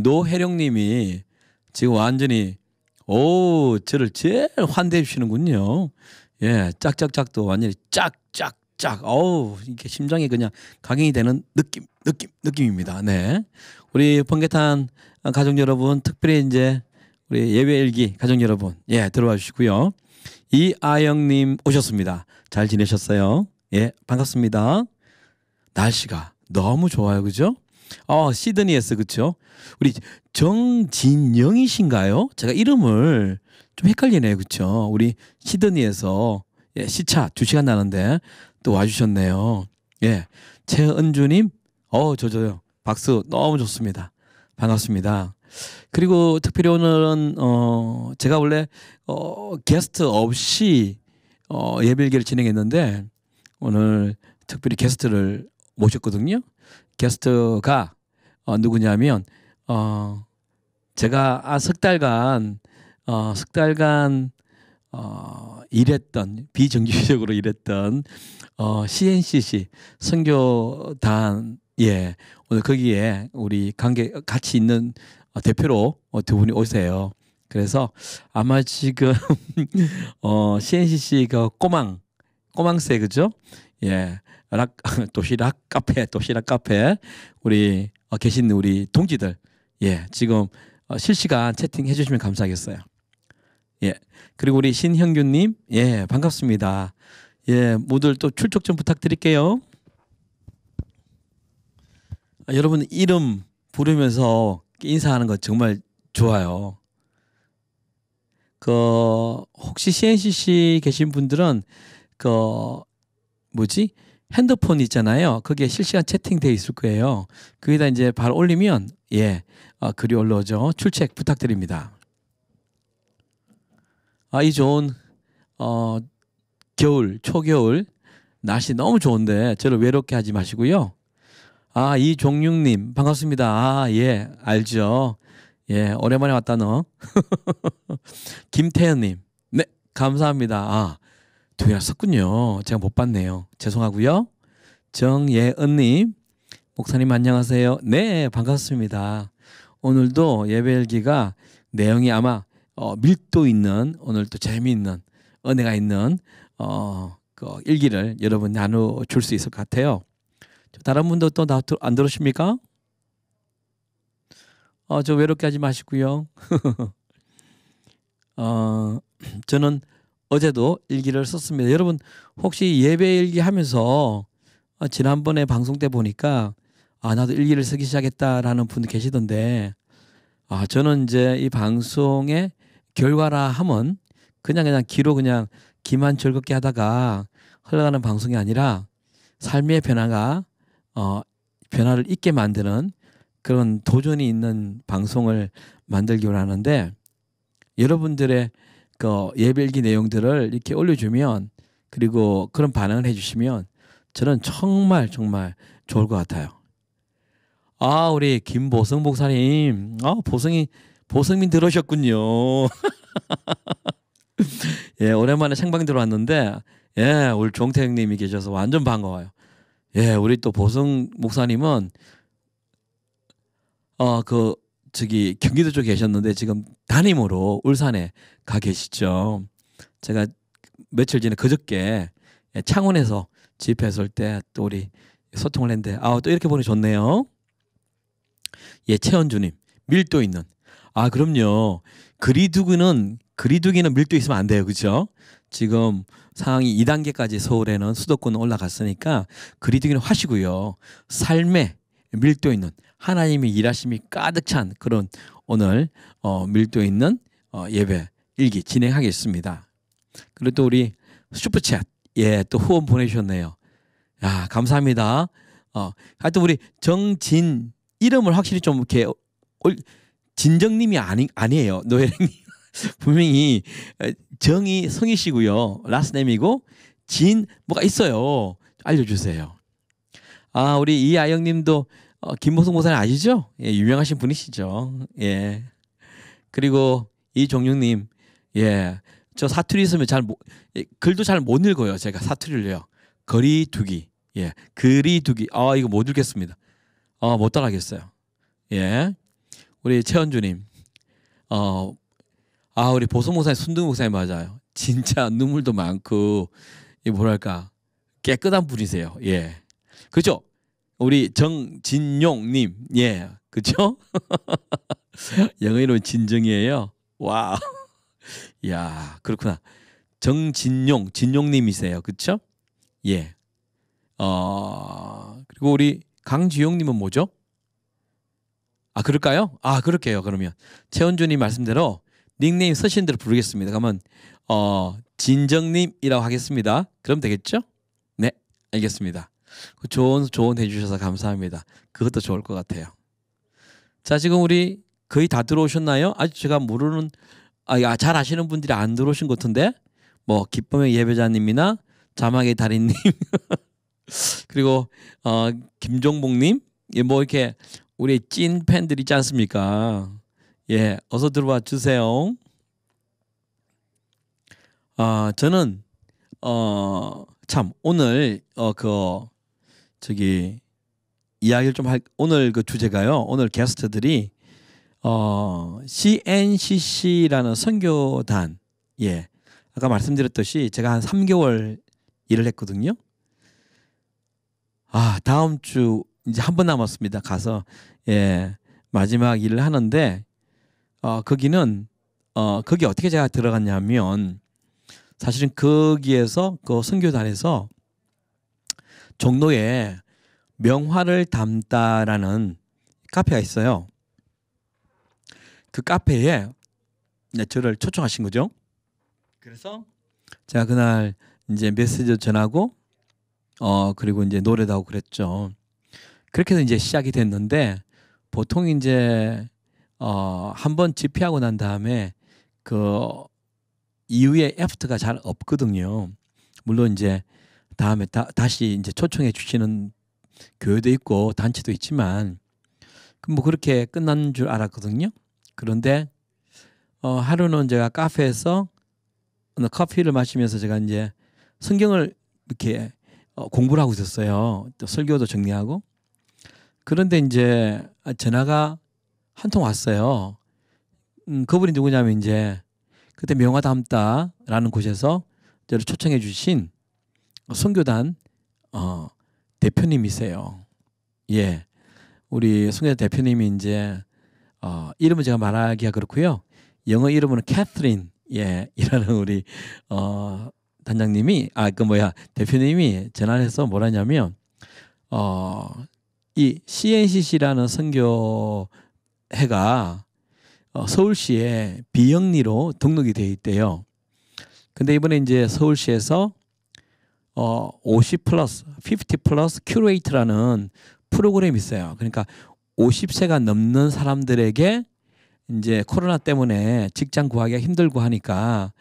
노혜령님이 지금 완전히 오 저를 제일 환대해 주시는군요. 예, 짝짝짝도 완전히 짝짝짝. 어우 이게 렇 심장이 그냥 강행이 되는 느낌, 느낌, 느낌입니다. 네, 우리 번개탄 가족 여러분 특별히 이제 우리 예배 일기 가족 여러분 예 들어와 주시고요. 이아영님 오셨습니다. 잘 지내셨어요? 예, 반갑습니다. 날씨가 너무 좋아요, 그죠? 어, 시드니에서 그쵸? 우리 정진영이신가요? 제가 이름을 좀 헷갈리네요, 그쵸? 우리 시드니에서 예, 시차 2시간 나는데 또 와주셨네요. 예, 최은주님, 어, 저, 저요. 박수 너무 좋습니다. 반갑습니다. 그리고 특별히 오늘은 어 제가 원래 어 게스트 없이 어예배일를 진행했는데 오늘 특별히 게스트를 모셨거든요. 게스트가 어, 누구냐면 어, 제가 아, 석 달간 어, 석 달간 어, 일했던 비정규적으로 일했던 어, CNCC 선교단 예 오늘 거기에 우리 관계 같이 있는 어, 대표로 어, 두 분이 오세요. 그래서 아마 지금 어, c n c c 그 꼬망 꼬망새 그죠? 예 락, 도시락 카페, 도시락 카페 우리 어, 계신 우리 동지들 예 지금 어, 실시간 채팅해 주시면 감사하겠어요. 예 그리고 우리 신형규님 예 반갑습니다. 예 모두 또 출석 좀 부탁드릴게요. 아, 여러분 이름 부르면서 인사하는 거 정말 좋아요. 그 혹시 CNCC 계신 분들은 그 뭐지 핸드폰 있잖아요. 그게 실시간 채팅돼 있을 거예요. 거기다 이제 바로 올리면 예 아, 글이 올라오죠. 출첵 부탁드립니다. 아이 좋은 어, 겨울 초겨울 날씨 너무 좋은데 저를 외롭게 하지 마시고요. 아 이종육님 반갑습니다. 아 예 알죠. 예 오랜만에 왔다 너. 김태현님 네 감사합니다. 아 되었었군요. 제가 못 봤네요. 죄송하고요. 정예은님 목사님 안녕하세요. 네 반갑습니다. 오늘도 예배일기가 내용이 아마 어, 밀도 있는 오늘도 재미있는 은혜가 있는 어, 그 일기를 여러분 나눠 줄수 있을 것 같아요. 다른 분도 또 안 들으십니까? 어, 저 외롭게 하지 마시고요. 어, 저는 어제도 일기를 썼습니다. 여러분 혹시 예배 일기 하면서 아, 지난번에 방송 때 보니까 아 나도 일기를 쓰기 시작했다라는 분 계시던데 아 저는 이제 이 방송의 결과라 함은 그냥 그냥 기로 그냥 기만 즐겁게 하다가 흘러가는 방송이 아니라 삶의 변화가 어 변화를 있게 만드는 그런 도전이 있는 방송을 만들기로 하는데 여러분들의 그 예배일기 내용들을 이렇게 올려주면 그리고 그런 반응을 해주시면 저는 정말 정말 좋을 것 같아요. 아 우리 김보성 목사님, 아 보성이 보성민 들어오셨군요. 예 오랜만에 생방 들어왔는데 예 오늘 종태형님이 계셔서 완전 반가워요. 예 우리 또 보성 목사님은 어그 저기 경기도 쪽에 계셨는데 지금 담임으로 울산에 가 계시죠. 제가 며칠 전에 그저께 창원에서 집회했을 때 또 우리 소통을 했는데 아 또 이렇게 보내줬네요. 예최원주님 밀도 있는 아 그럼요 그리두기는 그리두기는 밀도 있으면 안 돼요 그죠? 지금 상황이 2단계까지 서울에는 수도권 올라갔으니까 그리두기는 하시고요 삶의 밀도 있는 하나님의 일하심이 가득 찬 그런 오늘 어, 밀도 있는 어, 예배 일기 진행하겠습니다. 그리고 또 우리 슈퍼챗 예또 후원 보내주셨네요. 야 감사합니다. 어, 하여튼 우리 정진 이름을 확실히 좀 이렇게 진정님이 아니 아니에요 노예님 분명히 정이 성이시고요 라스네임이고 진 뭐가 있어요 알려주세요. 아, 우리 이아영 님도 어, 김보성 목사님 아시죠? 예, 유명하신 분이시죠. 예. 그리고 이종육 님. 예. 저 사투리 있으면 잘 모, 예, 글도 잘 못 읽어요. 제가 사투리를요. 거리 두기. 예. 거리 두기. 아, 이거 못 읽겠습니다. 아, 못 따라하겠어요. 예. 우리 최현주 님. 어, 아, 우리 보성 목사님, 순둥 목사님 맞아요. 진짜 눈물도 많고, 이 뭐랄까, 깨끗한 분이세요. 예. 그죠? 우리 정진용님, 예, 그죠? 영어로 진정이에요. 와, 야, 그렇구나. 정진용, 진용님이세요, 그쵸? 예. 어, 그리고 우리 강지용님은 뭐죠? 아, 그럴까요? 아, 그럴게요, 그러면. 최원준님 말씀대로 닉네임 쓰신 대로 부르겠습니다. 그러면, 어, 진정님이라고 하겠습니다. 그럼 되겠죠? 네, 알겠습니다. 그 좋은 조언 해주셔서 감사합니다. 그것도 좋을 것 같아요. 자, 지금 우리 거의 다 들어오셨나요? 아직 제가 모르는, 아, 잘 아시는 분들이 안 들어오신 것 같은데, 뭐, 기쁨의 예배자님이나 자막의 달인님, 그리고, 어, 김종복님, 예, 뭐, 이렇게, 우리 찐 팬들 있지 않습니까? 예, 어서 들어와 주세요. 아, 저는, 어, 참, 오늘, 어, 그, 저기 이야기를 좀 할 오늘 그 주제가요. 오늘 게스트들이 어 CNCC라는 선교단 예 아까 말씀드렸듯이 제가 한 3개월 일을 했거든요. 아 다음 주 이제 한 번 남았습니다. 가서 예 마지막 일을 하는데 어 거기는 어 거기 어떻게 제가 들어갔냐면 사실은 거기에서 그 선교단에서 종로에 명화를 담다라는 카페가 있어요. 그 카페에 저를 초청하신 거죠. 그래서 제가 그날 이제 메시지 전하고 어 그리고 이제 노래도 하고 그랬죠. 그렇게 해서 이제 시작이 됐는데 보통 이제 어한 번 집회하고 난 다음에 그 이후에 애프터가 잘 없거든요. 물론 이제 다음에 다, 다시 이제 초청해 주시는 교회도 있고 단체도 있지만 뭐 그렇게 끝난 줄 알았거든요. 그런데 어, 하루는 제가 카페에서 커피를 마시면서 제가 이제 성경을 이렇게 어, 공부를 하고 있었어요. 또 설교도 정리하고 그런데 이제 전화가 한 통 왔어요. 음, 그분이 누구냐면 이제 그때 명화담다라는 곳에서 저를 초청해 주신 성교단 어, 어, 대표님이세요. 예, 우리 선교단 대표님이 이제 어, 이름은 제가 말하기가 그렇고요. 영어 이름은 캐스린 예 이라는 우리 어, 단장님이 아 그 뭐야 대표님이 전화를 해서 뭐라냐면 어, 이 CNCC라는 선교회가 어, 서울시에 비영리로 등록이 돼 있대요. 근데 이번에 이제 서울시에서 어, 50 플러스, 50 플러스 큐레이트라는 프로그램이 있어요. 그러니까 50세가 넘는 사람들에게 이제 코로나 때문에 직장 구하기가 힘들고 하니까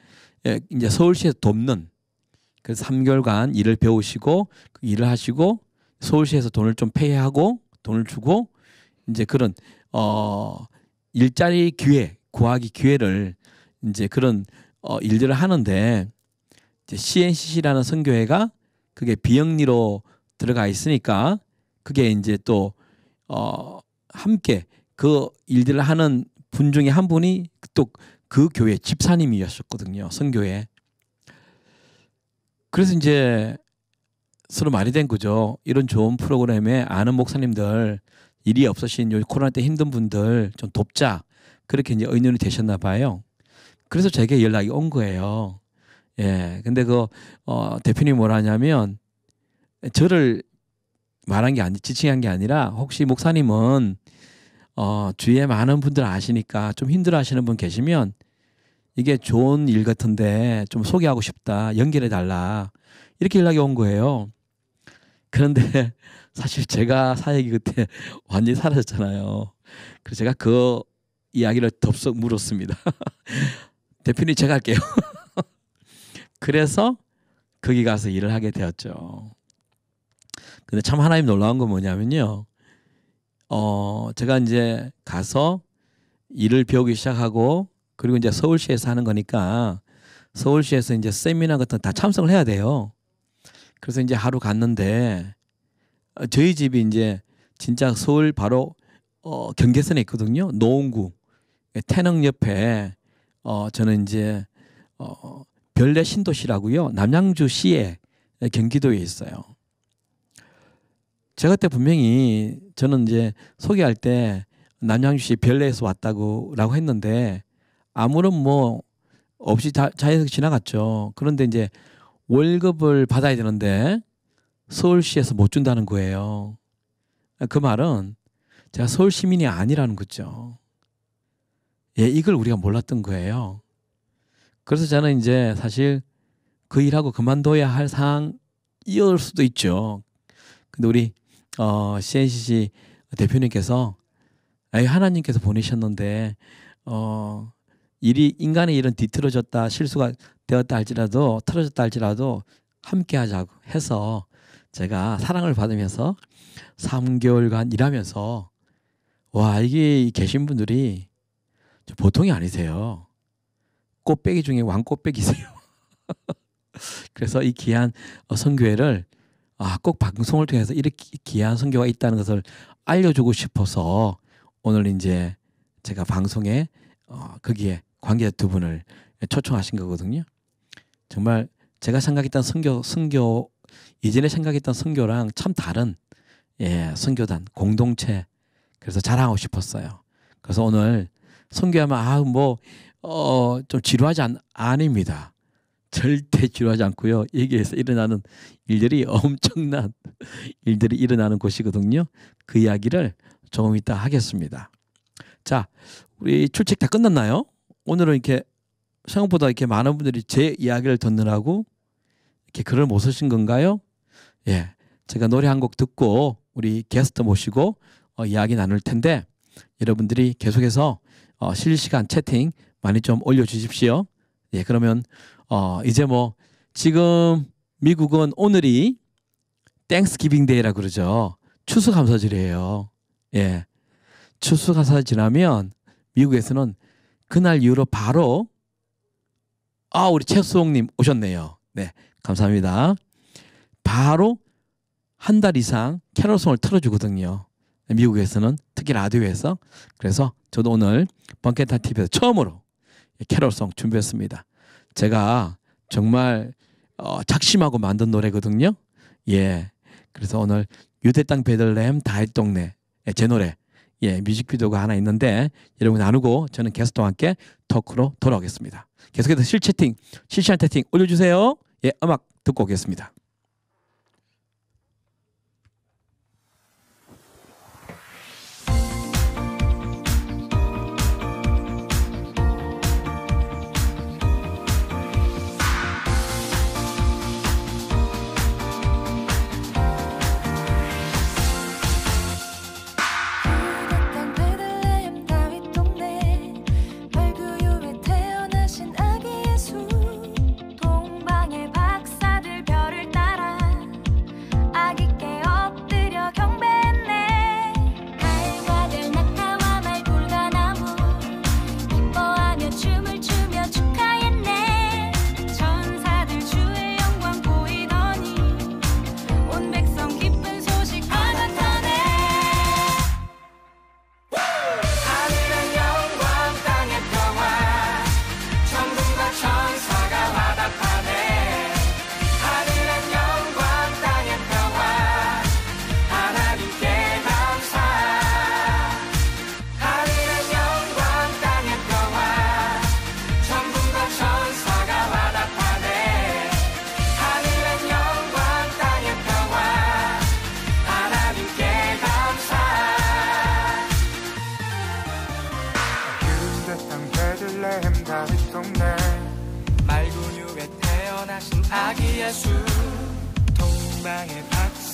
예, 이제 서울시에서 돕는 그 3개월간 일을 배우시고 그 일을 하시고 서울시에서 돈을 좀폐해하고 돈을 주고 이제 그런 어 일자리 기회 구하기 기회를 이제 그런 어 일들을 하는데 이제 CNCC라는 선교회가 그게 비영리로 들어가 있으니까 그게 이제 또 어, 함께 그 일들을 하는 분 중에 한 분이 또 그 교회 집사님이었었거든요 선교회. 그래서 이제 서로 말이 된 거죠. 이런 좋은 프로그램에 아는 목사님들 일이 없으신 요 코로나 때 힘든 분들 좀 돕자. 그렇게 이제 의논이 되셨나 봐요. 그래서 제게 연락이 온 거예요. 예. 근데 그 어, 대표님 뭐라 하냐면 저를 말한 게 아니 지칭한 게 아니라 혹시 목사님은 어, 주위에 많은 분들 아시니까 좀 힘들어하시는 분 계시면 이게 좋은 일 같은데 좀 소개하고 싶다 연결해 달라 이렇게 연락이 온 거예요. 그런데 사실 제가 사역이 그때 완전히 사라졌잖아요. 그래서 제가 그 이야기를 덥석 물었습니다. 대표님 제가 할게요. 그래서 거기 가서 일을 하게 되었죠. 근데 참 하나님 놀라운 건 뭐냐면요. 어, 제가 이제 가서 일을 배우기 시작하고 그리고 이제 서울시에서 하는 거니까 서울시에서 이제 세미나 같은 다 참석을 해야 돼요. 그래서 이제 하루 갔는데 어, 저희 집이 이제 진짜 서울 바로 어, 경계선에 있거든요. 노원구 예, 태릉 옆에 어, 저는 이제 어, 별내 신도시라고요. 남양주시에 경기도에 있어요. 제가 그때 분명히 저는 이제 소개할 때 남양주시 별내에서 왔다고 라고 했는데 아무런 뭐 없이 자연스럽게 지나갔죠. 그런데 이제 월급을 받아야 되는데 서울시에서 못 준다는 거예요. 그 말은 제가 서울 시민이 아니라는 거죠. 예, 이걸 우리가 몰랐던 거예요. 그래서 저는 이제 사실 그 일하고 그만둬야 할 상황이었을 수도 있죠. 근데 우리 어, CNCC 대표님께서 아이 하나님께서 보내셨는데 어, 일이 인간의 일은 뒤틀어졌다 실수가 되었다 할지라도 틀어졌다 할지라도 함께 하자고 해서 제가 사랑을 받으면서 3개월간 일하면서 와 이게 계신 분들이 보통이 아니세요. 꽃배기 중에 왕꽃배기세요. 그래서 이 귀한 어, 선교회를 아, 꼭 방송을 통해서 이렇게 귀한 선교가 있다는 것을 알려주고 싶어서 오늘 이제 제가 방송에 어, 거기에 관계자 두 분을 초청하신 거거든요. 정말 제가 생각했던 선교 선교 이전에 생각했던 선교랑 참 다른 예, 선교단 공동체 그래서 자랑하고 싶었어요. 그래서 오늘 선교하면 아뭐 어, 좀 지루하지 않, 아닙니다. 절대 지루하지 않고요. 여기에서 일어나는 일들이 엄청난 일들이 일어나는 곳이거든요. 그 이야기를 조금 이따 하겠습니다. 자, 우리 출첵 다 끝났나요? 오늘은 이렇게 생각보다 이렇게 많은 분들이 제 이야기를 듣느라고 이렇게 글을 못 쓰신 건가요? 예. 제가 노래 한 곡 듣고 우리 게스트 모시고 어, 이야기 나눌 텐데 여러분들이 계속해서 어, 실시간 채팅 많이 좀 올려주십시오. 예, 그러면 어, 이제 뭐 지금 미국은 오늘이 땡스기빙 데이라 그러죠. 추수 감사절이에요. 예. 추수 감사 지나면 미국에서는 그날 이후로 바로 아, 우리 최수홍 님 오셨네요. 네. 감사합니다. 바로 한 달 이상 캐롤송을 틀어 주거든요. 미국에서는 특히 라디오에서 그래서 저도 오늘 번개타 TV에서 처음으로 캐럴송 준비했습니다. 제가 정말 어, 작심하고 만든 노래거든요. 예. 그래서 오늘 유대 땅 베들레헴 다윗 동네 예, 제 노래 예 뮤직비디오가 하나 있는데 여러분 나누고 저는 게스트와 함께 토크로 돌아오겠습니다. 계속해서 실채팅 실시간 채팅 올려주세요. 예 음악 듣고 오겠습니다.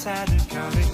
inside the county.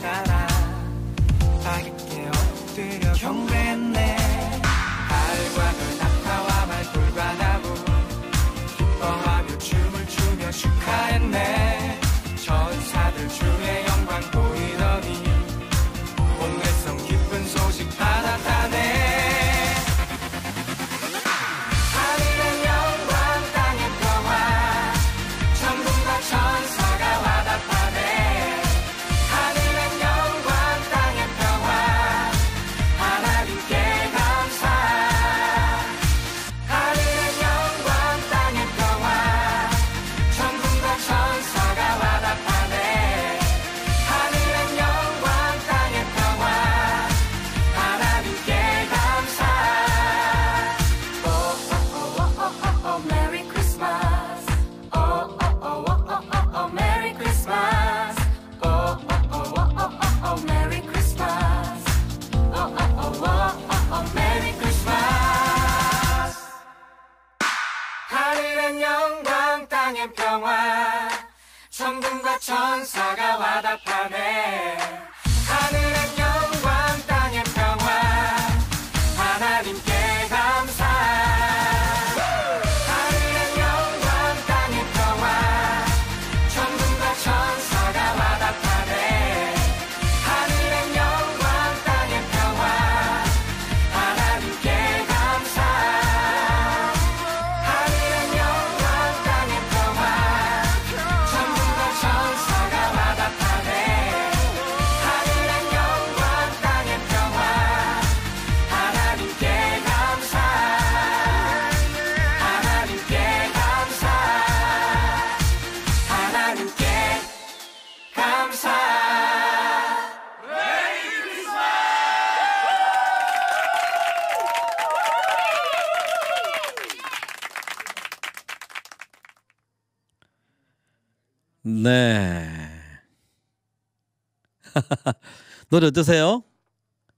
노래 어떠세요?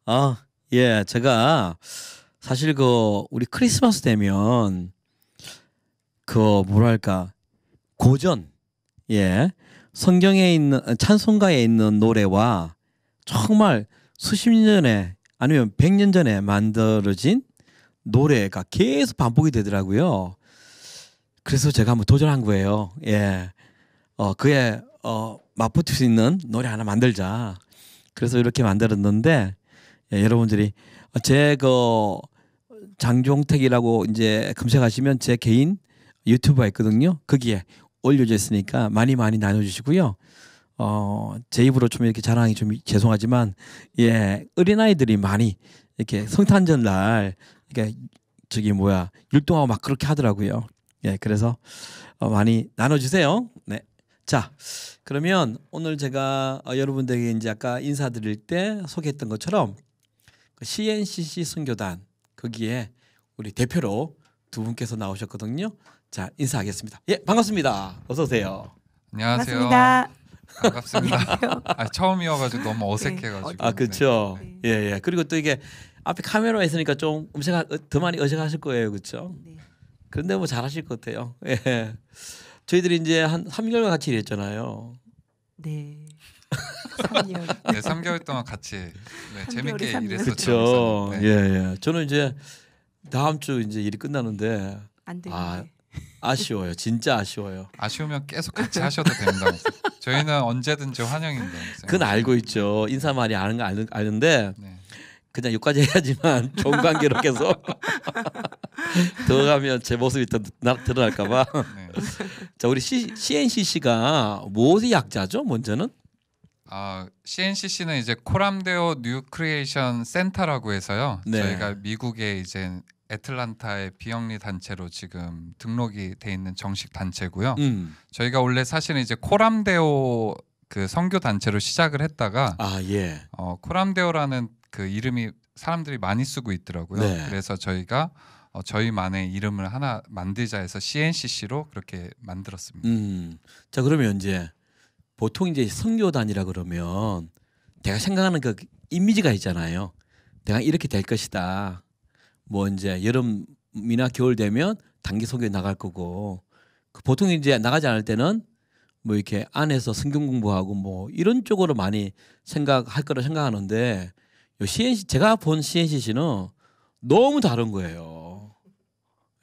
아, 예, 제가 사실 그 우리 크리스마스 되면 그 뭐랄까 고전, 예, 성경에 있는 찬송가에 있는 노래와 정말 수십 년에 아니면 백 년 전에 만들어진 노래가 계속 반복이 되더라고요. 그래서 제가 한번 도전한 거예요. 예. 어, 그에 어, 맞붙을 수 있는 노래 하나 만들자. 그래서 이렇게 만들었는데 예, 여러분들이 어, 제그 장종택이라고 이제 검색하시면 제 개인 유튜브가 있거든요. 거기에 올려져 있으니까 많이 많이 나눠주시고요. 어, 제 입으로 좀 이렇게 자랑이 좀 죄송하지만 예 어린아이들이 많이 이렇게 성탄절 날 이렇게 저기 뭐야 율동하고 막 그렇게 하더라고요. 예 그래서 어, 많이 나눠주세요. 네. 자, 그러면 오늘 제가 어, 여러분들에게 이제 아까 인사드릴 때 소개했던 것처럼 CNCC 그 선교단 거기에 우리 대표로 두 분께서 나오셨거든요. 자 인사하겠습니다. 예 반갑습니다. 어서 오세요. 안녕하세요. 반갑습니다. 반갑습니다. 아, 처음이어가지고 너무 네. 어색해가지고. 아 그렇죠. 네. 예 예. 그리고 또 이게 앞에 카메라 있으니까 좀 음색 어, 더 많이 어색하실 거예요, 그렇죠? 네. 그런데 뭐 잘하실 것 같아요. 예. 저희들이 이제 한 3개월 같이 일했잖아요. 네. 3개월. 네, 3개월 동안 같이 네, 재밌게 일했었죠. 그렇죠. 네. 예, 예. 저는 이제 다음 주 이제 일이 끝나는데 안 아, 아쉬워요. 진짜 아쉬워요. 아쉬우면 계속 같이 하셔도 된다고. 저희는 언제든지 환영입니다. 그건 알고 있죠. 인사말이 아는 거 아는, 아는데 네. 그냥 욕까지 해야지만 좋은 관계로 계속 들어 가면 제 모습이 더 드러날까봐. 네. 자 우리 C, CNCC가 무엇의 약자죠? 먼저는 아, CNCC는 이제 코람데오 뉴 크리에이션 센터라고 해서요. 네. 저희가 미국의 이제 애틀란타의 비영리 단체로 지금 등록이 돼 있는 정식 단체고요. 음. 저희가 원래 사실은 이제 코람데오 그 선교 단체로 시작을 했다가 아, 예. 어, 코람데오라는 그 이름이 사람들이 많이 쓰고 있더라고요. 네. 그래서 저희가 어, 저희만의 이름을 하나 만들자 해서 CNCC로 그렇게 만들었습니다. 음. 자 그러면 이제 보통 이제 선교단이라 그러면 내가 생각하는 그 이미지가 있잖아요. 내가 이렇게 될 것이다. 뭐 이제 여름이나 겨울 되면 단기 소개 나갈 거고 그 보통 이제 나가지 않을 때는 뭐 이렇게 안에서 성경 공부하고 뭐 이런 쪽으로 많이 생각할 거라 생각하는데 CNC 제가 본 CNCC는 너무 다른 거예요.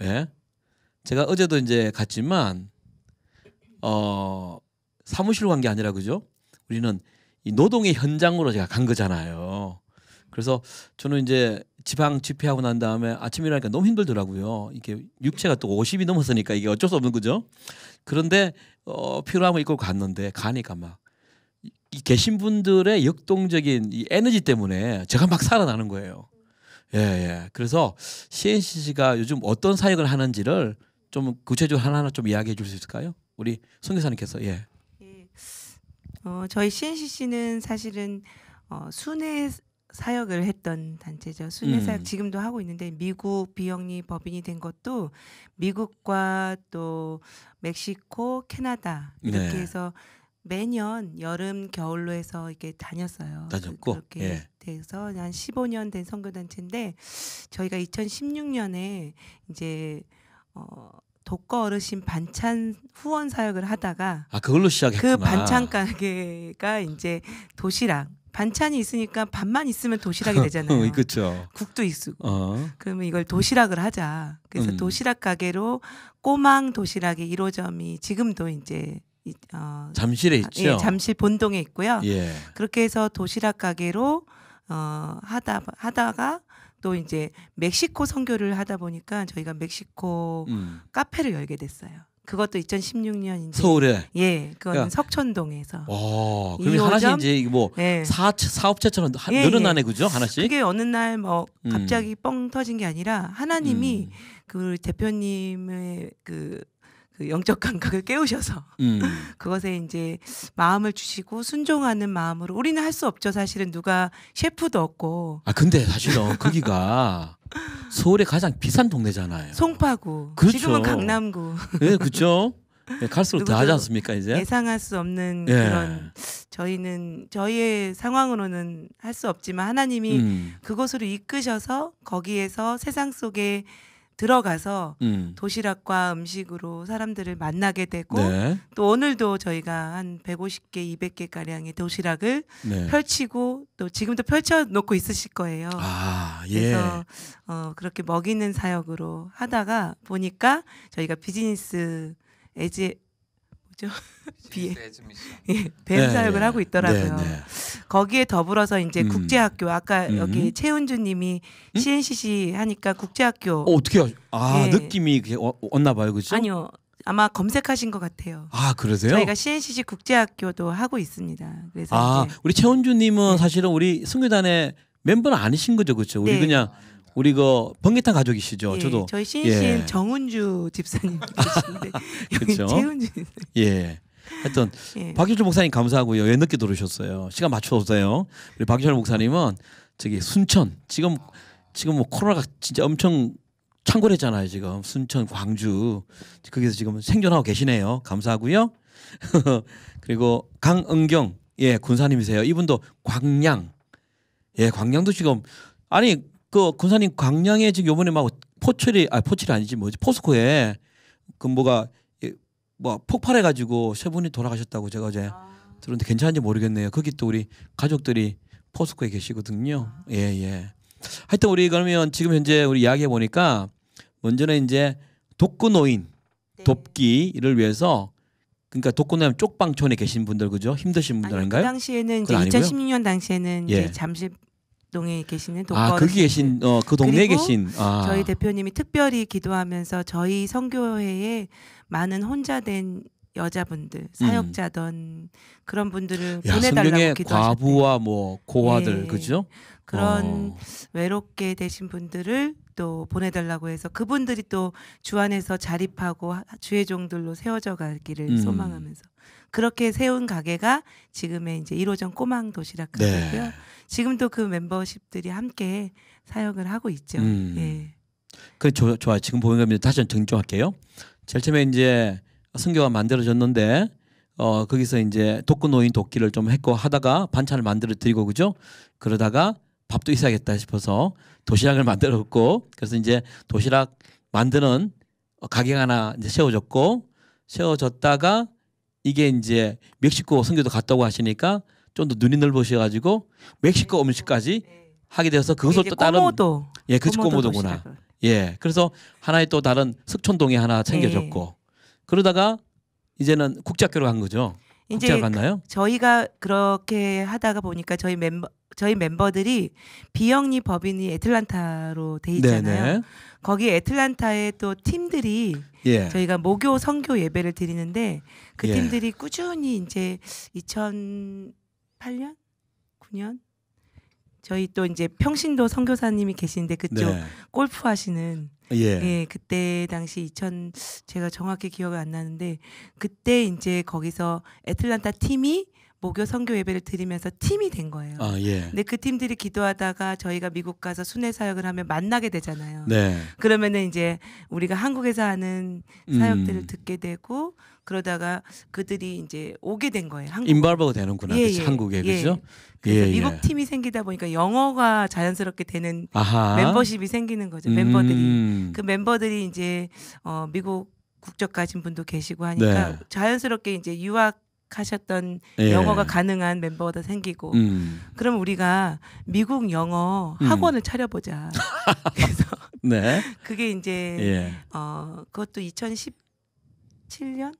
예? 제가 어제도 이제 갔지만 어 사무실 관계 아니라 그죠? 우리는 이 노동의 현장으로 제가 간 거잖아요. 그래서 저는 이제 지방 집회하고 난 다음에 아침 일어나니까 너무 힘들더라고요. 이게 육체가 또 50이 넘었으니까 이게 어쩔 수 없는 거죠. 그런데 어, 필요함을 입고 갔는데 가니까 막이 계신 분들의 역동적인 이 에너지 때문에 제가 막 살아나는 거예요. 예, 예. 그래서 CNCC가 요즘 어떤 사역을 하는지를 좀 구체적으로 하나하나 좀 이야기해 줄 수 있을까요? 우리 선교사님께서 예. 예. 어, 저희 CNCC는 사실은 어, 순회 사역을 했던 단체죠. 순회 음. 사역 지금도 하고 있는데 미국 비영리 법인이 된 것도 미국과 또 멕시코, 캐나다 이렇게 네. 해서 매년 여름 겨울로 해서 이게 렇 다녔어요. 다녔고 그렇게 예. 돼서 한 15년 된 선교 단체인데 저희가 2016년에 이제 어 독거 어르신 반찬 후원 사역을 하다가 아 그걸로 그 시작했구나. 그 반찬 가게가 이제 도시락 반찬이 있으니까 밥만 있으면 도시락이 되잖아요. 그렇죠. 국도 있고. 어. 그러면 이걸 도시락을 하자. 그래서 음. 도시락 가게로 꼬망 도시락의 1호점이 지금도 이제 어, 잠실에 아, 있죠. 예, 잠실 본동에 있고요. 예. 그렇게 해서 도시락 가게로 어, 하다 하다가 또 이제 멕시코 선교를 하다 보니까 저희가 멕시코 음. 카페를 열게 됐어요. 그것도 2016년 이제 서울에 예, 그건 그러니까, 석촌동에서 어, 그럼 하나씩 이제 뭐 예. 사, 사업체처럼 하, 예, 예. 늘어나네 예. 그죠? 하나씩. 그게 어느 날뭐 음. 갑자기 음. 뻥 터진 게 아니라 하나님이 음. 그 대표님의 그그 영적 감각을 깨우셔서 음. 그것에 이제 마음을 주시고 순종하는 마음으로 우리는 할 수 없죠 사실은 누가 셰프도 없고 아 근데 사실은 거기가 서울의 가장 비싼 동네잖아요. 송파구 그렇죠. 지금은 강남구 예 네, 그렇죠. 예, 갈수록 더 하지 않습니까 이제 예상할 수 없는 예. 그런 저희는 저희의 상황으로는 할 수 없지만 하나님이 음. 그곳으로 이끄셔서 거기에서 세상 속에 들어가서 음. 도시락과 음식으로 사람들을 만나게 되고 네. 또 오늘도 저희가 한 150개, 200개 가량의 도시락을 네. 펼치고 또 지금도 펼쳐 놓고 있으실 거예요. 아, 예. 그래서 어, 그렇게 먹이는 사역으로 하다가 보니까 저희가 비즈니스 에지 있죠. 비에 예, 뱀사역을 네, 네. 하고 있더라고요. 네, 네, 거기에 더불어서 이제 음. 국제학교 아까 음. 여기 최은주님이 음? CNCC 하니까 국제학교 어, 떻게 하죠? 아 예. 느낌이 어, 왔나 봐요, 그죠? 아니요. 아마 검색하신 것 같아요. 아 그러세요? 저희가 CNCC 국제학교도 하고 있습니다. 그래서 아 우리 최원주님은 네. 사실은 우리 승교단의 멤버는 아니신 거죠, 그렇죠? 우리 그냥 우리 그 번개탄 가족이시죠? 예, 저도 저희 신신 예. 정은주 집사님 계신데 그쵸? 그렇죠. 최 예. 하여튼 예. 박유주 목사님 감사하고요. 왜 늦게 들어오셨어요? 시간 맞춰오세요. 우리 박유주 목사님은 저기 순천 지금 지금 뭐 코로나가 진짜 엄청 창궐했잖아요. 지금 순천, 광주 거기서 지금 생존하고 계시네요. 감사하고요. 그리고 강은경 예 군사님이세요. 이분도 광양 예 광양도 지금 아니 그 군사님 광양에 지금 요번에 막 포철이 아 포철이 아니지 뭐지 포스코에 그 뭐가 뭐 폭발해 가지고 세 분이 돌아가셨다고 제가 어제 아. 들었는데 괜찮은지 모르겠네요. 거기 또 우리 가족들이 포스코에 계시거든요. 아. 예 예. 하여튼 우리 그러면 지금 현재 우리 이야기해 보니까 먼저는 이제 독거 노인 네. 돕기를 위해서 그러니까 독거노인 쪽방촌에 계신 분들 그죠 힘드신 분들 그 아닌가요그 당시에는 이제 2016년 당시에는 예. 이제 잠시 동에 계시는 독거 아 거기 그 계신 어, 그 동네에 계신 아. 저희 대표님이 특별히 기도하면서 저희 성교회에 많은 혼자 된 여자분들 음. 사역자던 음. 그런 분들을 야, 보내달라고 기도하셨 과부와 뭐 고아들 예. 그죠? 그런 어. 외롭게 되신 분들을 또 보내달라고 해서 그분들이 또 주안에서 자립하고 주의 종들로 세워져 가기를 음. 소망하면서 그렇게 세운 가게가 지금의 이제 1호점 꼬망 도시락 가게고요. 네. 지금도 그 멤버십들이 함께 사역을 하고 있죠. 음. 예. 그래 좋, 좋아 지금 보는 겁니다. 다시 한번 정정할게요. 제일 처음에 이제 성교가 만들어졌는데 어 거기서 이제 독거 노인 도끼를좀 했고 하다가 반찬을 만들어 드리고 그죠? 그러다가 밥도 있어야겠다 싶어서 도시락을 만들었고 그래서 이제 도시락 만드는 가게 하나 이제 세워졌고 세워졌다가 이게 이제 멕시코 선교도 갔다고 하시니까 좀더 눈이 넓으셔가지고 멕시코 네. 음식까지 네. 하게 되어서 그것을 또 다른 꼬모도. 예, 그치 꼬모도 구나 예, 그래서 하나의 또 다른 석촌동에 하나 네. 챙겨줬고 그러다가 이제는 국제학교로 간 거죠. 이제 그 갔나요? 저희가 그렇게 하다가 보니까 저희 멤버 저희 멤버들이 비영리 법인이 애틀란타로 돼 있잖아요. 거기 애틀란타의 또 팀들이 예. 저희가 모교 성교 예배를 드리는데 그 예. 팀들이 꾸준히 이제 2000 18년, 9년 저희 또 이제 평신도 선교사님이 계신데 그쪽 네. 골프 하시는 예. 예. 그때 당시 2000 제가 정확히 기억이 안 나는데 그때 이제 거기서 애틀란타 팀이 목요 선교 예배를 드리면서 팀이 된 거예요. 아, 예. 근데 그 팀들이 기도하다가 저희가 미국 가서 순회 사역을 하면 만나게 되잖아요. 네. 그러면은 이제 우리가 한국에서 하는 사역들을 음. 듣게 되고 그러다가 그들이 이제 오게 된 거예요. 한국. 인발버가 되는구나. 예, 예, 한국에 예. 그죠? 예, 예, 미국 팀이 생기다 보니까 영어가 자연스럽게 되는 아하. 멤버십이 생기는 거죠. 음. 멤버들이 그 멤버들이 이제 어, 미국 국적 가진 분도 계시고 하니까 네. 자연스럽게 이제 유학 하셨던 예. 영어가 가능한 멤버가 생기고 음. 그럼 우리가 미국 영어 음. 학원을 음. 차려보자 그래서 네. 그게 이제 예. 어 그것도 2017년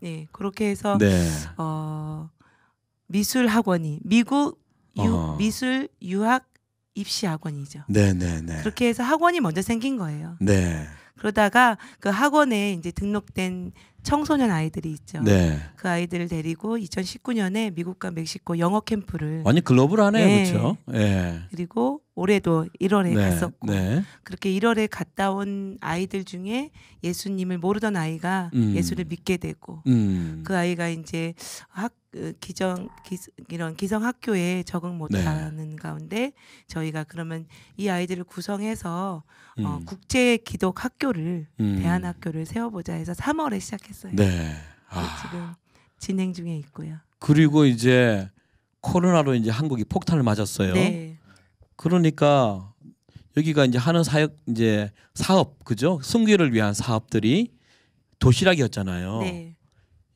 네, 그렇게 해서 네. 어, 미술 학원이 미국 유, 어. 미술 유학 입시 학원이죠. 네, 네, 네. 그렇게 해서 학원이 먼저 생긴 거예요. 네. 그러다가 그 학원에 이제 등록된 청소년 아이들이 있죠. 네. 그 아이들을 데리고 2019년에 미국과 멕시코 영어 캠프를 완전 글로벌하네요, 네. 그렇죠? 네. 그리고 올해도 1월에 네. 갔었고 네. 그렇게 1월에 갔다 온 아이들 중에 예수님을 모르던 아이가 음. 예수를 믿게 되고 음. 그 아이가 이제 학그 기정 기, 이런 기성 학교에 적응 못하는 네. 가운데 저희가 그러면 이 아이들을 구성해서 어, 음. 어, 국제 기독 학교를 음. 대한 학교를 세워보자 해서 3월에 시작했어요. 네. 네. 아. 지금 진행 중에 있고요. 그리고 이제 코로나로 이제 한국이 폭탄을 맞았어요. 네. 그러니까 여기가 이제 하는 사역 이제 사업 그죠? 승교를 위한 사업들이 도시락이었잖아요. 네.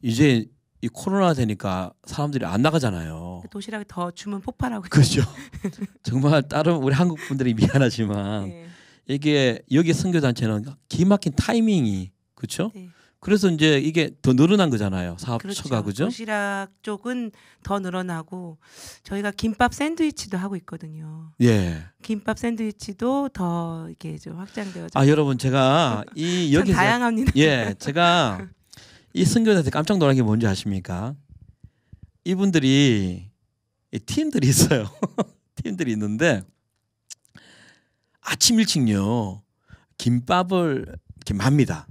이제 이 코로나 되니까 사람들이 안 나가잖아요. 그 도시락이 더 주문 폭발하고 그렇죠. 정말 다른 우리 한국 분들이 미안하지만 네. 이게 여기 선교 단체는 기막힌 타이밍이 그렇죠. 네. 그래서 이제 이게 더 늘어난 거잖아요. 사업처가 그렇죠. 그죠? 도시락 쪽은 더 늘어나고 저희가 김밥 샌드위치도 하고 있거든요. 예. 김밥 샌드위치도 더 이게 좀확장되어아 여러분 제가 이 여기 다양합니다. 예, 제가 이 선교사들 깜짝 놀란 게 뭔지 아십니까? 이분들이 이 팀들이 있어요. 팀들이 있는데 아침 일찍요 김밥을 이렇게 맙니다.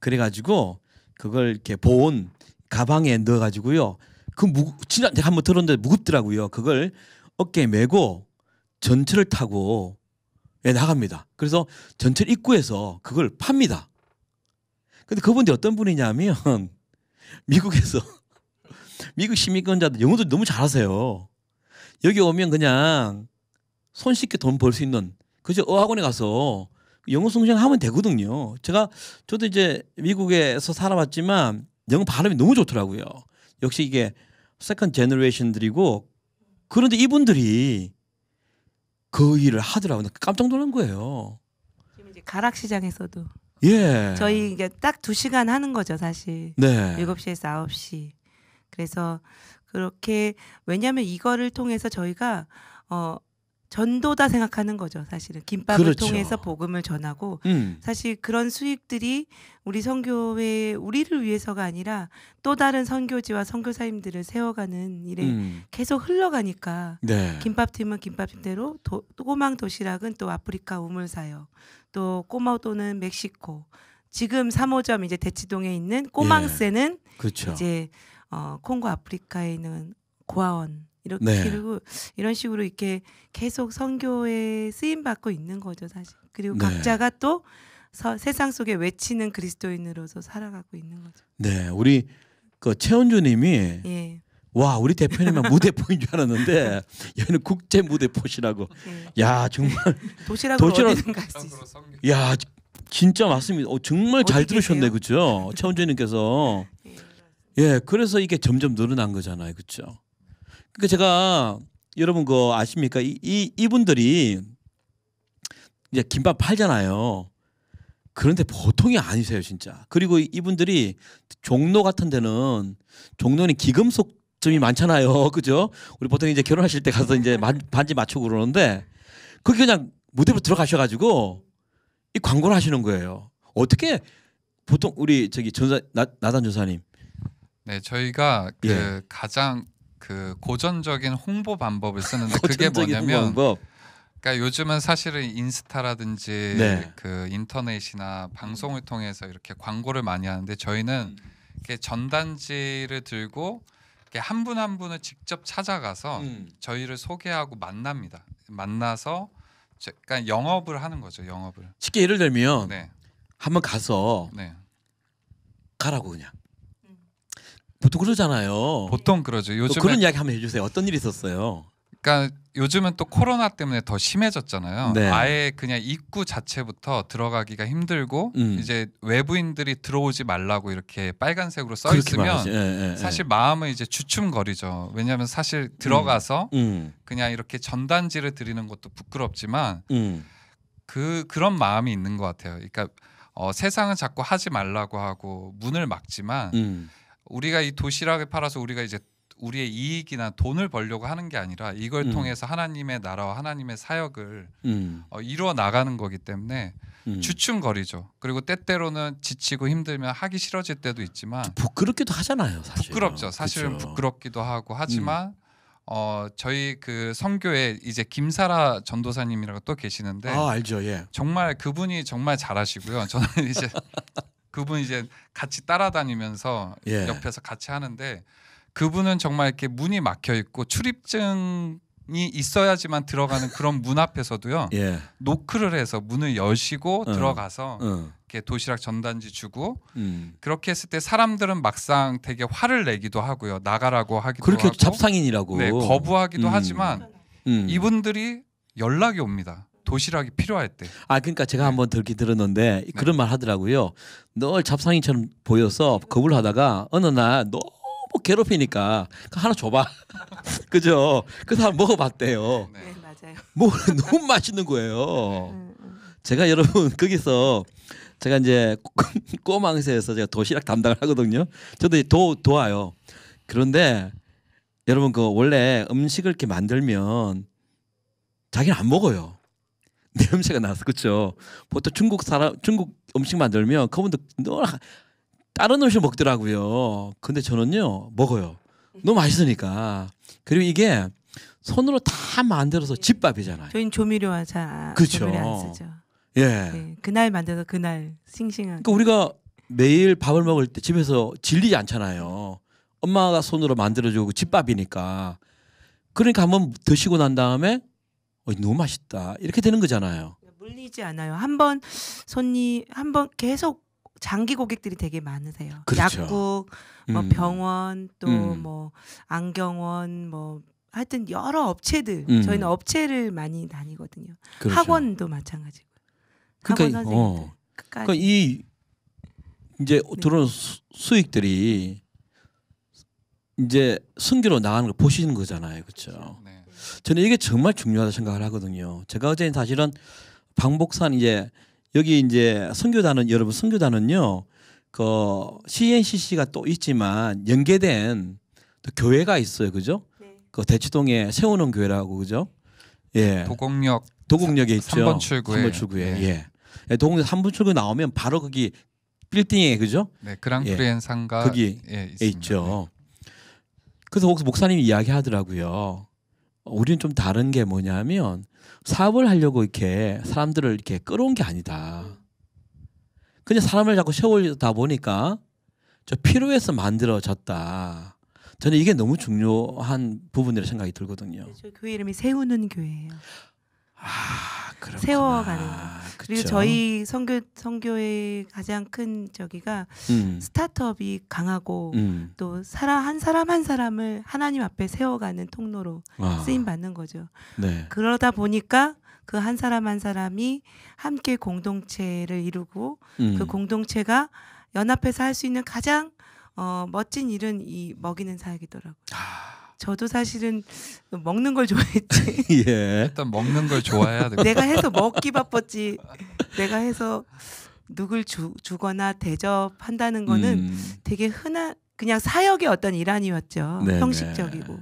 그래가지고 그걸 이렇게 보온 가방에 넣어가지고요. 그 무, 진짜 제가 한번 들었는데 무겁더라고요. 그걸 어깨에 메고 전철을 타고 예, 나갑니다. 그래서 전철 입구에서 그걸 팝니다. 근데 그분이 들 어떤 분이냐면 미국에서 미국 시민권자들 영어도 너무 잘하세요. 여기 오면 그냥 손쉽게 돈 벌 수 있는 그저 어학원에 가서 영어 성장하면 되거든요. 제가 저도 이제 미국에서 살아봤지만 영어 발음이 너무 좋더라고요. 역시 이게 세컨 제너레이션들이고 그런데 이분들이 그 일을 하더라고요. 깜짝 놀란 거예요. 지금 이제 가락 시장에서도 예. 저희 이게 딱 두 시간 하는 거죠, 사실. 네. 일곱 시에서 아홉 시 그래서 그렇게 왜냐하면 이거를 통해서 저희가 어 전도다 생각하는 거죠, 사실은 김밥을 그렇죠. 통해서 복음을 전하고 음. 사실 그런 수익들이 우리 선교회 우리를 위해서가 아니라 또 다른 선교지와 선교사님들을 세워가는 일에 음. 계속 흘러가니까 네. 김밥팀은 김밥팀대로 도, 꼬망 도시락은 또 아프리카 우물 사역 또꼬마또는 멕시코. 지금 3호점 이제 대치동에 있는 꼬망새는 예. 그렇죠. 이제 어, 콩고 아프리카에 있는 고아원 이렇게 네. 그리고 이런 식으로 이렇게 계속 선교에 쓰임 받고 있는 거죠 사실. 그리고 네. 각자가 또 서, 세상 속에 외치는 그리스도인으로서 살아가고 있는 거죠. 네, 우리 그 최원주님이 예. 와 우리 대표님은 무대포인 줄 알았는데 여기는 국제 무대포시라고 야 정말 도시락 도시락 갈수 있어. 야 진짜 맞습니다. 어, 정말 잘 들으셨네 그죠? 최원재님께서 예. 예 그래서 이게 점점 늘어난 거잖아요 그죠? 그러니까 제가 여러분 그 아십니까 이, 이 이분들이 이제 김밥 팔잖아요. 그런데 보통이 아니세요 진짜. 그리고 이분들이 종로 같은 데는 종로는 기금속 점이 많잖아요. 그죠? 우리 보통 이제 결혼하실 때 가서 이제 반지 맞추고 그러는데 그게 그냥 무대로 들어가셔가지고 이 광고를 하시는 거예요. 어떻게 보통 우리 저기 전사 나, 나단 조사님. 네, 저희가 그 예. 가장 그 고전적인 홍보 방법을 쓰는데 그게 뭐냐면 그러니까 요즘은 사실은 인스타라든지 네. 그 인터넷이나 방송을 통해서 이렇게 광고를 많이 하는데 저희는 음. 이렇게 전단지를 들고 한 분한 한 분을 직접 찾아가서 음. 저희를 소개하고 만납니다. 만나서 그러니까 영업을 하는 거죠. 영업을. 쉽게 예를 들면 네. 한번 가서 네. 가라고 그냥. 보통 그러잖아요. 보통 그러죠. 어, 요즘 그런 이야기 한번 해주세요. 어떤 일이 있었어요? 그러니까 요즘은 또 코로나 때문에 더 심해졌잖아요. 네. 아예 그냥 입구 자체부터 들어가기가 힘들고 음. 이제 외부인들이 들어오지 말라고 이렇게 빨간색으로 써 있으면 예, 예, 예, 사실 예. 마음은 이제 주춤거리죠. 왜냐하면 사실 들어가서 음. 음. 그냥 이렇게 전단지를 드리는 것도 부끄럽지만 음. 그 그런 마음이 있는 것 같아요. 그러니까 어, 세상은 자꾸 하지 말라고 하고 문을 막지만 음. 우리가 이 도시락을 팔아서 우리가 이제 우리의 이익이나 돈을 벌려고 하는 게 아니라 이걸 음. 통해서 하나님의 나라와 하나님의 사역을 음. 어, 이루어 나가는 거기 때문에 음. 주춤거리죠. 그리고 때때로는 지치고 힘들면 하기 싫어질 때도 있지만 부끄럽기도 하잖아요. 사실. 부끄럽죠. 사실은 그쵸. 부끄럽기도 하고 하지만 음. 어 저희 그성교에 이제 김사라 전도사님이라고 또 계시는데 아 알죠 예 정말 그분이 정말 잘하시고요 저는 이제 그분 이제 같이 따라다니면서 예. 옆에서 같이 하는데 그분은 정말 이렇게 문이 막혀 있고 출입증 이 있어야지만 들어가는 그런 문 앞에서도요. 예. 노크를 해서 문을 여시고 어. 들어가서 어. 이렇게 도시락 전단지 주고 음. 그렇게 했을 때 사람들은 막상 되게 화를 내기도 하고요. 나가라고 하기도 그렇게 하고 잡상인이라고 네, 거부하기도 음. 하지만 음. 이분들이 연락이 옵니다. 도시락이 필요할 때. 아 그러니까 제가 네. 한번 들기 들었는데 네. 그런 말 하더라고요. 널 잡상인처럼 보여서 겁을 하다가 어느 날너 뭐 괴롭히니까 그 하나 줘봐. 그죠? 그 사람 먹어봤대요. 네, 네, 맞아요. 뭐 너무 맛있는 거예요. 음, 음. 제가 여러분 거기서 제가 이제 꼬망새에서 제가 도시락 담당을 하거든요. 저도 도 도와요. 그런데 여러분 그 원래 음식을 이렇게 만들면 자기는 안 먹어요. 냄새가 나서 그쵸 보통 중국 사람 중국 음식 만들면 그분도 너늘 다른 음식 먹더라고요. 근데 저는요 먹어요. 너무 맛있으니까. 그리고 이게 손으로 다 만들어서 집밥이잖아요. 저희는 조미료와 잘 그렇죠. 조미료 안 쓰죠. 예. 네. 그날 만들어서 그날 싱싱한. 그러니까 우리가 매일 밥을 먹을 때 집에서 질리지 않잖아요. 엄마가 손으로 만들어주고 집밥이니까. 그러니까 한번 드시고 난 다음에 어, 너무 맛있다 이렇게 되는 거잖아요. 물리지 않아요. 한번 손이 한번 계속 장기 고객들이 되게 많으세요. 그렇죠. 약국, 뭐 음. 병원, 또뭐 음. 뭐 안경원, 뭐 하여튼 여러 업체들 음. 저희는 업체를 많이 다니거든요. 그렇죠. 학원도 마찬가지고. 그러니까, 학원 어. 선생님들 어. 그러니까 이 이제 네. 들어온 수익들이 이제 승기로 나가는 걸 보시는 거잖아요, 그렇죠? 그렇죠? 네. 저는 이게 정말 중요하다 생각을 하거든요. 제가 어제 사실은 방복산 이제 여기 이제 선교단은 여러분 선교단은요. 그 CNCC가 또 있지만 연계된 또 교회가 있어요. 그죠? 네. 그 대치동에 세우는 교회라고 그죠? 예. 도곡역 도곡역에 있죠. 3번 출구에. 3번 출구에. 네. 예. 예 도곡역 3번 출구 나오면 바로 거기 빌딩에 그죠? 네, 그랑프리엔 예. 상가 거기 예, 있죠. 그래서 혹시 목사님이 이야기하더라고요. 우리는 좀 다른 게 뭐냐면 사업을 하려고 이렇게 사람들을 이렇게 끌어온 게 아니다. 그냥 사람을 자꾸 세우다 보니까 저 필요해서 만들어졌다. 저는 이게 너무 중요한 부분이라고 생각이 들거든요. 네, 저 교회 이름이 세우는 교회예요. 아, 세워가는 거. 그리고 저희 성교성교의 가장 큰 저기가 음. 스타트업이 강하고 음. 또 사람 한 사람 한 사람을 하나님 앞에 세워가는 통로로 아. 쓰임 받는 거죠. 네. 그러다 보니까 그 한 사람 한 사람이 함께 공동체를 이루고 음. 그 공동체가 연합해서 할 수 있는 가장 어, 멋진 일은 이 먹이는 사역이더라고요. 아. 저도 사실은 먹는 걸 좋아했지. 예. 일단 먹는 걸 좋아해야 돼. 내가 해서 먹기 바빴지. 내가 해서 누굴 주, 거나 대접한다는 거는 음. 되게 흔한 그냥 사역의 어떤 일환이었죠. 네네. 형식적이고.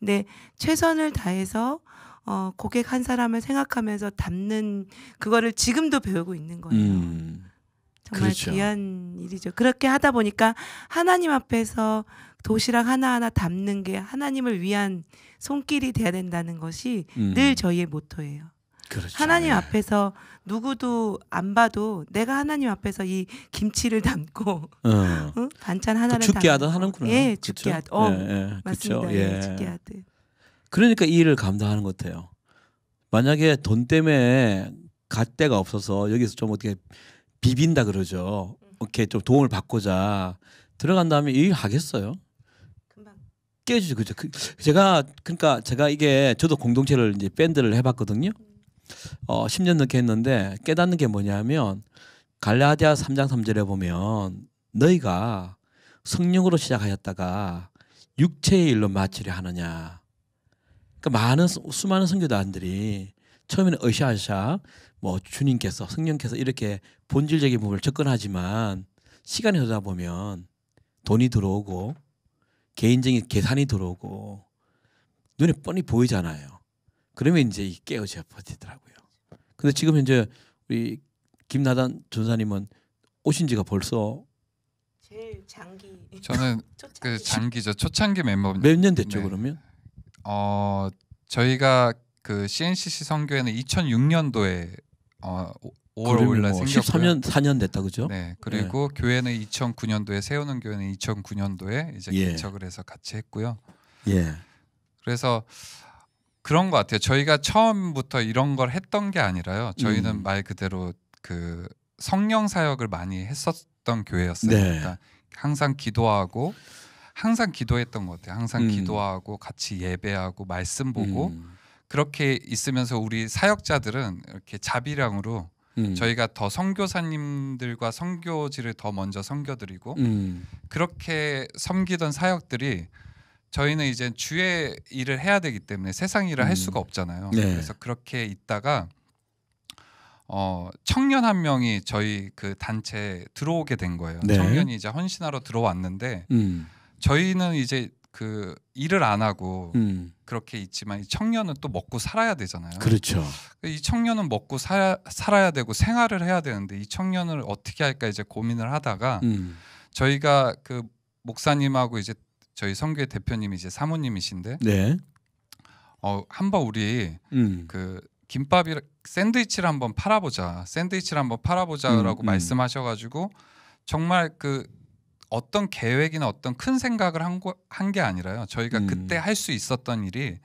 근데 최선을 다해서 어, 고객 한 사람을 생각하면서 담는 그거를 지금도 배우고 있는 거예요. 음. 정말 그렇죠. 귀한 일이죠. 그렇게 하다 보니까 하나님 앞에서 도시락 하나하나 담는 게 하나님을 위한 손길이 돼야 된다는 것이 음. 늘 저희의 모토예요. 그렇죠. 하나님 네. 앞에서 누구도 안 봐도 내가 하나님 앞에서 이 김치를 담고 어. 응? 반찬 하나를 그 죽게 하듯 하는구나. 예, 죽게 하듯. 어, 예, 예. 맞습니다. 그쵸? 예. 예. 하듯. 그러니까 이 일을 감당하는 것 같아요. 만약에 돈 때문에 갈 데가 없어서 여기서 좀 어떻게 비빈다 그러죠. 음. 이렇게 좀 도움을 받고자 들어간 다음에 일 하겠어요? 깨지죠. 그죠. 그, 제가 그러니까 제가 이게 저도 공동체를 이제 밴드를 해봤거든요. 어, 10년 넘게 했는데 깨닫는 게 뭐냐면 갈라디아 3장 3절에 보면 너희가 성령으로 시작하였다가 육체의 일로 마치려 하느냐. 그러니까 많은 수많은 선교단들이 처음에는 으샤으샤 뭐 주님께서 성령께서 이렇게 본질적인 부분을 접근하지만 시간이 흐르다 보면 돈이 들어오고 개인적인 계산이 들어오고 눈에 뻔히 보이잖아요. 그러면 이제 깨어져 버리더라고요. 근데 지금 현재 우리 김나단 전사님은 오신 지가 벌써 제일 장기 저는 그 초창기. 그 장기죠 초창기 멤버 몇 년 됐죠 네. 그러면 어 저희가 그 CNCC 선교회는 2006년도에 어 5월 5일날 뭐 생겼고요. 13년 4년 됐다 그죠? 네. 그리고 예. 교회는 2009년도에 세우는 교회는 2009년도에 이제 예. 개척을 해서 같이 했고요. 예. 그래서 그런 것 같아요. 저희가 처음부터 이런 걸 했던 게 아니라요. 저희는 음. 말 그대로 그 성령 사역을 많이 했었던 교회였어요. 네. 그러니까 항상 기도하고 항상 기도했던 것 같아요. 항상 음. 기도하고 같이 예배하고 말씀 보고 음. 그렇게 있으면서 우리 사역자들은 이렇게 자비량으로 음. 저희가 더 선교사님들과 선교지를 더 먼저 선교드리고 음. 그렇게 섬기던 사역들이 저희는 이제 주의 일을 해야 되기 때문에 세상 일을 음. 할 수가 없잖아요. 네. 그래서 그렇게 있다가 어 청년 한 명이 저희 그 단체에 들어오게 된 거예요. 네. 청년이 이제 헌신하러 들어왔는데 음. 저희는 이제 그 일을 안 하고 음. 그렇게 있지만 이 청년은 또 먹고 살아야 되잖아요. 그렇죠. 그 이 청년은 먹고 살 사, 살아야 되고 생활을 해야 되는데 이 청년을 어떻게 할까 이제 고민을 하다가 음. 저희가 그 목사님하고 이제 저희 성교회 대표님이 이제 사모님이신데 네. 어 한번 우리 음. 그 김밥이 샌드위치를 한번 팔아보자 샌드위치를 한번 팔아보자라고 음, 음. 말씀하셔가지고 정말 그 어떤 계획이나 어떤 큰 생각을 한 게 아니라요. 저희가 음. 그때 할 수 있었던 일이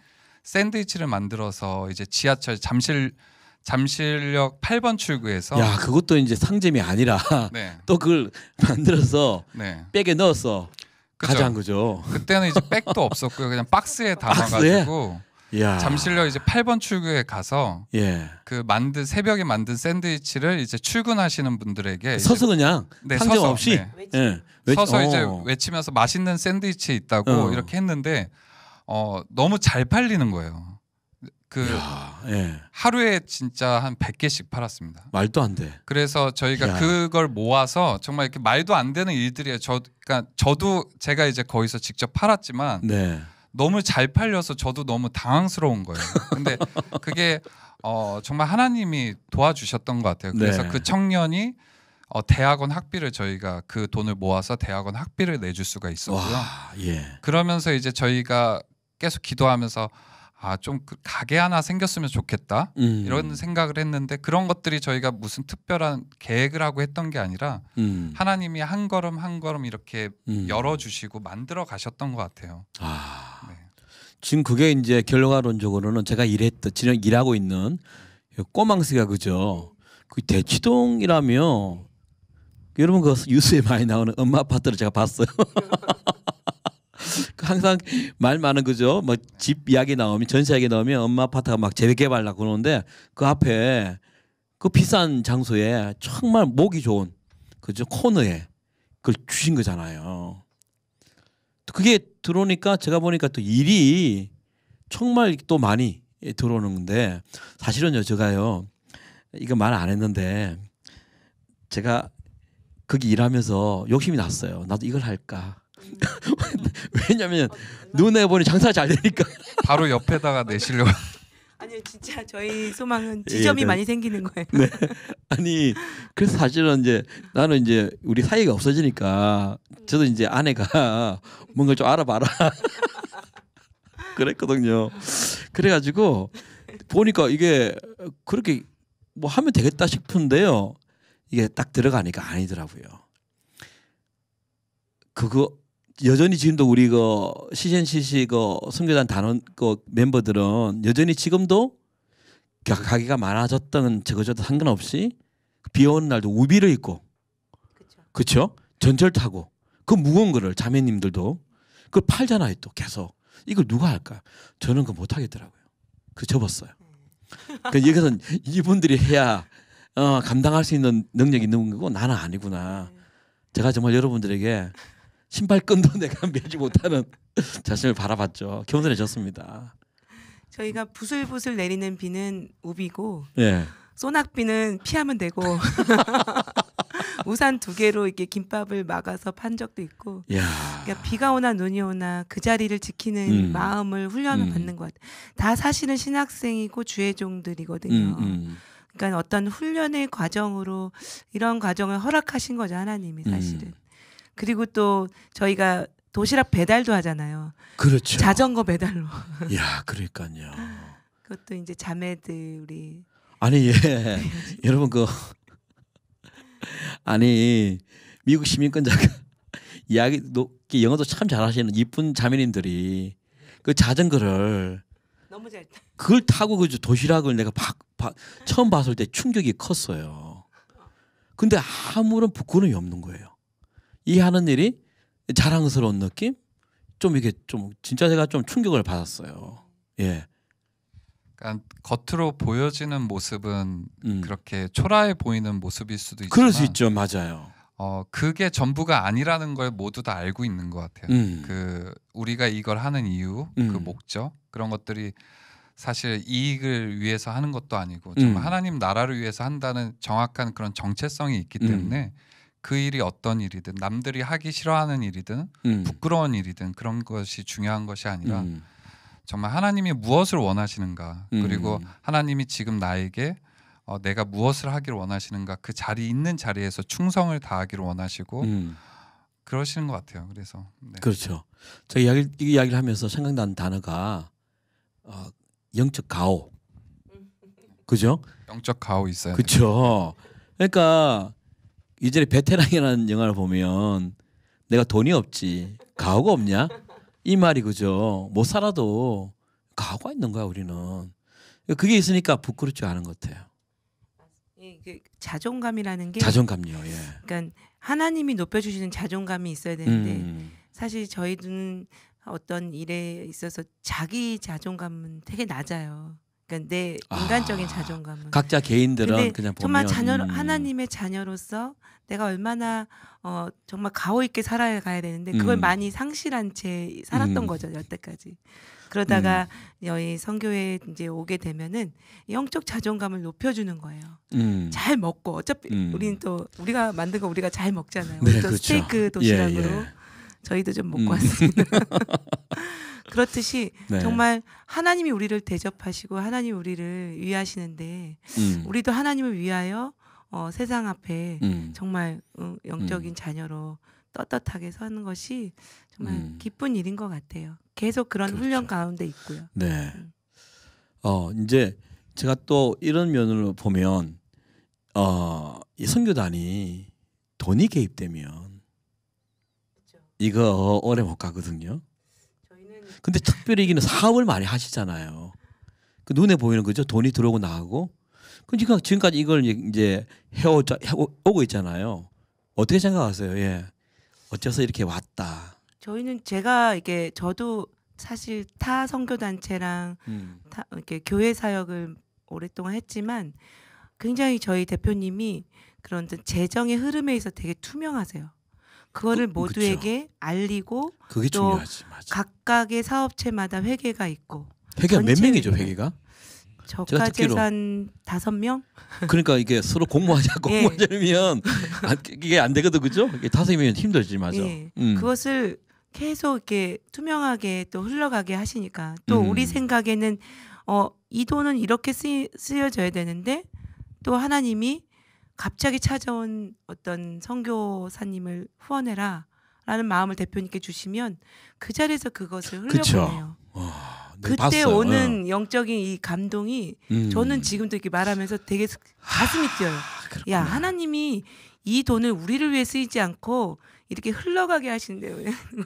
샌드위치를 만들어서 이제 지하철 잠실 잠실역 8번 출구에서 야 그것도 이제 상점이 아니라 네. 또 그걸 만들어서 네. 백에 넣었어. 그쵸? 가장 그죠. 그때는 이제 백도 없었고요. 그냥 박스에 아, 담아가지고 야. 잠실역 이제 8번 출구에 가서 예. 그 만든 새벽에 만든 샌드위치를 이제 출근하시는 분들에게 서서 그냥 네, 판정 서서, 없이 네. 예. 외치, 서서 어. 이제 외치면서 맛있는 샌드위치 있다고 어. 이렇게 했는데 어 너무 잘 팔리는 거예요. 그 야, 예. 하루에 진짜 한 100개씩 팔았습니다. 말도 안 돼. 그래서 저희가 야. 그걸 모아서 정말 이렇게 말도 안 되는 일들이에요. 저 그러니까 저도 제가 이제 거기서 직접 팔았지만 네. 너무 잘 팔려서 저도 너무 당황스러운 거예요. 근데 그게 어, 정말 하나님이 도와주셨던 것 같아요. 그래서 네. 그 청년이 어, 대학원 학비를 저희가 그 돈을 모아서 대학원 학비를 내줄 수가 있었고요. 와, 예. 그러면서 이제 저희가 계속 기도하면서 아좀그 가게 하나 생겼으면 좋겠다 음. 이런 생각을 했는데 그런 것들이 저희가 무슨 특별한 계획을 하고 했던 게 아니라 음. 하나님이 한 걸음 한 걸음 이렇게 음. 열어주시고 만들어 가셨던 것 같아요. 아. 지금 그게 이제 결과론적으로는 제가 일했던 지금 일하고 있는 꼬망스가 그죠. 그 대치동이라며 여러분 그 뉴스에 많이 나오는 엄마 아파트를 제가 봤어요. 그 항상 말 많은 그죠. 뭐 집 이야기 나오면 전세 이야기 나오면 엄마 아파트가 막 재개발하고 그러는데 그 앞에 그 비싼 장소에 정말 목이 좋은 그죠 코너에 그걸 주신 거잖아요. 그게 들어오니까 제가 보니까 또 일이 정말 또 많이 예, 들어오는데 건 사실은요 제가요 이거 말 안 했는데 제가 거기 일하면서 욕심이 났어요. 나도 이걸 할까. 음. 왜냐면 아, 눈에 보니 장사 잘 되니까 바로 옆에다가 내시려고 아니요, 진짜 저희 소망은 예, 지점이 예, 많이 생기는 거예요. 네. 아니, 그래서 사실은 이제 나는 이제 우리 사이가 없어지니까 저도 이제 아내가 뭔가 좀 알아봐라. 그랬거든요. 그래가지고 보니까 이게 그렇게 뭐 하면 되겠다 싶은데요. 이게 딱 들어가니까 아니더라고요. 그거 여전히 지금도 우리 그 CCNCC 그 선교단 단원 그 멤버들은 여전히 지금도 가게가 많아졌던 적거져도 상관없이 비 오는 날도 우비를 입고 그렇죠 전철 타고 그 무거운 거를 자매님들도 그걸 팔잖아요 또 계속 이걸 누가 할까 저는 그 못 하겠더라고요 그 접었어요 음. 그러니까 여기서는 이분들이 해야 어, 감당할 수 있는 능력이 있는 거고 나는 아니구나 음. 제가 정말 여러분들에게 신발끈도 내가 매지 못하는 자신을 바라봤죠. 겸손해졌습니다. 저희가 부슬부슬 내리는 비는 우비고 예. 소낙비는 피하면 되고 우산 두 개로 이렇게 김밥을 막아서 판 적도 있고 그러니까 비가 오나 눈이 오나 그 자리를 지키는 음. 마음을 훈련을 음. 받는 것 같아요. 다 사실은 신학생이고 주의종들이거든요 음, 음. 그러니까 어떤 훈련의 과정으로 이런 과정을 허락하신 거죠 하나님이 사실은. 음. 그리고 또 저희가 도시락 배달도 하잖아요. 그렇죠. 자전거 배달로. 야, 그러니까요. 그것도 이제 자매들 우리 아니 예. 여러분 그 아니 미국 시민권자가 이야기 영어도 참 잘하시는 이쁜 자매님들이 그 자전거를 너무 잘 그걸 타고 그 도시락을 내가 바, 바, 처음 봤을 때 충격이 컸어요. 근데 아무런 부끄러움이 없는 거예요. 이 하는 일이 자랑스러운 느낌? 좀 이게 좀 진짜 제가 좀 충격을 받았어요. 예. 그러니까 겉으로 보여지는 모습은 음. 그렇게 초라해 보이는 모습일 수도 있지만 그럴 수 있죠, 맞아요. 어 그게 전부가 아니라는 걸 모두 다 알고 있는 것 같아요. 음. 그 우리가 이걸 하는 이유, 그 음. 그 목적 그런 것들이 사실 이익을 위해서 하는 것도 아니고 좀 음. 하나님 나라를 위해서 한다는 정확한 그런 정체성이 있기 음. 때문에 그 일이 어떤 일이든 남들이 하기 싫어하는 일이든 음. 부끄러운 일이든 그런 것이 중요한 것이 아니라 음. 정말 하나님이 무엇을 원하시는가 음. 그리고 하나님이 지금 나에게 어, 내가 무엇을 하기를 원하시는가 그 자리 있는 자리에서 충성을 다하기를 원하시고 음. 그러시는 것 같아요. 그래서 네. 그렇죠. 저 이야기 이 이야기를 하면서 생각난 단어가 어, 영적 가오 그죠? 영적 가오 있어요. 그렇죠. 그러니까 이전에 베테랑이라는 영화를 보면 내가 돈이 없지 가오가 없냐 이 말이 그죠 못 살아도 가오가 있는 거야 우리는 그러니까 그게 있으니까 부끄럽지 않은 것 같아요. 예, 그 자존감이라는 게 자존감요. 예. 그러니까 하나님이 높여주시는 자존감이 있어야 되는데 음. 사실 저희는 어떤 일에 있어서 자기 자존감은 되게 낮아요. 그러니까 내 아, 인간적인 아, 자존감은 각자 개인들은 그냥 보면 정말 자녀 음. 하나님의 자녀로서 내가 얼마나 어 정말 가오 있게 살아가야 되는데 그걸 음. 많이 상실한 채 살았던 음. 거죠 여태까지 그러다가 음. 여기 성교에 이제 오게 되면은 영적 자존감을 높여주는 거예요 음. 잘 먹고 어차피 음. 우리는 또 우리가 만든 거 우리가 잘 먹잖아요 네, 그렇죠. 스테이크 예, 도시락으로 예, 예. 저희도 좀 먹고 왔습니다. 그렇듯이 네. 정말 하나님이 우리를 대접하시고 하나님 이 우리를 위하시는데 음. 우리도 하나님을 위하여 어, 세상 앞에 음. 정말 어, 영적인 음. 자녀로 떳떳하게 서는 것이 정말 음. 기쁜 일인 것 같아요. 계속 그런 그렇죠. 훈련 가운데 있고요. 네. 음. 어 이제 제가 또 이런 면으로 보면 어이 선교단이 돈이 개입되면 이거 어, 오래 못 가거든요. 근데 특별히 이기는 사업을 많이 하시잖아요. 그 눈에 보이는 거죠. 돈이 들어오고 나가고. 그러니까 지금까지 이걸 이제 해오자, 해오고 있잖아요. 어떻게 생각하세요? 예. 어째서 이렇게 왔다. 저희는 제가 이게 저도 사실 타 선교 단체랑 음. 이렇게 교회 사역을 오랫동안 했지만 굉장히 저희 대표님이 그런 재정의 흐름에 있어 되게 투명하세요. 그거를 그, 모두에게 그쵸. 알리고 그게 또 중요하지, 맞아. 각각의 사업체마다 회계가 있고 회계몇 명이죠 회계가? 저가 재산 다섯 명? 그러니까 이게 서로 공모하자 공모하자면 예. 아, 이게 안 되거든 그죠? 이게 다섯 명이 힘들지 맞아. 예. 음. 그것을 계속 이렇게 투명하게 또 흘러가게 하시니까 또 음. 우리 생각에는 어 이 돈은 이렇게 쓰, 쓰여져야 되는데 또 하나님이 갑자기 찾아온 어떤 선교사님을 후원해라 라는 마음을 대표님께 주시면 그 자리에서 그것을 흘려보내요. 그때 봤어요. 오는 네. 영적인 이 감동이 음. 저는 지금도 이렇게 말하면서 되게 가슴이 아, 뛰어요. 아, 야 하나님이 이 돈을 우리를 위해 쓰이지 않고 이렇게 흘러가게 하신대요.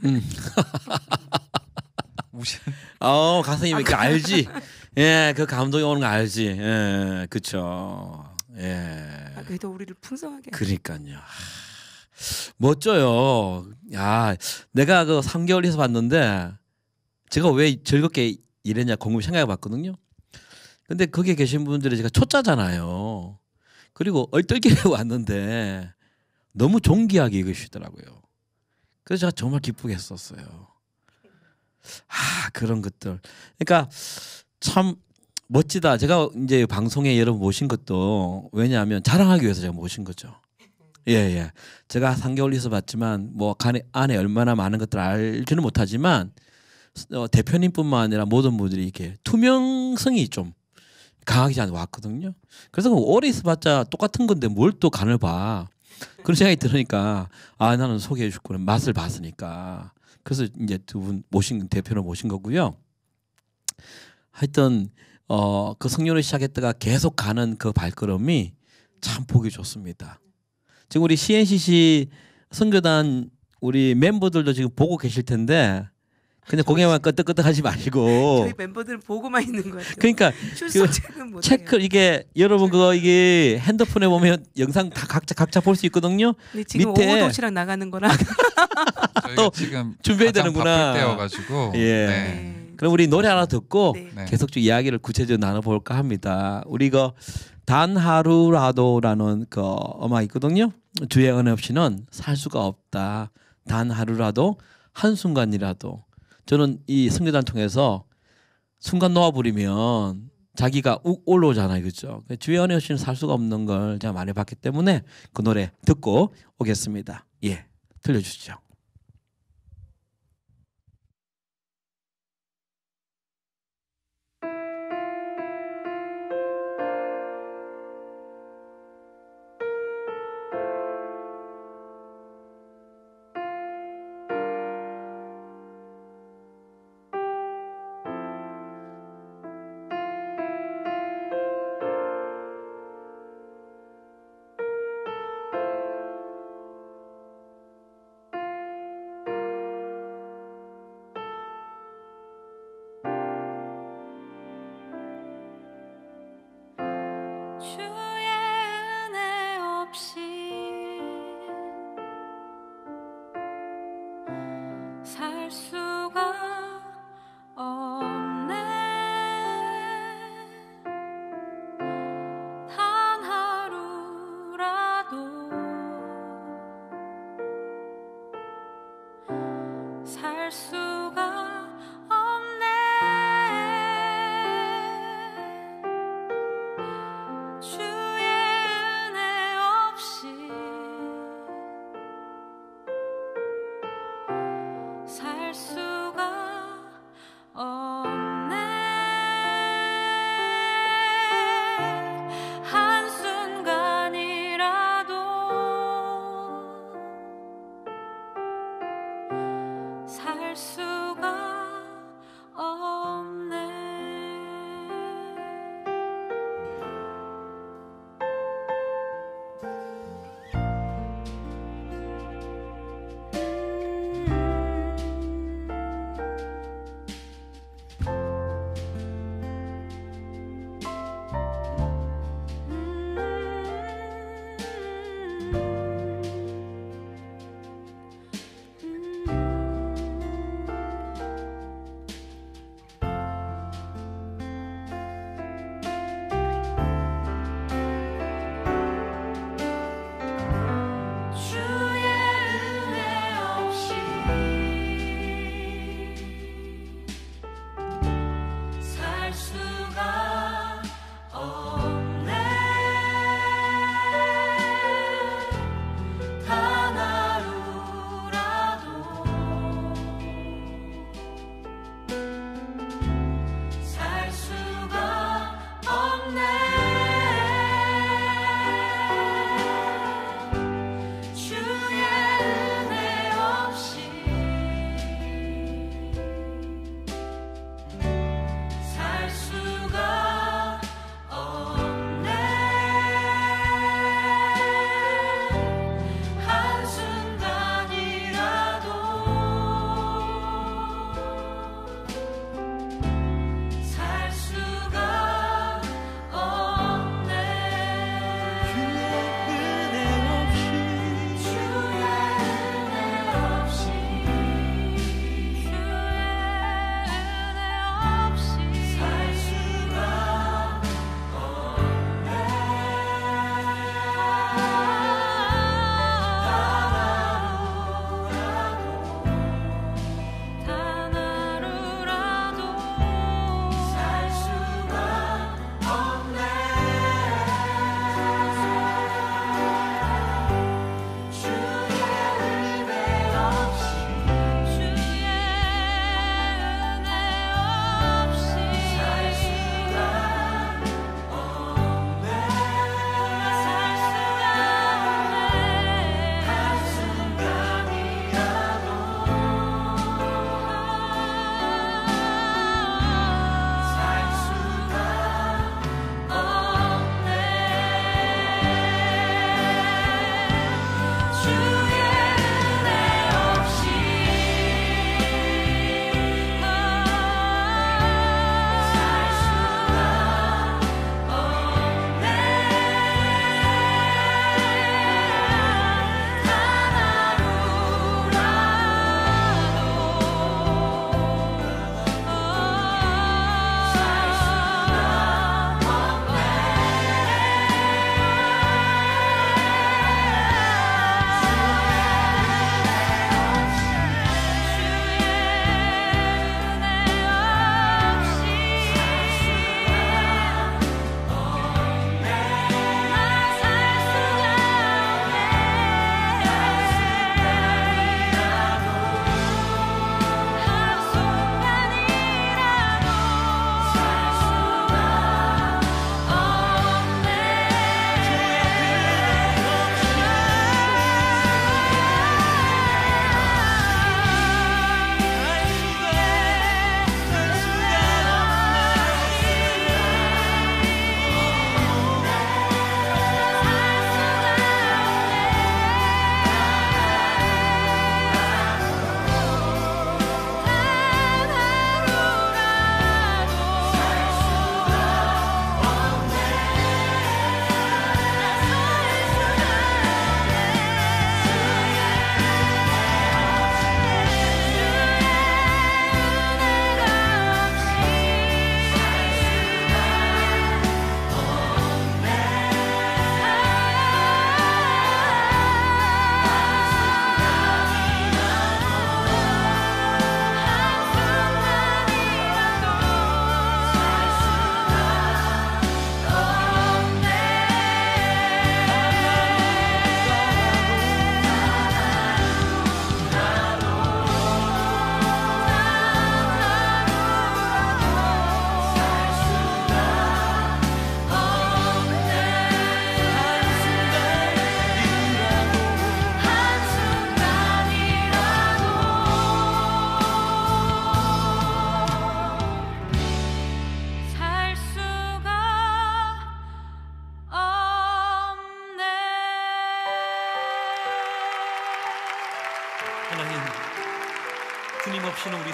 음. 어 가슴이 아, 이렇 알지. 예, 그 감동이 오는 거 알지. 예, 그쵸. 예. 아, 그래도 우리를 풍성하게. 그러니까요. 멋져요. 야, 내가 그 3개월에서 봤는데 제가 왜 즐겁게 일했냐 궁금 생각해 봤거든요. 근데 거기에 계신 분들이 제가 초짜잖아요. 그리고 얼떨결에 왔는데 너무 존귀하게 읽으시더라고요. 그래서 제가 정말 기쁘게 했었어요. 아, 그런 것들. 그러니까 참 멋지다. 제가 이제 방송에 여러분 모신 것도 왜냐하면 자랑하기 위해서 제가 모신 거죠. 예, 예. 제가 3개월에서 봤지만 뭐 간에, 안에 얼마나 많은 것들을 알지는 못하지만 어, 대표님뿐만 아니라 모든 분들이 이렇게 투명성이 좀 강하게 잘 왔거든요. 그래서 그 오래 있어봤자 똑같은 건데 뭘 또 간을 봐. 그런 생각이 들으니까 아 나는 소개해 줄 거는 맛을 봤으니까. 그래서 이제 두 분 모신 대표로 모신 거고요. 하여튼 어, 그승령을 시작했다가 계속 가는 그 발걸음이 참 보기 좋습니다. 지금 우리 CNCC 선교단 우리 멤버들도 지금 보고 계실 텐데 그냥 공연만 끄떡끄떡 하지 마시고 저희 멤버들은 보고만 있는 거예요. 그러니까 그 체크 이게 여러분 그거 이게 핸드폰에 보면 영상 다 각자 각자 볼 수 있거든요. 근 지금 밑에 오도시랑 나가는 거라 또 지금 준비해야 되는구나. 바쁠 때여가지고 예. 네. 네. 그럼 우리 노래 하나 듣고 네. 네. 계속 좀 이야기를 구체적으로 나눠볼까 합니다. 우리가 그 단 하루라도라는 그 어마 있거든요. 주의 은혜 없이는 살 수가 없다. 단 하루라도 한 순간이라도 저는 이 성교단 통해서 순간 놓아버리면 자기가 욱 올라오잖아요, 그죠? 주의 은혜 없이는 살 수가 없는 걸 제가 많이 봤기 때문에 그 노래 듣고 오겠습니다. 예, 들려주시죠.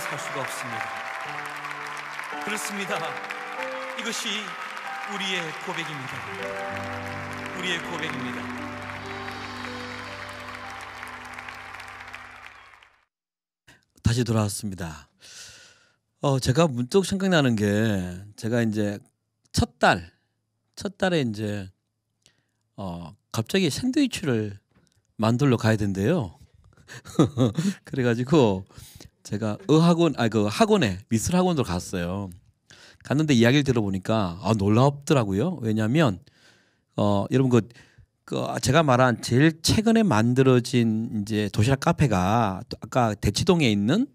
살 수가 없습니다. 그렇습니다. 이것이 우리의 고백입니다. 우리의 고백입니다. 다시 돌아왔습니다. 어, 제가 문득 생각나는 게 제가 이제 첫 달, 첫 달에 이제 어, 갑자기 샌드위치를 만들러 가야 된대요. 그래가지고 제가 의학원 아그 학원에 미술 학원으로 갔어요. 갔는데 이야기를 들어보니까 아 놀랍더라고요. 왜냐면어 여러분 그, 그 제가 말한 제일 최근에 만들어진 이제 도시락 카페가 아까 대치동에 있는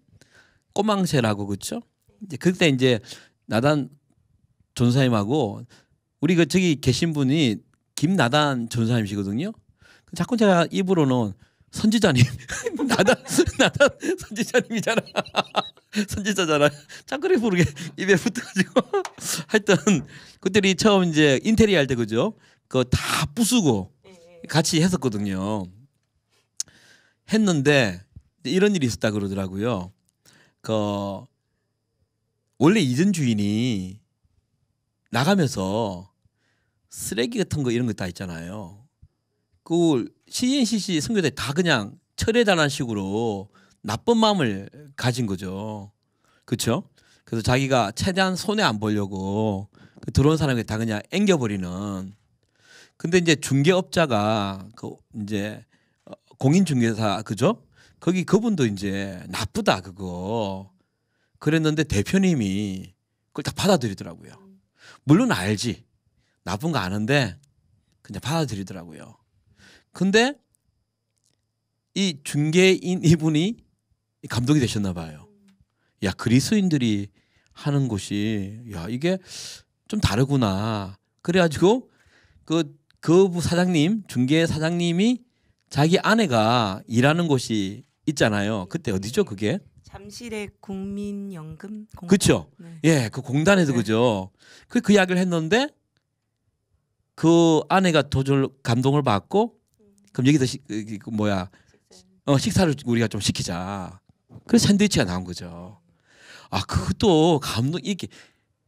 꼬망새라고 그렇죠? 이제 그때 이제 나단 존사님하고 우리 그 저기 계신 분이 김나단 존사님이시거든요 그 자꾸 제가 입으로는 선지자님 나다 나다 선지자님이잖아 선지자잖아 짱그리 부르게 입에 붙어가지고 하여튼 그때이 처음 이제 인테리어 할 때 그죠 그거 다 부수고 예, 예. 같이 했었거든요 했는데 이런 일이 있었다 그러더라고요 그 원래 이전 주인이 나가면서 쓰레기 같은 거 이런 거 다 있잖아요 그걸 CNCC 선교대 다 그냥 철회다란 식으로 나쁜 마음을 가진 거죠. 그렇죠? 그래서 자기가 최대한 손해 안 보려고 그 들어온 사람에게 다 그냥 앵겨버리는. 근데 이제 중개업자가 그 이제 어, 공인중개사 그죠? 거기 그분도 이제 나쁘다 그거 그랬는데 대표님이 그걸 다 받아들이더라고요. 물론 알지 나쁜 거 아는데 그냥 받아들이더라고요. 근데 이 중개인 이분이 감동이 되셨나 봐요. 야 그리스인들이 하는 곳이 야 이게 좀 다르구나. 그래가지고 그그 그, 그 사장님 중개 사장님이 자기 아내가 일하는 곳이 있잖아요. 그때 어디죠 그게? 잠실의 국민연금 공단. 그렇죠. 네. 예, 그 공단에서 네. 그죠. 그그 그 이야기를 했는데 그 아내가 도절 감동을 받고 그럼 여기서 시, 그, 그, 그 뭐야 어, 식사를 우리가 좀 시키자. 그래서 샌드위치가 나온 거죠. 아 그것도 감독 이게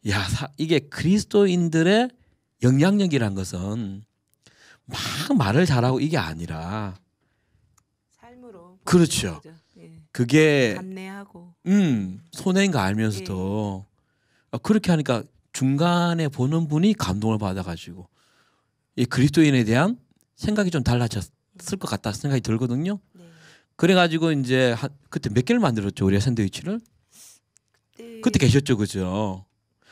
야 사, 이게 그리스도인들의 영향력이란 것은 막 말을 잘하고 이게 아니라 삶으로 그렇죠. 예. 그게 감내하고 음 손해인 거 알면서도 예. 그렇게 하니까 중간에 보는 분이 감동을 받아가지고 이 그리스도인에 대한 생각이 좀 달라졌 쓸것 같다 생각이 들거든요. 네. 그래가지고 이제 한, 그때 몇 개를 만들었죠 우리 샌드위치를 그때, 그때 계셨죠 그죠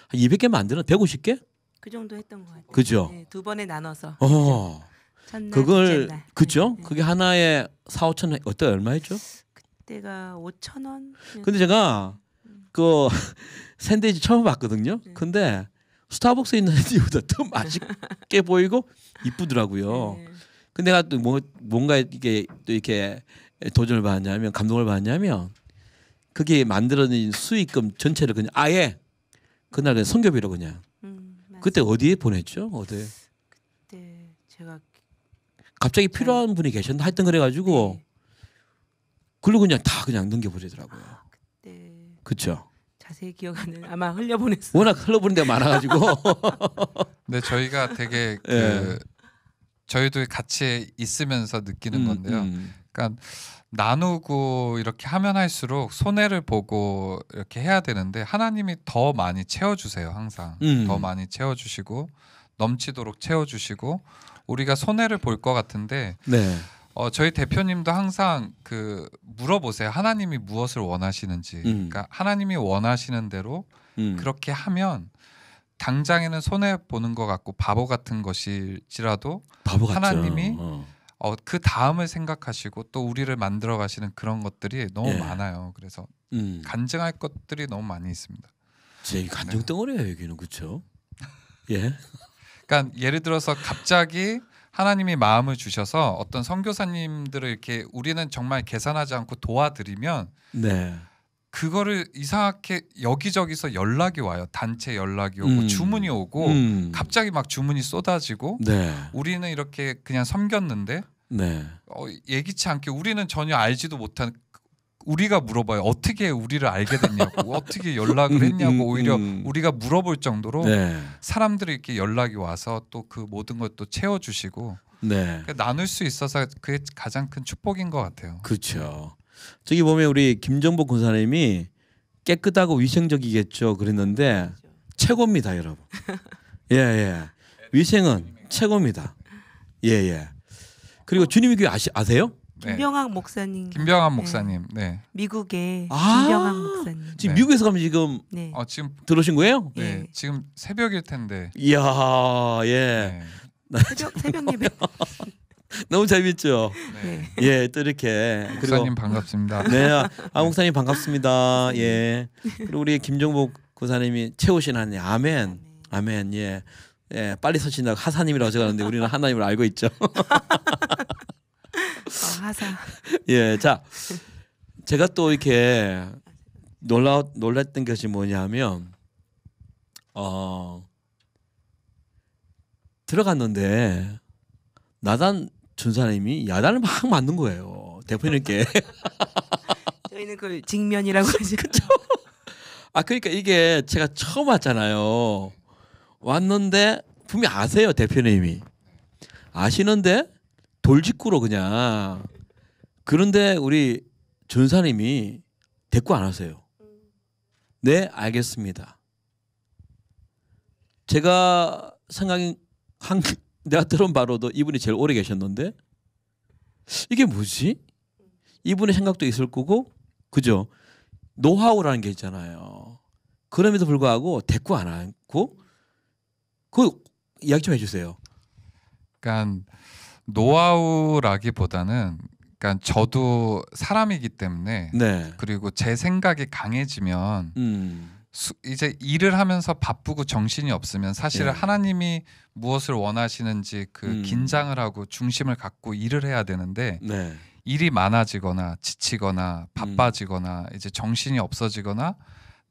한 200개 만드는 150개 그 정도 했던 것 같아요. 그죠 네, 두 번에 나눠서. 어. 첫날, 그걸 그죠? 네. 그게 하나에 4, 5천 원 어때 얼마였죠? 그때가 5천 원. 근데 제가 그 샌드위치 처음 봤거든요. 네. 근데 스타벅스에 있는 샌드위치보다 더 맛있게 보이고 이쁘더라고요. 네. 근데 내가 또 뭐, 뭔가 이게 또 이렇게 도전을 받았냐면 감동을 받았냐면 그게 만들어진 수익금 전체를 그냥 아예 그날 그냥 성교비로 그냥 음, 그때 어디에 보냈죠? 어디? 그때 제가 갑자기 그 필요한 네. 분이 계셨나 했던 튼 그래가지고 네. 그리고 그냥 다 그냥 넘겨버리더라고요. 아, 그때 그쵸? 자세히 기억하는 아마 흘려보냈어요. 워낙 흘려보는데 많아가지고. 네 저희가 되게 예. 그 저희도 같이 있으면서 느끼는 음, 건데요. 음. 그러니까 나누고 이렇게 하면 할수록 손해를 보고 이렇게 해야 되는데 하나님이 더 많이 채워주세요 항상 음. 더 많이 채워주시고 넘치도록 채워주시고 우리가 손해를 볼 것 같은데 네. 어, 저희 대표님도 항상 그 물어보세요 하나님이 무엇을 원하시는지 음. 그러니까 하나님이 원하시는 대로 음. 그렇게 하면 당장에는 손해 보는 것 같고 바보 같은 것일지라도 바보 하나님이 어. 어. 그 다음을 생각하시고 또 우리를 만들어 가시는 그런 것들이 너무 예. 많아요. 그래서 음. 간증할 것들이 너무 많이 있습니다. 제 간증 네. 덩어리예요 여기는 그렇죠. 예. 그러니까 예를 들어서 갑자기 하나님이 마음을 주셔서 어떤 선교사님들을 이렇게 우리는 정말 계산하지 않고 도와드리면 네. 그거를 이상하게 여기저기서 연락이 와요. 단체 연락이 오고 음. 주문이 오고 음. 갑자기 막 주문이 쏟아지고 네. 우리는 이렇게 그냥 섬겼는데 네. 어, 예기치 않게 우리는 전혀 알지도 못한 우리가 물어봐요. 어떻게 우리를 알게 됐냐고, 어떻게 연락을 음, 했냐고 음, 음, 오히려 우리가 물어볼 정도로 네. 사람들이 이렇게 연락이 와서 또 그 모든 것도 채워주시고 네. 그러니까 나눌 수 있어서 그게 가장 큰 축복인 것 같아요. 그렇죠. 저기 보면 우리 김정복 군사님이 깨끗하고 위생적이겠죠 그랬는데 그렇죠. 최고입니다 여러분. 예예. 예. 위생은 최고입니다. 예예. 예. 그리고 어. 주님이 그 아시, 아세요? 네. 김병학 목사님. 김병학 네. 목사님. 네. 네. 미국의 아~ 김병학 목사님. 지금 네. 미국에서 가면 지금 네. 어, 지금 들어오신 거예요? 네. 예. 지금 새벽일 텐데. 이야, 예. 네. 새벽 새벽 예배. 너무 재밌죠. 네. 네. 예, 또 이렇게 그리고 목사님 반갑습니다. 네, 아, 아 목사님 반갑습니다. 예, 네. 그리고 우리 김종복 교사님이 채우신 하나님 예, 아멘, 아, 네. 아멘. 예, 예, 빨리 서신다 고 하사님이라고 제가 하는데 우리는 하나님을 알고 있죠. 어, 하사. 예, 자, 제가 또 이렇게 놀라 놀랐던 것이 뭐냐면 어 들어갔는데 나단 준사님이 야단을 막 맞는 거예요. 대표님께. 저희는 그걸 직면이라고 하죠. 그렇죠. 아 그러니까 이게 제가 처음 왔잖아요. 왔는데 분명 아세요 대표님이 아시는데 돌직구로 그냥 그런데 우리 전사님이 대꾸 안 하세요. 네 알겠습니다. 제가 생각한 내가 들은 바로도 이분이 제일 오래 계셨는데 이게 뭐지? 이분의 생각도 있을 거고 그죠? 노하우라는 게 있잖아요. 그럼에도 불구하고 대꾸 안 하고 그 이야기 좀 해주세요. 그러니까 노하우라기보다는 그러니까 저도 사람이기 때문에 네. 그리고 제 생각이 강해지면 음. 수, 이제 일을 하면서 바쁘고 정신이 없으면 사실 예. 하나님이 무엇을 원하시는지 그 음. 긴장을 하고 중심을 갖고 일을 해야 되는데 네. 일이 많아지거나 지치거나 음. 바빠지거나 음. 이제 정신이 없어지거나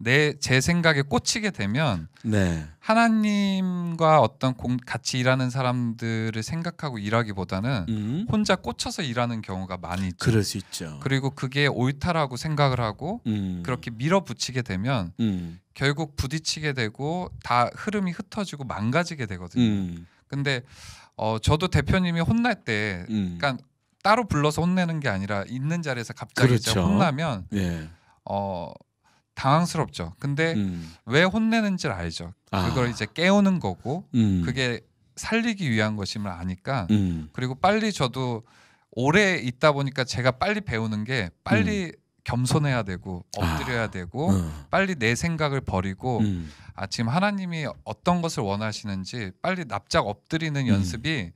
내제 생각에 꽂히게 되면 네. 하나님과 어떤 공, 같이 일하는 사람들을 생각하고 일하기보다는 음. 혼자 꽂혀서 일하는 경우가 많이 있죠. 그럴 수 있죠. 그리고 그게 옳다라고 생각을 하고 음. 그렇게 밀어붙이게 되면 음. 결국 부딪히게 되고 다 흐름이 흩어지고 망가지게 되거든요. 음. 근데 어, 저도 대표님이 혼날 때 음. 그러니까 따로 불러서 혼내는 게 아니라 있는 자리에서 갑자기 그렇죠. 혼나면 예. 어 당황스럽죠. 근데 음. 왜 혼내는지를 알죠. 아. 그걸 이제 깨우는 거고 음. 그게 살리기 위한 것임을 아니까 음. 그리고 빨리 저도 오래 있다 보니까 제가 빨리 배우는 게 빨리 음. 겸손해야 되고 아. 엎드려야 아. 되고 어. 빨리 내 생각을 버리고 음. 아 지금 하나님이 어떤 것을 원하시는지 빨리 납작 엎드리는 음. 연습이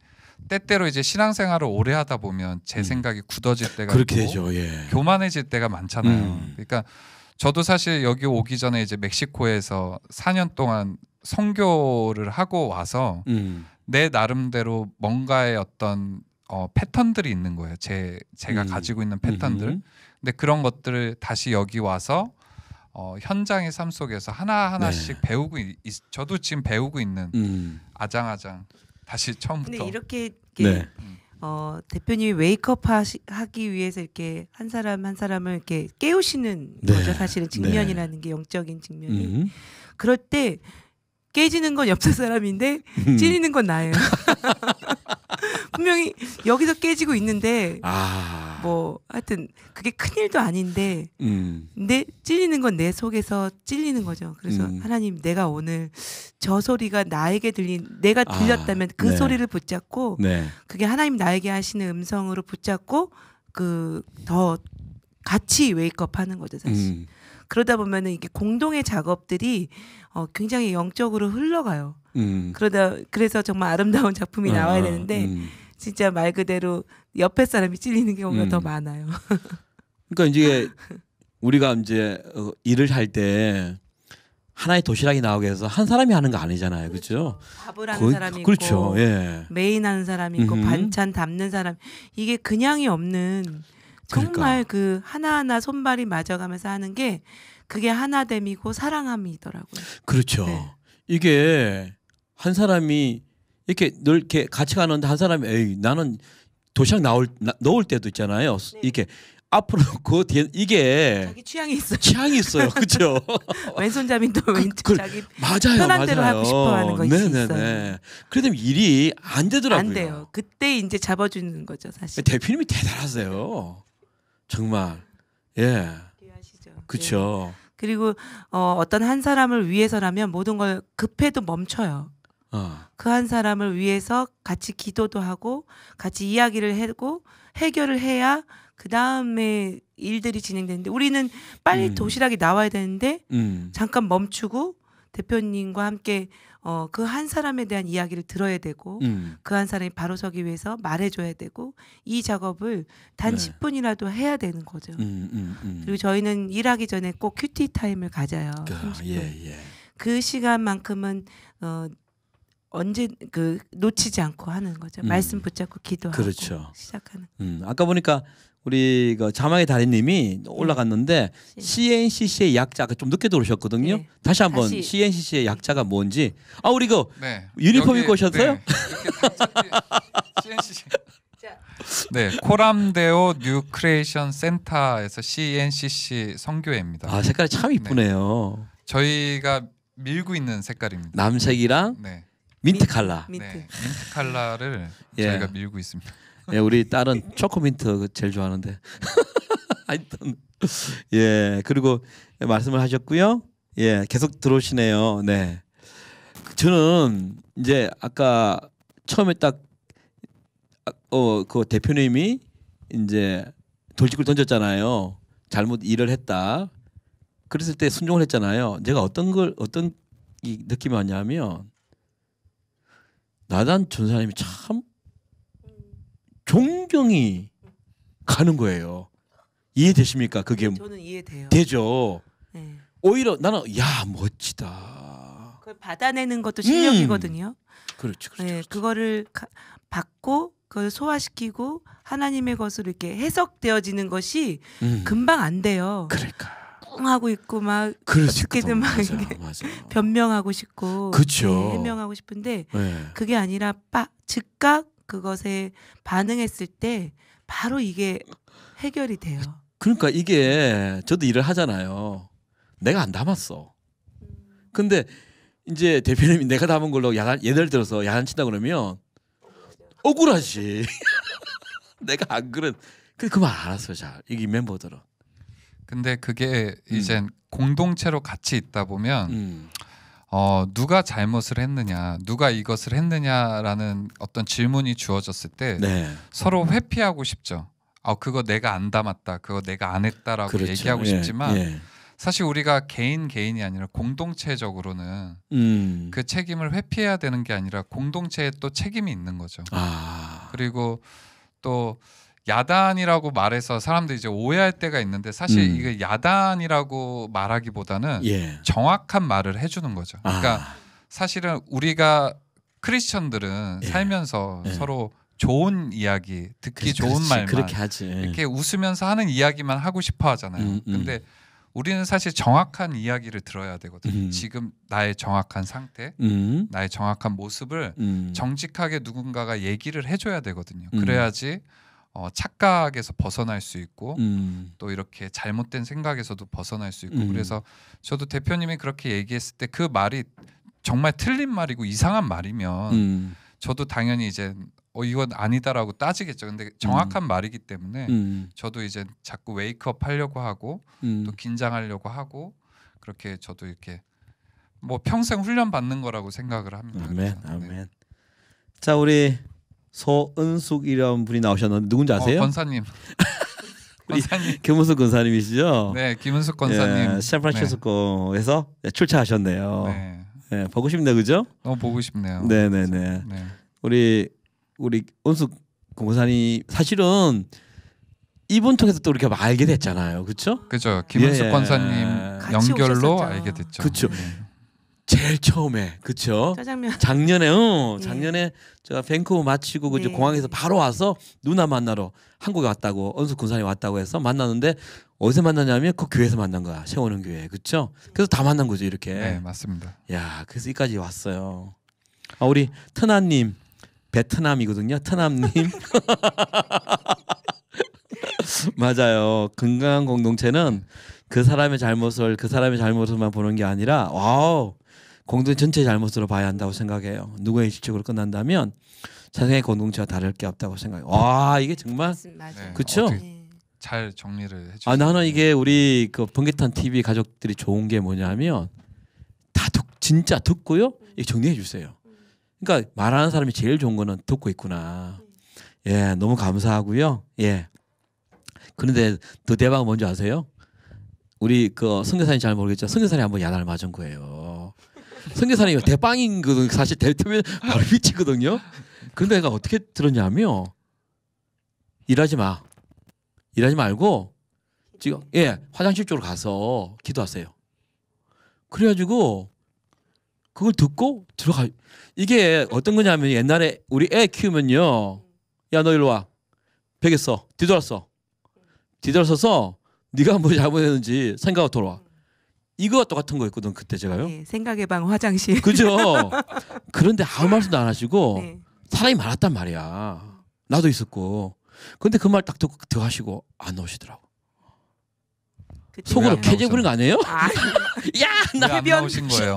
때때로 이제 신앙생활을 오래 하다 보면 제 생각이 굳어질 때가 그렇게 되죠. 예. 교만해질 때가 많잖아요. 그러니까 저도 사실 여기 오기 전에 이제 멕시코에서 4년 동안 선교를 하고 와서 음. 내 나름대로 뭔가의 어떤 어, 패턴들이 있는 거예요. 제 제가 음. 가지고 있는 패턴들. 음. 근데 그런 것들을 다시 여기 와서 어, 현장의 삶 속에서 하나 하나씩 네. 배우고 있, 저도 지금 배우고 있는 음. 아장아장 다시 처음부터. 근데 이렇게, 네. 이렇 어, 대표님이 웨이크업 하시, 하기 위해서 이렇게 한 사람 한 사람을 이렇게 깨우시는 네. 거죠. 사실은 네. 직면이라는 네. 게 영적인 직면이. 음. 그럴 때 깨지는 건 옆에 사람인데 찌 음. 찔리는 건 나예요. 분명히 여기서 깨지고 있는데 아. 뭐 하여튼 그게 큰 일도 아닌데 근데 음. 찔리는 건 내 속에서 찔리는 거죠. 그래서 음. 하나님 내가 오늘 저 소리가 나에게 들린 내가 아, 들렸다면 아, 그 네. 소리를 붙잡고 네. 그게 하나님 나에게 하시는 음성으로 붙잡고 그 더 같이 웨이크업 하는 거죠 사실. 음. 그러다 보면은 이게 공동의 작업들이 어, 굉장히 영적으로 흘러가요. 음. 그러다 그래서 정말 아름다운 작품이 아, 나와야 되는데. 음. 진짜 말 그대로 옆에 사람이 찔리는 경우가 음. 더 많아요. 그러니까 이제 우리가 이제 어, 일을 할 때 하나의 도시락이 나오게 해서 한 사람이 하는 거 아니잖아요, 그렇죠? 밥을 하는 그, 사람이 그렇죠. 예. 메인 하는 사람이 있고 음흠. 반찬 담는 사람 이게 그냥이 없는 그러니까. 정말 그러니까. 그 하나하나 손발이 맞아가면서 하는 게 그게 하나됨이고 사랑함이더라고요. 그렇죠. 네. 이게 한 사람이 이렇게 늘 이렇게 같이 가는데 한 사람이 에이 나는 도시락 나올 나, 넣을 때도 있잖아요. 네. 이렇게 앞으로 그 뒤에 이게 자기 취향이 있어요. 취향이 있어요. 그렇죠. 왼손잡이도 그, 왼쪽 그, 자기 맞아요, 편한 맞아요. 대로 하고 싶어 하는 것이 네네네. 있어요. 그래도 일이 안 되더라고요. 안 돼요. 그때 이제 잡아 주는 거죠, 사실. 대표님이 대단하세요. 정말. 예. 하시죠 네. 그렇죠. 예. 그리고 어, 어떤 한 사람을 위해서라면 모든 걸 급해도 멈춰요. 어. 그한 사람을 위해서 같이 기도도 하고 같이 이야기를 하고 해결을 해야 그 다음에 일들이 진행되는데 우리는 빨리 음. 도시락이 나와야 되는데 음. 잠깐 멈추고 대표님과 함께 어, 그 한 사람에 대한 이야기를 들어야 되고 음. 그한 사람이 바로 서기 위해서 말해줘야 되고 이 작업을 단 네. 10분이라도 해야 되는 거죠. 음, 음, 음. 그리고 저희는 일하기 전에 꼭 큐티 타임을 가져요. 그, 예, 예. 그 시간만큼은 어, 언제 그 놓치지 않고 하는 거죠. 음. 말씀 붙잡고 기도하고 그렇죠. 시작하는. 음, 아까 보니까 우리 그 자막의 달인님이 네. 올라갔는데 네. CNCC의 약자 좀 늦게 들어오셨거든요. 네. 다시 한번 다시. CNCC의 약자가 뭔지. 아 우리 그 네. 유니폼 입고 오셨어요? CNCC. 네. 그 네, 코람데오 뉴크리이션 센터에서 CNCC 선교회입니다. 아 색깔이 참 이쁘네요. 네. 저희가 밀고 있는 색깔입니다. 남색이랑 네. 민트 칼라. 네, 민트. 네, 민트 칼라를 예. 저희가 밀고 있습니다. 예, 우리 딸은 초코민트 그 제일 좋아하는데. 하여튼 예, 그리고 말씀을 하셨고요. 예, 계속 들어오시네요. 네. 저는 이제 아까 처음에 딱 어 그 대표님이 이제 돌직구를 던졌잖아요. 잘못 일을 했다. 그랬을 때 순종을 했잖아요. 제가 어떤 걸 어떤 느낌이 왔냐면 나단 전사님이 참 존경이 가는 거예요. 이해되십니까? 그게 네, 저는 이해돼요. 되죠. 네. 오히려 나는 야 멋지다. 그걸 받아내는 것도 실력이거든요. 음. 그렇죠, 그렇죠, 네, 그렇죠. 그거를 가, 받고 그걸 소화시키고 하나님의 것으로 이렇게 해석되어지는 것이 음. 금방 안 돼요. 그러니까. 하고 있고 막그떻게든막 맞아, 맞아. 변명하고 싶고 그쵸. 네, 해명하고 싶은데 네. 그게 아니라 빠, 즉각 그것에 반응했을 때 바로 이게 해결이 돼요. 그, 그러니까 이게 저도 일을 하잖아요. 내가 안 담았어. 근데 이제 대표님이 내가 담은 걸로 야단 예를 들어서 야단 친다 그러면 억울하지. 내가 안 그런. 그래 그만 알았어요. 자, 이게 멤버들은. 근데 그게 이제 음. 공동체로 같이 있다 보면 음. 어, 누가 잘못을 했느냐, 누가 이것을 했느냐라는 어떤 질문이 주어졌을 때 네. 서로 회피하고 싶죠. 아, 그거 내가 안 담았다, 그거 내가 안 했다라고 그렇죠. 얘기하고 예, 싶지만 예. 사실 우리가 개인 개인이 아니라 공동체적으로는 음. 그 책임을 회피해야 되는 게 아니라 공동체에 또 책임이 있는 거죠. 아. 그리고 또 야단이라고 말해서 사람들이 이제 오해할 때가 있는데 사실 음. 이게 야단이라고 말하기보다는 예. 정확한 말을 해주는 거죠. 아. 그러니까 아. 사실은 우리가 크리스천들은 예. 살면서 예. 서로 좋은 이야기, 듣기 그렇지, 좋은 말만 그렇게 하지. 예. 이렇게 웃으면서 하는 이야기만 하고 싶어 하잖아요. 음, 음. 근데 우리는 사실 정확한 이야기를 들어야 되거든요. 음. 지금 나의 정확한 상태, 음. 나의 정확한 모습을 음. 정직하게 누군가가 얘기를 해줘야 되거든요. 음. 그래야지 어, 착각에서 벗어날 수 있고 음. 또 이렇게 잘못된 생각에서도 벗어날 수 있고 음. 그래서 저도 대표님이 그렇게 얘기했을 때 그 말이 정말 틀린 말이고 이상한 말이면 음. 저도 당연히 이제 어 이건 아니다라고 따지겠죠. 근데 정확한 음. 말이기 때문에 음. 저도 이제 자꾸 웨이크업 하려고 하고 음. 또 긴장하려고 하고 그렇게 저도 이렇게 뭐 평생 훈련 받는 거라고 생각을 합니다. 아멘, 그렇죠. 네. 아멘. 네. 자 우리 서은숙이라는 분이 나오셨는데 누군지 어, 아세요? 어, 권사님. 권사님. 김은숙 권사님이시죠? 네, 김은숙 권사님. 예, 샌프란시스코에서 네. 출차하셨네요. 네. 네, 보고 싶네요, 그죠? 너무 보고 싶네요. 네, 네, 네, 네. 우리 우리 은숙 권사님 사실은 이분 통해서 또 이렇게 알게 됐잖아요, 그렇죠? 그렇죠. 김은숙 예. 권사님 연결로 알게 됐죠. 그렇죠. 제일 처음에 그쵸? 짜장면. 작년에 응 어, 예. 작년에 제가 밴쿠버 마치고 그 네. 공항에서 바로 와서 누나 만나러 한국에 왔다고 언수 군산에 왔다고 해서 만났는데 어디서 만났냐면 그 교회에서 만난 거야 세원은 교회 그쵸? 그래서 다 만난 거죠 이렇게. 네 맞습니다. 야 그래서 이까지 왔어요. 아 우리 터나님 베트남이거든요 터남님. 맞아요 건강한 공동체는. 그 사람의 잘못을 그 사람의 잘못만 보는 게 아니라 와우 공동체 전체 잘못으로 봐야 한다고 생각해요. 누구의 실책으로 끝난다면 세상의 공동체와 다를 게 없다고 생각해요. 와 이게 정말 그렇죠. 잘 정리를 해주. 아 나는 이게 우리 그 번개탄 TV 가족들이 좋은 게 뭐냐면 다 듣, 진짜 듣고요. 이 정리해 주세요. 그러니까 말하는 사람이 제일 좋은 거는 듣고 있구나. 네. 예, 너무 감사하고요. 예. 그런데 더 대박 은 뭔지 아세요? 우리 그 성교사님 잘 모르겠죠. 성교사님 한번 야단을 맞은 거예요. 성교사님 대빵인거든 그 사실 대투면 바로 미치거든요. 근데 내가 어떻게 들었냐면 일하지 마. 일하지 말고 지금 예 화장실 쪽으로 가서 기도하세요. 그래가지고 그걸 듣고 들어가 이게 어떤 거냐면 옛날에 우리 애 키우면요 야 너 일로 와 벽에 써뒤돌았어 뒤돌아 서서 네가 뭘 잘못했는지 생각하 돌아와. 이거와 똑같은 거였거든 그때 제가요. 네, 생각의 방 화장실. 그죠. 그런데 아무 말씀도 안 하시고 네. 사람이 많았단 말이야. 나도 있었고. 근데 그 말 딱 듣고 더 하시고 안 오시더라고. 속으로 캐제 부린 거 아니에요? 아, 야, 나 해변 거예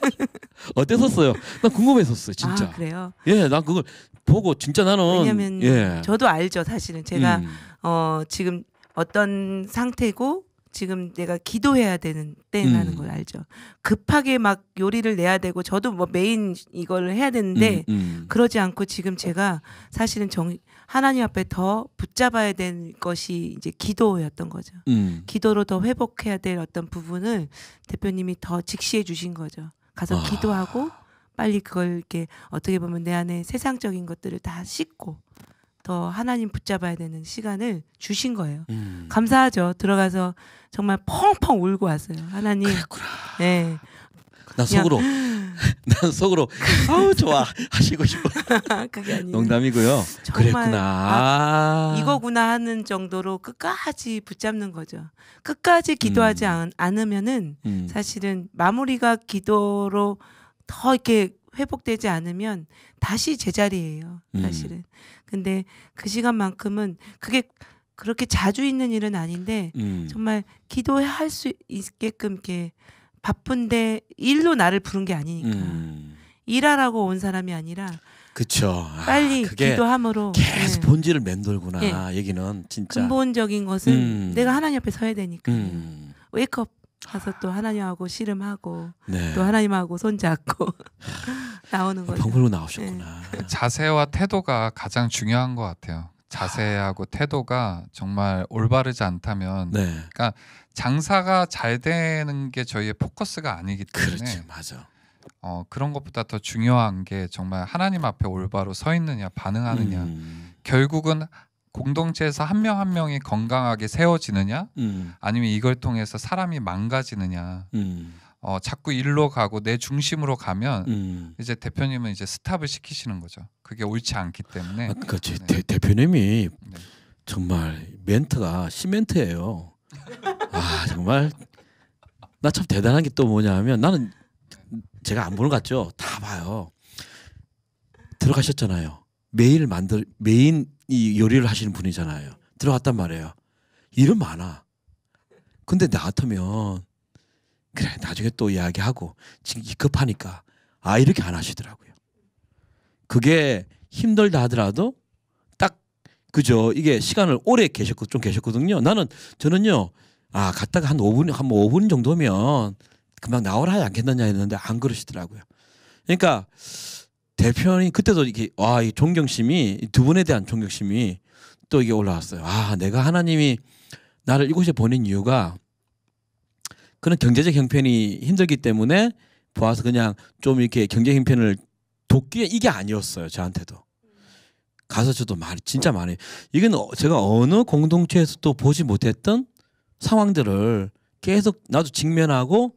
어땠었어요? 난 궁금했었어요, 아, 진짜. 아, 그래요? 예, 난 그걸 보고 진짜 나는 왜냐면 예. 저도 알죠, 사실은 제가 음. 어, 지금 어떤 상태고 지금 내가 기도해야 되는 때라는 음. 걸 알죠. 급하게 막 요리를 내야 되고 저도 뭐 메인 이걸 해야 되는데 음, 음. 그러지 않고 지금 제가 사실은 정 하나님 앞에 더 붙잡아야 될 것이 이제 기도였던 거죠. 음. 기도로 더 회복해야 될 어떤 부분을 대표님이 더 직시해 주신 거죠. 가서 아. 기도하고 빨리 그걸 이렇게 어떻게 보면 내 안에 세상적인 것들을 다 씻고 더 하나님 붙잡아야 되는 시간을 주신 거예요. 음. 감사하죠. 들어가서 정말 펑펑 울고 왔어요. 하나님. 그랬구나. 네. 예. 나 속으로 난 속으로 아우 좋아 하시고 싶어. 그게 아니에요. 농담이고요. 그랬구나. 아, 아, 이거구나 하는 정도로 끝까지 붙잡는 거죠. 끝까지 기도하지 음. 않, 으면은 음. 사실은 마무리가 기도로 더 이렇게 회복되지 않으면 다시 제자리예요. 음. 사실은. 음. 근데 그 시간만큼은 그게 그렇게 자주 있는 일은 아닌데 음. 정말 기도할 수 있게끔 이렇게 바쁜데 일로 나를 부른 게 아니니까 음. 일하라고 온 사람이 아니라 그쵸. 아, 빨리 아, 기도함으로 계속 네. 본질을 맴돌구나. 네. 예. 여기는 진짜 근본적인 것은 음. 내가 하나님 앞에 서야 되니까 웨이크업 음. 가서 또 하나님하고 씨름하고 네. 또 하나님하고 손잡고 나오는 아, 거죠. 방울로 나오셨구나. 네. 그 자세와 태도가 가장 중요한 것 같아요. 자세하고 태도가 정말 올바르지 않다면, 네. 그러니까 장사가 잘 되는 게 저희의 포커스가 아니기 때문에. 그렇지, 맞아. 어, 그런 것보다 더 중요한 게 정말 하나님 앞에 올바로 서 있느냐 반응하느냐 음. 결국은 공동체에서 한 명 한 명이 건강하게 세워지느냐 음. 아니면 이걸 통해서 사람이 망가지느냐 음. 어, 자꾸 일로 가고 내 중심으로 가면 음. 이제 대표님은 이제 스탑을 시키시는 거죠. 그게 옳지 않기 때문에. 아, 그러니 네. 대, 대표님이 네. 정말 멘트가 시멘트예요. 아 정말 나 참 대단한 게 또 뭐냐면 하 나는 제가 안 보는 것 같죠. 다 봐요. 들어가셨잖아요. 매일 만들 매일 이 요리를 하시는 분이잖아요. 들어갔단 말이에요. 일은 많아. 근데 나 같으면 그래 나중에 또 이야기하고 지금 급하니까 아 이렇게 안 하시더라고요. 그게 힘들다 하더라도 딱 그죠 이게 시간을 오래 계셨고 좀 계셨거든요. 나는 저는요 아 갔다가 한 5분 한 5분 뭐 정도면 금방 나오라 하지 않겠느냐 했는데 안 그러시더라고요. 그러니까 대표님 그때도 이렇게 와이 존경심이 두 분에 대한 존경심이 또 이게 올라왔어요. 아 내가 하나님이 나를 이곳에 보낸 이유가 그런 경제적 형편이 힘들기 때문에 보아서 그냥 좀 이렇게 경제 형편을 돕기에 이게 아니었어요 저한테도 가서 저도 말이 진짜 많이 이건 어, 제가 어느 공동체에서도 보지 못했던 상황들을 계속 나도 직면하고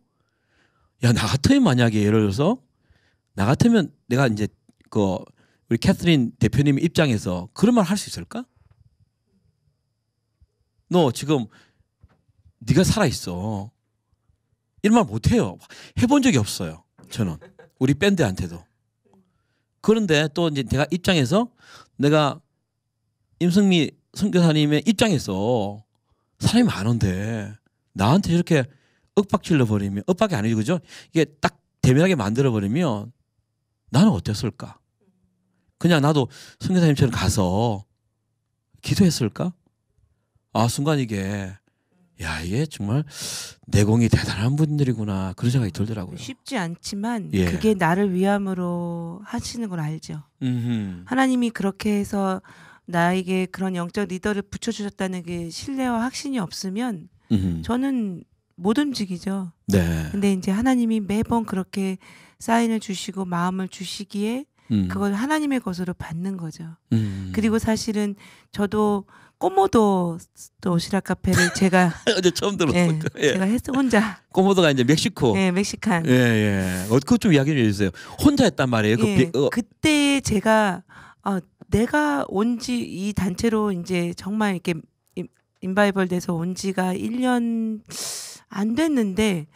야나같은 만약에 예를 들어서 나 같으면 내가 이제 그 우리 캐스린 대표님 입장에서 그런 말 할 수 있을까? 너 지금 네가 살아 있어. 이런 말 못 해요. 해본 적이 없어요. 저는 우리 밴드한테도. 그런데 또 이제 내가 입장에서 내가 임승미 선교사님의 입장에서 사람이 많은데 나한테 이렇게 억박 질러 버리면 억박이 아니죠 그죠? 이게 딱 대면하게 만들어 버리면 나는 어땠을까? 그냥 나도 성교사님처럼 가서 기도했을까? 아, 순간 이게, 야, 이게 정말 내공이 대단한 분들이구나. 그런 생각이 들더라고요. 쉽지 않지만 예. 그게 나를 위함으로 하시는 걸 알죠. 음흠. 하나님이 그렇게 해서 나에게 그런 영적 리더를 붙여주셨다는 게 신뢰와 확신이 없으면 음흠. 저는 못 움직이죠. 네. 근데 이제 하나님이 매번 그렇게 사인을 주시고 마음을 주시기에 음. 그걸 하나님의 것으로 받는 거죠. 음. 그리고 사실은 저도 꼬모도 또오시락 카페를 제가 어제 처음 들었어요. 예, 네, 예. 제가 했, 혼자 꼬모도가 이제 멕시코. 예, 멕시칸. 예, 예. 어, 그것 좀 이야기 해주세요. 혼자 했단 말이에요. 그 예, 비, 어. 그때 제가 어, 내가 온 지 이 단체로 이제 정말 이렇게 인바이벌 돼서 온 지가 1년 안 됐는데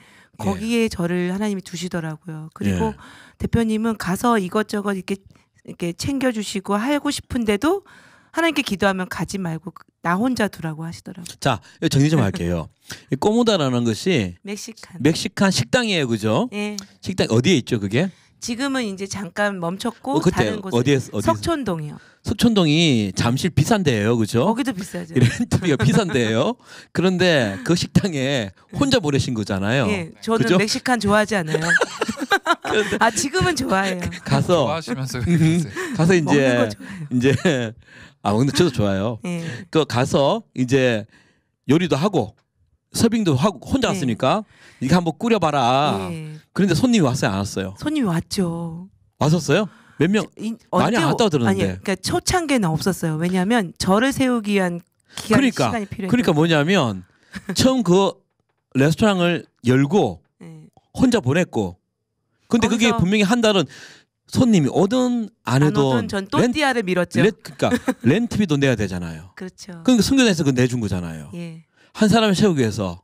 예. 거기에 예. 저를 하나님이 두시더라고요. 그리고 예. 대표님은 가서 이것저것 이렇게 이렇게 챙겨주시고 하고 싶은데도 하나님께 기도하면 가지 말고 그 나 혼자 두라고 하시더라고요. 자, 정리 좀 할게요. 꼬모다라는 것이 멕시칸 멕시칸 식당이에요, 그죠? 예. 식당 어디에 있죠, 그게? 지금은 이제 잠깐 멈췄고 어, 다른 곳어디에어디 석촌동이요. 석촌동이 잠실 비싼데예요, 그죠? 거기도 비싸죠. 렌트비가 비싼데요. 그런데 그 식당에 혼자 보내신 거잖아요. 예, 저는 그죠? 멕시칸 좋아하지 않아요. 아 지금은 좋아해요. 가서 좋아하시면서 음, 가서 이제 이제 아 근데 저도 좋아요. 예. 그 가서 이제 요리도 하고 서빙도 하고 혼자 네. 갔으니까 이거 한번 꾸려봐라. 예. 그런데 손님이 왔어요, 안 왔어요? 손님이 왔죠. 왔었어요? 몇 명? 이- 많이 안 왔다고 들었는데. 아니, 그러니까 초창기는 없었어요. 왜냐하면 저를 세우기 위한 기간 그러니까, 시간이 필요해요. 그러니까 뭐냐면 처음 그 레스토랑을 열고 예. 혼자 보냈고 근데 그게 분명히 한 달은 손님이 오든 안안 오든 전 렌, 또띠아를 밀었죠. 렌 그러니까 렌트비도 내야 되잖아요. 그렇죠. 그러니까 승교단에서 그 내준 거잖아요. 예. 한 사람을 세우기 위해서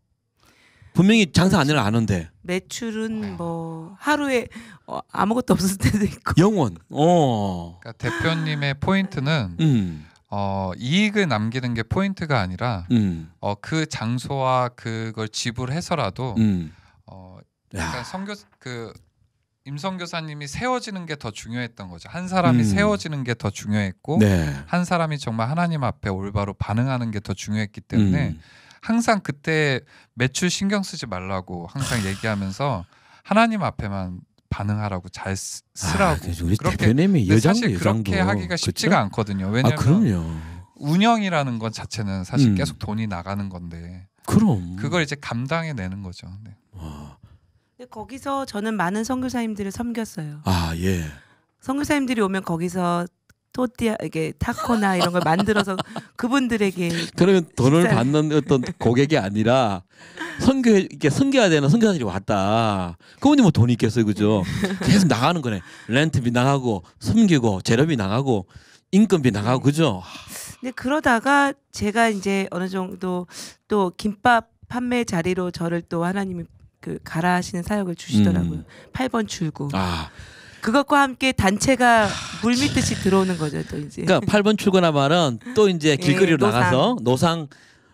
분명히 장사 안 해라 아는데 매출은 뭐 하루에 어, 아무것도 없을 때도 있고 영원. 어. 그러니까 대표님의 포인트는 음. 어, 이익을 남기는 게 포인트가 아니라 음. 어, 그 장소와 그걸 지불해서라도 음. 어, 야. 약간 그러니까 성교 그 임성교사님이 세워지는 게 더 중요했던 거죠. 한 사람이 음. 세워지는 게 더 중요했고 네. 한 사람이 정말 하나님 앞에 올바로 반응하는 게 더 중요했기 때문에 음. 항상 그때 매출 신경 쓰지 말라고 항상 얘기하면서 하나님 앞에만 반응하라고 잘 쓰, 라고 아, 우리 그렇게 대표님이 여장 사실 여장부. 그렇게 하기가 쉽지가 그쵸? 않거든요. 왜냐하면 아, 운영이라는 것 자체는 사실 음. 계속 돈이 나가는 건데 그럼 그걸 이제 감당해 내는 거죠. 네. 와. 거기서 저는 많은 선교사님들을 섬겼어요. 아 예. 선교사님들이 오면 거기서 토띠아 이게 타코나 이런 걸 만들어서 그분들에게 그러면 돈을 식사를. 받는 어떤 고객이 아니라 선교 이렇게 선교해야 되는 선교사들이 왔다. 그분이 뭐 돈이 있겠어요, 그죠? 계속 나가는 거네. 렌트비 나가고 섬기고 재료비 나가고 인건비 나가고 그죠? 근데 그러다가 제가 이제 어느 정도 또 김밥 판매 자리로 저를 또 하나님이 그 가라 하시는 사역을 주시더라고요. 음. 8번 출구. 아, 그것과 함께 단체가 물 밑듯이 들어오는 거죠, 또 이제. 그러니까 8번 출근하면은 또 이제 예, 길거리로 예, 나가서 노상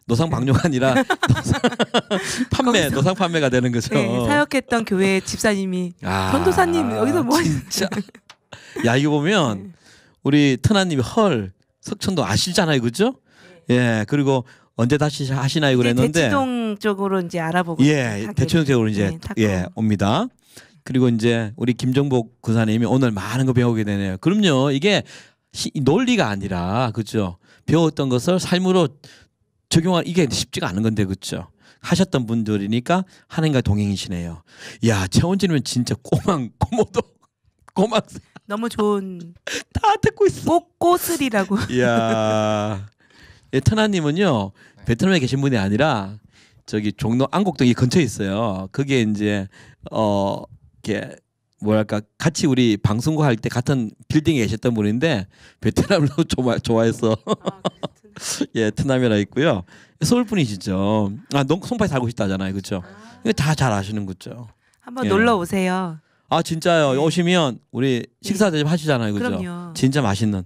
노상 방뇨가 아니라 노상 판매 노상 판매가 되는 거죠. 네, 사역했던 교회 집사님이 아, 전도사님 여기서 뭐 진짜 야 이거 보면 예. 우리 터나님이 헐 석천도 아시잖아요, 그죠? 예 그리고 언제 다시 하시나요 그랬는데 대치동 쪽으로 이제 알아보고 예 대치동 쪽으로 이제 네, 예 어. 옵니다. 그리고 이제 우리 김정복 군사님이 오늘 많은 거 배우게 되네요. 그럼요. 이게 논리가 아니라 그죠. 배웠던 것을 삶으로 적용하 이게 쉽지가 않은 건데 그죠. 하셨던 분들이니까 하나님과 동행이시네요. 야 최원진이면 진짜 꼬망 꼬모도 꼬망 너무 좋은 다 듣고 있어. 꽃 꽃을이라고. 이야 예, 터나님은요 베트남에 계신 분이 아니라 저기 종로 안곡동이 근처에 있어요. 그게 이제 어 이렇게 뭐랄까 같이 우리 방송국 할 때 같은 빌딩에 계셨던 분인데 베트남을 좋아, 좋아해서 아, 네, 예 트남이라 있고요 서울 분이시죠 아 농, 송파에 살고 싶다잖아요 그죠 아. 다잘 아시는 거죠 한번 예. 놀러 오세요 아 진짜요 네. 오시면 우리 식사 대접 네. 하시잖아요 그죠 진짜 맛있는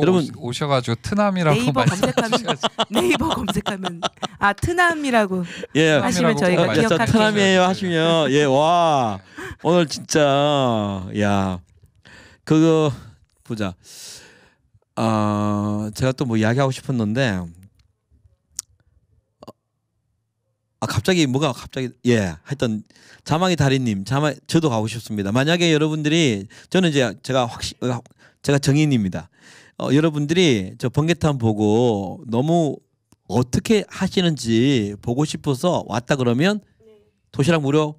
여러분 오셔가지고 트남이라고 네이버 검색하면 네이버 검색하면 아 트남이라고 예. 하시면 저희가 기억할 트남이에요 하시면 예 와 오늘 진짜 야 그거 보자 아 뭐 어, 제가 또 뭐 이야기하고 싶었는데 아 갑자기 뭐가 갑자기 예 하여튼 자막의 달인님 자막 저도 가고 싶습니다 만약에 여러분들이 저는 이제 제가 확실 제가 정인입니다 어, 여러분들이 저 번개탄 보고 너무 어떻게 하시는지 보고 싶어서 왔다 그러면 도시락 무료.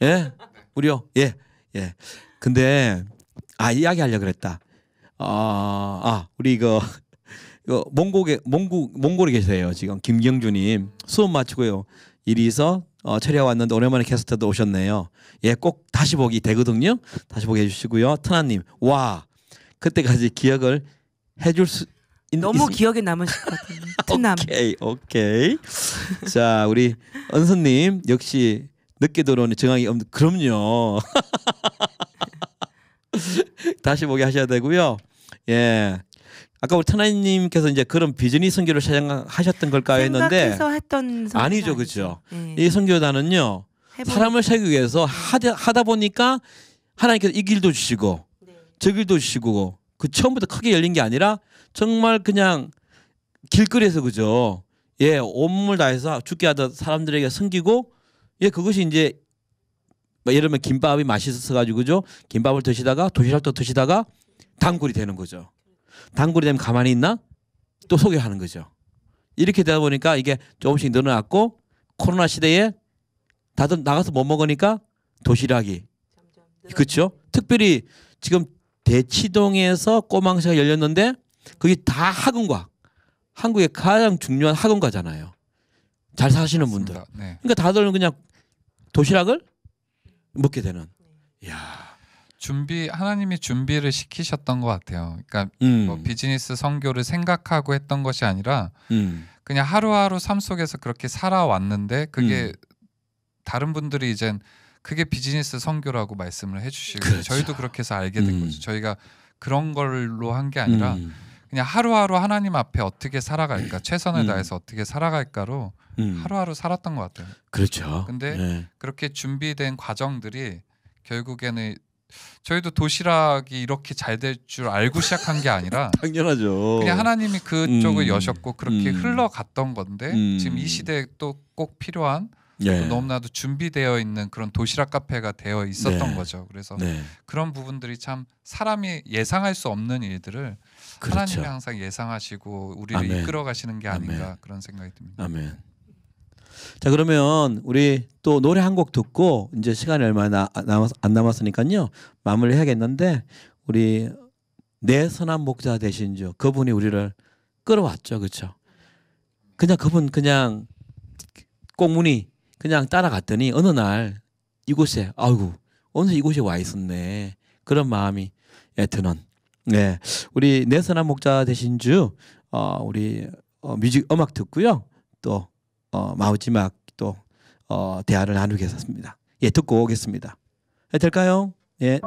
예? 무료. 예. 예. 근데 아 이야기 하려 고 그랬다. 아, 아 우리 이거 이거 몽고에 몽고 몽골에 계세요 지금 김경주님 수업 마치고요 이리서 어, 처리해 왔는데 오랜만에 캐스터도 오셨네요. 예, 꼭 다시 보기 되거든요. 다시 보기 해주시고요. 트나님, 와 그때까지 기억을 해줄 수 있, 너무 있, 기억에 남으실 것 같아요. 오케이 오케이. 자 우리 은서님 역시 늦게 들어오는 정황이 없는 그럼요. 다시 보게 하셔야 되고요. 예. 아까 우리 천하님께서 이제 그런 비전이 선교를 사장하셨던 걸까 했는데 아니죠, 그죠 네. 이 선교단은요 사람을 세기 위해서 하다, 하다 보니까 하나님께서 이 길도 주시고 저길도시고 그 처음부터 크게 열린 게 아니라 정말 그냥 길거리에서 그죠. 예, 온몸을 다해서 죽게 하던 사람들에게 섬기고 예, 그것이 이제 뭐 예를 들면 김밥이 맛있어 가지고 그죠. 김밥을 드시다가 도시락도 드시다가 단골이 되는 거죠. 단골이 되면 가만히 있나? 또 소개하는 거죠. 이렇게 되다 보니까 이게 조금씩 늘어났고 코로나 시대에 다들 나가서 못 뭐 먹으니까 도시락이 그렇죠. 특별히 지금 대치동에서 꼬망시가 열렸는데 그게 다 학원과 한국의 가장 중요한 학원과잖아요잘 사시는 분들. 네. 그러니까 다들 그냥 도시락을 먹게 되는. 네. 야 준비 하나님이 준비를 시키셨던 것 같아요. 그러니까 음. 뭐 비즈니스 선교를 생각하고 했던 것이 아니라 음. 그냥 하루하루 삶 속에서 그렇게 살아왔는데 그게 음. 다른 분들이 이젠 그게 비즈니스 선교라고 말씀을 해주시고 그렇죠. 저희도 그렇게 해서 알게 된 음. 거죠. 저희가 그런 걸로 한 게 아니라 음. 그냥 하루하루 하나님 앞에 어떻게 살아갈까 최선을 음. 다해서 어떻게 살아갈까로 음. 하루하루 살았던 것 같아요. 그렇죠. 근데 네. 그렇게 준비된 과정들이 결국에는 저희도 도시락이 이렇게 잘 될 줄 알고 시작한 게 아니라 당연하죠. 그냥 하나님이 그쪽을 음. 여셨고 그렇게 음. 흘러갔던 건데 지금 이 시대에 또 꼭 필요한 네. 너무나도 준비되어 있는 그런 도시락 카페가 되어 있었던 네. 거죠. 그래서 네. 그런 부분들이 참 사람이 예상할 수 없는 일들을 그렇죠. 하나님이 항상 예상하시고 우리를 아멘. 이끌어 가시는 게 아닌가 아멘. 그런 생각이 듭니다. 아멘. 자 그러면 우리 또 노래 한 곡 듣고 이제 시간이 얼마 나, 남았, 안 남았으니까요 마무리 해야겠는데 우리 내 선한 목자 되신 주 그분이 우리를 끌어왔죠 그렇죠 그냥 그분 그냥 꽁무니 그냥 따라갔더니 어느 날 이곳에 아이고 어느 이곳에 와 있었네 그런 마음이 예, 드는 네 우리 내선한 목자 되신 주 어, 우리 어, 뮤직 음악 듣고요 또 어, 마지막 또 어, 대화를 나누겠습니다 예 듣고 오겠습니다 네, 될까요 예.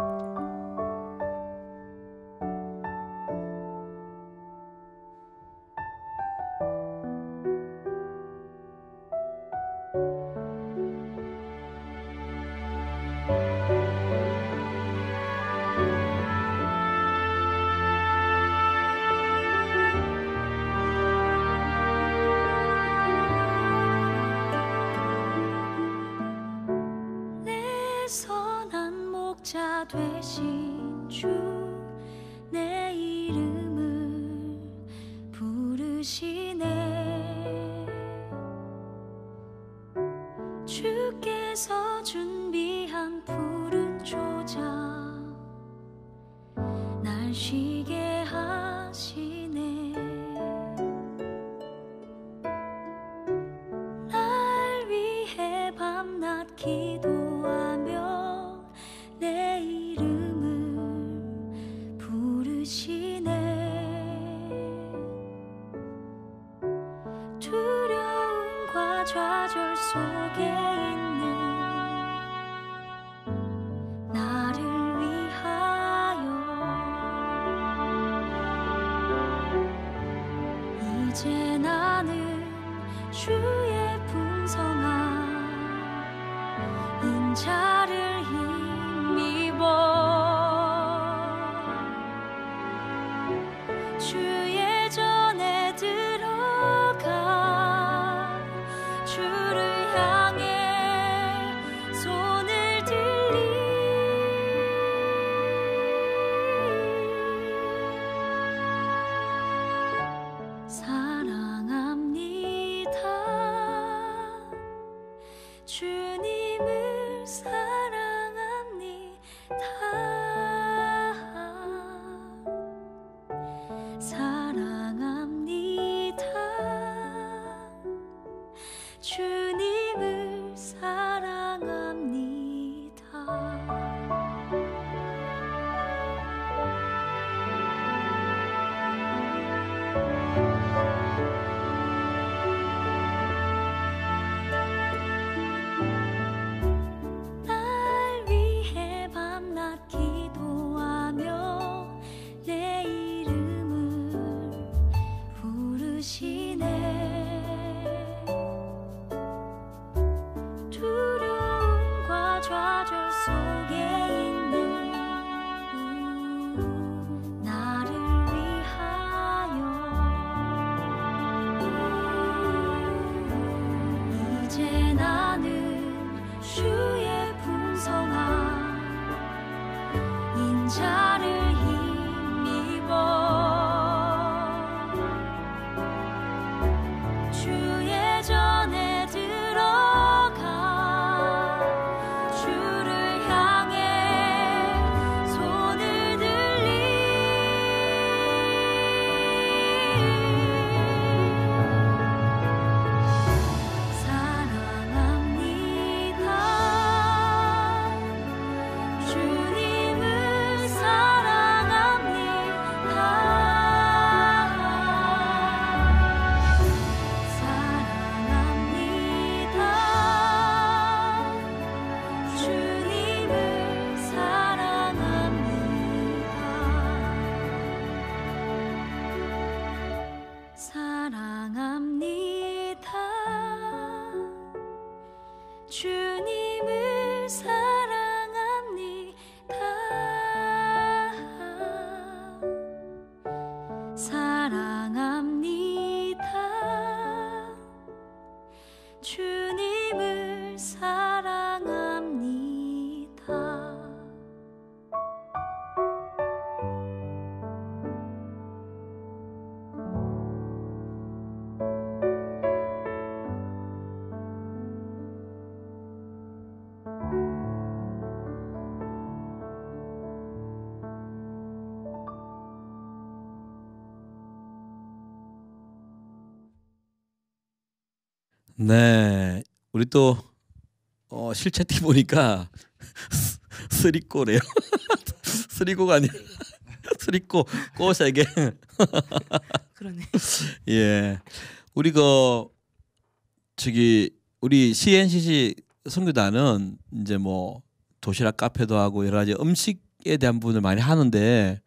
네, 우리 또 어, 실체티 보니까 쓰리꼬래요. 쓰리꼬가 아니라 쓰리꼬 꼬세게. 그러네. 예, 우리 그 저기 우리 CNCC 선교단은 이제 뭐 도시락 카페도 하고 여러 가지 음식에 대한 부분을 많이 하는데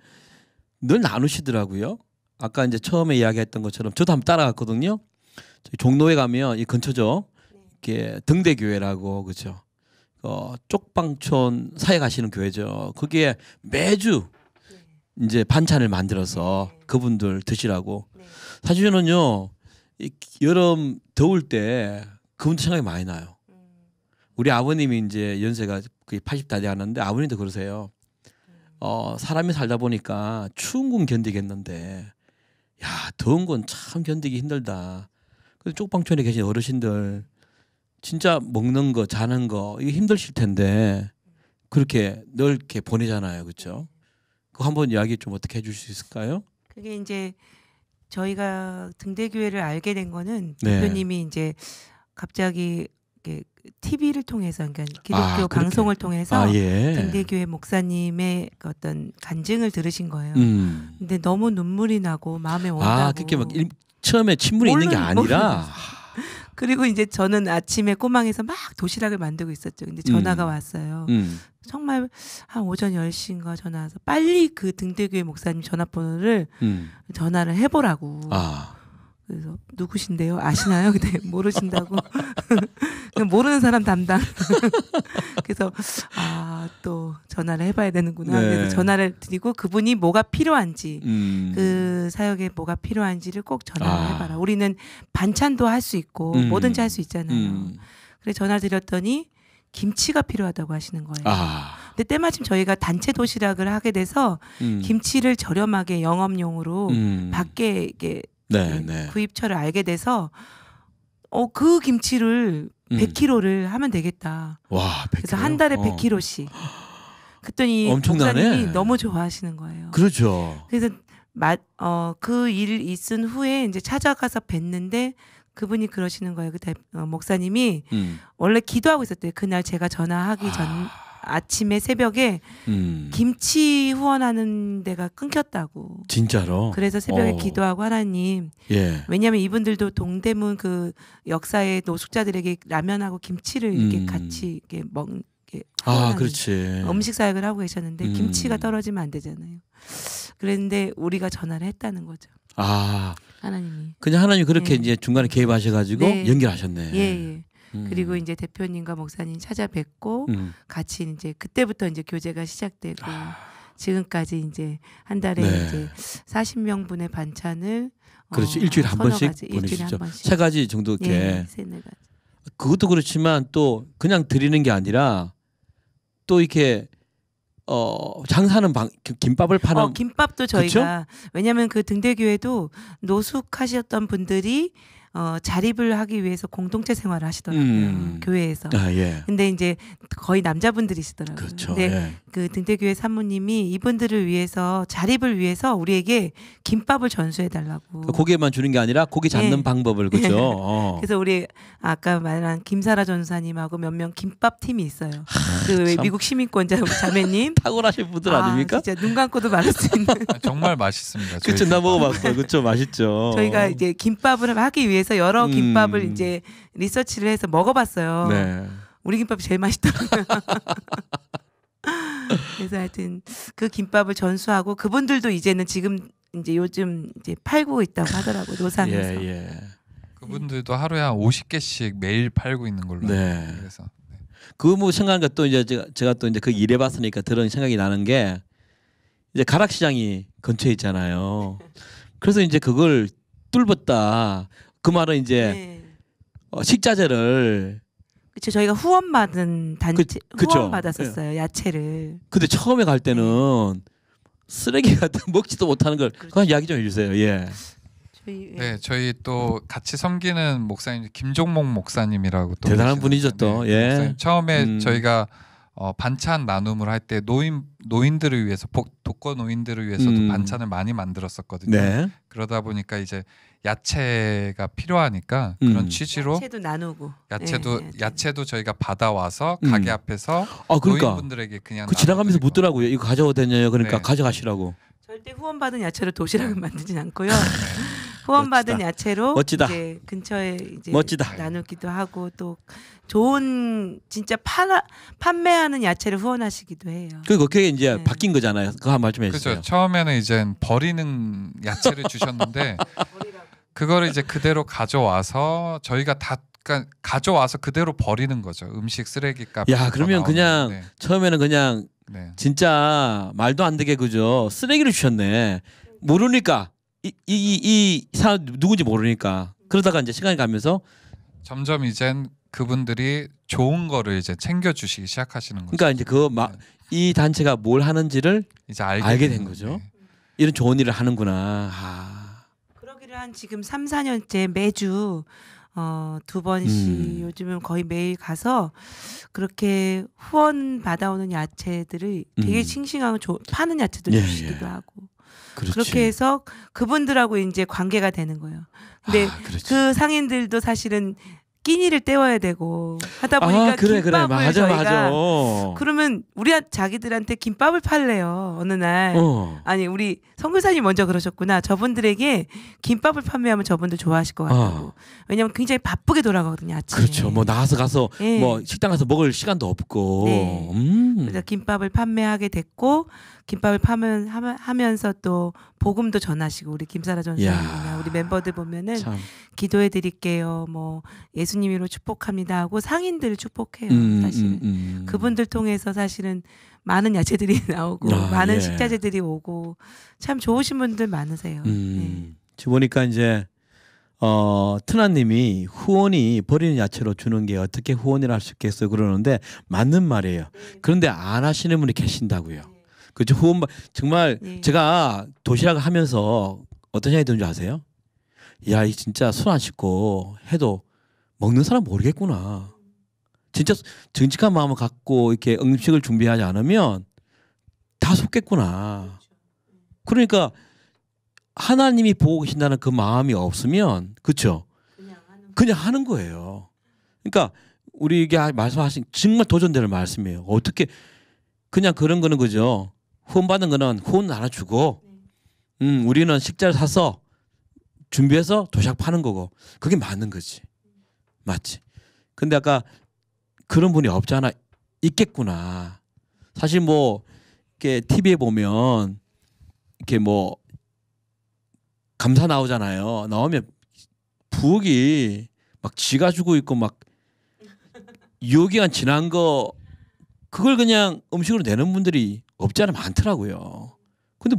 늘 나누시더라고요. 아까 이제 처음에 이야기했던 것처럼 저도 한번 따라갔거든요. 종로에 가면 이 근처죠. 네. 이게 등대교회라고 그죠. 어, 쪽방촌 사에 가시는 교회죠. 거기에 매주 네. 이제 반찬을 만들어서 네. 그분들 드시라고. 네. 사실은요, 이 여름 더울 때 그분들 생각이 많이 나요. 음. 우리 아버님이 이제 연세가 거의 80다 되었는데 아버님도 그러세요. 음. 어, 사람이 살다 보니까 추운 건 견디겠는데, 야, 더운 건 참 견디기 힘들다. 근 쪽방촌에 계신 어르신들 진짜 먹는 거 자는 거 이게 힘드실 텐데 그렇게 넓게 보내잖아요, 그렇죠? 그 한 번 이야기 좀 어떻게 해줄 수 있을까요? 그게 이제 저희가 등대교회를 알게 된 거는 네. 대표님이 이제 갑자기 이렇게 TV를 통해서 그러니까 기독교 아, 방송을 통해서 아, 예. 등대교회 목사님의 그 어떤 간증을 들으신 거예요. 음. 근데 너무 눈물이 나고 마음에 아, 온다고. 아, 그게 막 일, 처음에 친분이 있는 게 아니라 그리고 이제 저는 아침에 꼬망에서 막 도시락을 만들고 있었죠. 근데 전화가 음. 왔어요. 음. 정말 한 오전 10시인가 전화 와서 빨리 그 등대교회 목사님 전화번호를 음. 전화를 해보라고. 아. 그래서 누구신데요? 아시나요? 근데 모르신다고. 모르는 사람 담당. 그래서 아 또 전화를 해봐야 되는구나. 네. 그래서 전화를 드리고 그분이 뭐가 필요한지 음. 그 사역에 뭐가 필요한지를 꼭 전화를 아. 해봐라. 우리는 반찬도 할 수 있고 음. 뭐든지 할 수 있잖아요. 음. 그래서 전화 드렸더니 김치가 필요하다고 하시는 거예요. 아. 근데 때마침 저희가 단체 도시락을 하게 돼서 음. 김치를 저렴하게 영업용으로 음. 밖에 이게 네, 네. 구입처를 알게 돼서 어 그 김치를 100kg를 음. 하면 되겠다. 와, 100kg. 그래서 한 달에 100kg씩. 어. 그랬더니 엄청나네. 목사님이 너무 좋아하시는 거예요. 그렇죠. 그래서 맛어그일 있은 후에 이제 찾아가서 뵀는데 그분이 그러시는 거예요. 그 대, 어, 목사님이 음. 원래 기도하고 있었대요. 그날 제가 전화하기 아. 전 아... 아침에 새벽에 음. 김치 후원하는 데가 끊겼다고. 진짜로. 그래서 새벽에 오. 어. 기도하고 하나님. 예. 왜냐하면 이분들도 동대문 그 역사의 노숙자들에게 라면하고 김치를 이렇게 음. 같이 이렇게 먹. 이게 아, 그렇지. 음식 사역을 하고 계셨는데 음. 김치가 떨어지면 안 되잖아요. 그런데 우리가 전화를 했다는 거죠. 아, 하나님이. 그냥 하나님 그렇게 네. 이제 중간에 개입하셔가지고 네. 연결하셨네. 예, 예. 음. 그리고 이제 대표님과 목사님 찾아뵙고 음. 같이 이제 그때부터 이제 교제가 시작되고 아. 지금까지 이제 한 달에 네. 이제 40명분의 반찬을 어, 그렇죠. 어, 일주일에 한 번씩 가지, 보내시죠. 일주일에 한 번씩. 세 가지 정도 이렇게. 예, 세 네 가지. 그것도 그렇지만 또 그냥 드리는 게 아니라 또 이렇게 어 장사는 방 김밥을 파는 어, 김밥도 저희가 왜냐하면 그 등대교회도 노숙하셨던 분들이 어, 자립을 하기 위해서 공동체 생활을 하시더라고요 음. 교회에서. 아, 예. 근데 이제 거의 남자분들이시더라고요. 그렇죠. 근데 예. 그 등대교회 사모님이 이분들을 위해서 자립을 위해서 우리에게 김밥을 전수해 달라고. 그 고기만 주는 게 아니라 고기 예. 잡는 그렇죠? 예. 방법을 그죠. 어. 그래서 우리 아까 말한 김사라 전사님하고 몇 명 김밥 팀이 있어요. 아, 그 미국 시민권자 자매님 탁월하신 분들 아, 닙니까 진짜 눈 감고도 말할 수 있는. 아, 정말 맛있습니다. 그렇죠. 나 먹어봤어요. 그렇죠. 맛있죠. 저희가 이제 김밥을 하기 위해 대해서 여러 음. 김밥을 음. 이제 리서치를 해서 먹어봤어요. 네. 우리 김밥이 제일 맛있다. 그래서 하여튼 그 김밥을 전수하고 그분들도 이제는 지금 이제 요즘 이제 팔고 있다고 하더라고 노상에서. 예, 예. 그분들도 하루에 한 50개씩 매일 팔고 있는 걸로. 네. 그래서 네. 그뭐 생각하니까 또 이제 제가, 제가 또 이제 그 일해봤으니까 들은 생각이 나는 게 이제 가락시장이 근처에 있잖아요. 그래서 이제 그걸 뚫었다. 그 말은 이제 네. 어, 식자재를 그렇죠. 저희가 후원 받은 단체 그, 후원 받았었어요 네. 야채를. 근데 처음에 갈 때는 네. 쓰레기 같은 먹지도 못하는 걸 그렇죠. 그냥 이야기 좀 해주세요. 예. 저희, 예. 네, 저희 또 같이 섬기는 목사님 김종목 목사님이라고 또 대단한 분이죠 또. 네, 예. 목 처음에 음. 저희가 어, 반찬 나눔을 할 때 노인 노인들을 위해서 독거 노인들을 위해서도 음. 반찬을 많이 만들었었거든요. 네. 그러다 보니까 이제 야채가 필요하니까 음. 그런 취지로 야채도 나누고 야채도 네, 네, 네, 야채도 저희가 받아와서 음. 가게 앞에서 아, 그러니까. 노인분들에게 그냥 그 지나가면서 묻더라고요. 이거 가져도 되냐요? 그러니까 네. 가져가시라고. 절대 후원받은 야채로 도시락을 네. 만들진 않고요. 후원받은 야채로 멋지다. 이제 근처에 이제 멋지다. 나누기도 하고 또 좋은 진짜 팔아, 판매하는 야채를 후원하시기도 해요. 그리 그게 이제 네. 바뀐 거잖아요. 그거 한말좀 해주세요. 그렇죠. 처음에는 이제 버리는 야채를 주셨는데 그거를 이제 그대로 가져와서 저희가 다 그러니까 가져와서 그대로 버리는 거죠. 음식 쓰레기 값. 야 그러면 그냥 네. 처음에는 그냥 네. 진짜 말도 안 되게 그죠 쓰레기를 주셨네. 모르니까 이 이이 이, 사람 누군지 모르니까 그러다가 이제 시간이 가면서 점점 이젠 그분들이 좋은 거를 이제 챙겨 주시기 시작하시는 그러니까 거죠. 그러니까 이제 그이 막 네. 단체가 뭘 하는지를 이제 알게, 알게 된 거죠. 이런 좋은 일을 하는구나. 아. 한 지금 3, 4년째 매주 어, 두 번씩 음. 요즘은 거의 매일 가서 그렇게 후원 받아오는 야채들을 되게 음. 싱싱하고 조, 파는 야채들 예, 주시기도 예. 하고 그렇지. 그렇게 해서 그분들하고 이제 관계가 되는 거예요. 근데 아, 그 상인들도 사실은 끼니를 때워야 되고 하다 아, 보니까 아, 그래, 김밥을 그래. 맞아, 저희가 맞아. 어. 그러면 우리 아, 자기들한테 김밥을 팔래요 어느 날 어. 아니 우리 선교사님 먼저 그러셨구나 저분들에게 김밥을 판매하면 저분들 좋아하실 것 같고 어. 왜냐면 굉장히 바쁘게 돌아가거든요 아침에 그렇죠 뭐 나가서 가서 네. 뭐 식당 가서 먹을 시간도 없고 네. 음. 그래서 김밥을 판매하게 됐고 김밥을 파면 하면서 또 복음도 전하시고 우리 김사라 전사님이나 우리 멤버들 보면은 기도해 드릴게요. 뭐 예수님으로 축복합니다 하고 상인들을 축복해요. 음, 음 사실은 음, 음. 그분들 통해서 사실은 많은 야채들이 나오고 아, 많은 예. 식자재들이 오고 참 좋으신 분들 많으세요. 음. 네. 보니까 이제 어, 트나님이 후원이 버리는 야채로 주는 게 어떻게 후원을 할 수 있겠어요? 그러는데 맞는 말이에요. 네. 그런데 안 하시는 분이 계신다고요. 그 좋은 정말 네. 제가 도시락 을 하면서 어떤 생각이 드는지 아세요? 야, 이 진짜 술 안 씻고 해도 먹는 사람 모르겠구나. 진짜 정직한 마음을 갖고 이렇게 음식을 준비하지 않으면 다 속겠구나. 그렇죠. 그러니까 하나님이 보고 계신다는 그 마음이 없으면 그렇죠. 그냥 하는 거예요. 그러니까 우리 이게 아, 말씀하신 정말 도전되는 말씀이에요. 어떻게 그냥 그런 거는 그죠. 후원받은 거는 후원 나눠주고 음, 우리는 식자를 사서 준비해서 도시락 파는 거고 그게 맞는 거지 맞지 근데 아까 그런 분이 없잖아 있겠구나 사실 뭐 이렇게 TV에 보면 이렇게 뭐 감사 나오잖아요 나오면 부엌이 막 지가 주고 있고 막6기간 지난 거 그걸 그냥 음식으로 내는 분들이 없지 않아 많더라고요. 근데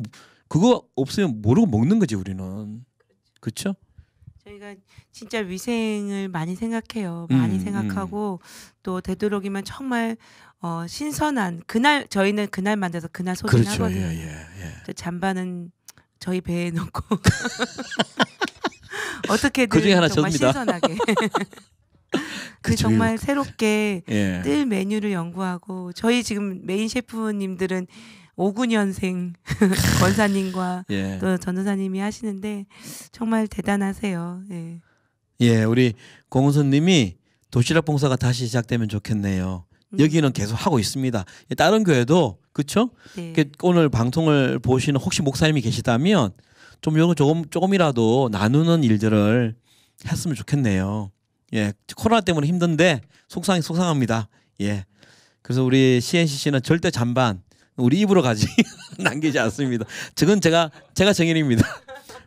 그거 없으면 모르고 먹는 거지 우리는. 그렇죠? 저희가 진짜 위생을 많이 생각해요. 많이 음, 음. 생각하고 음. 또 되도록이면 정말 어, 신선한 그날 저희는 그날 만들어서 그날 소진하거든요. 그렇죠. 예, 예, 예. 잠바는 저희 배에 놓고 어떻게든 그 중에 하나 정말 접니다. 신선하게 그, 그 정말 그 새롭게 예. 뜰 메뉴를 연구하고 저희 지금 메인 셰프님들은 59년생 권사님과 예. 또 전도사님이 하시는데 정말 대단하세요. 예. 예, 우리 공은선님이 도시락 봉사가 다시 시작되면 좋겠네요. 음. 여기는 계속 하고 있습니다. 예, 다른 교회도 그렇죠? 네. 오늘 방송을 보시는 혹시 목사님이 계시다면 좀 요거 조금 조금이라도 나누는 일들을 했으면 좋겠네요. 예, 코로나 때문에 힘든데 속상 속상합니다. 예. 그래서 우리 CNCC는 절대 잔반 우리 입으로 가지 남기지 않습니다. 저건 제가 제가 정인입니다.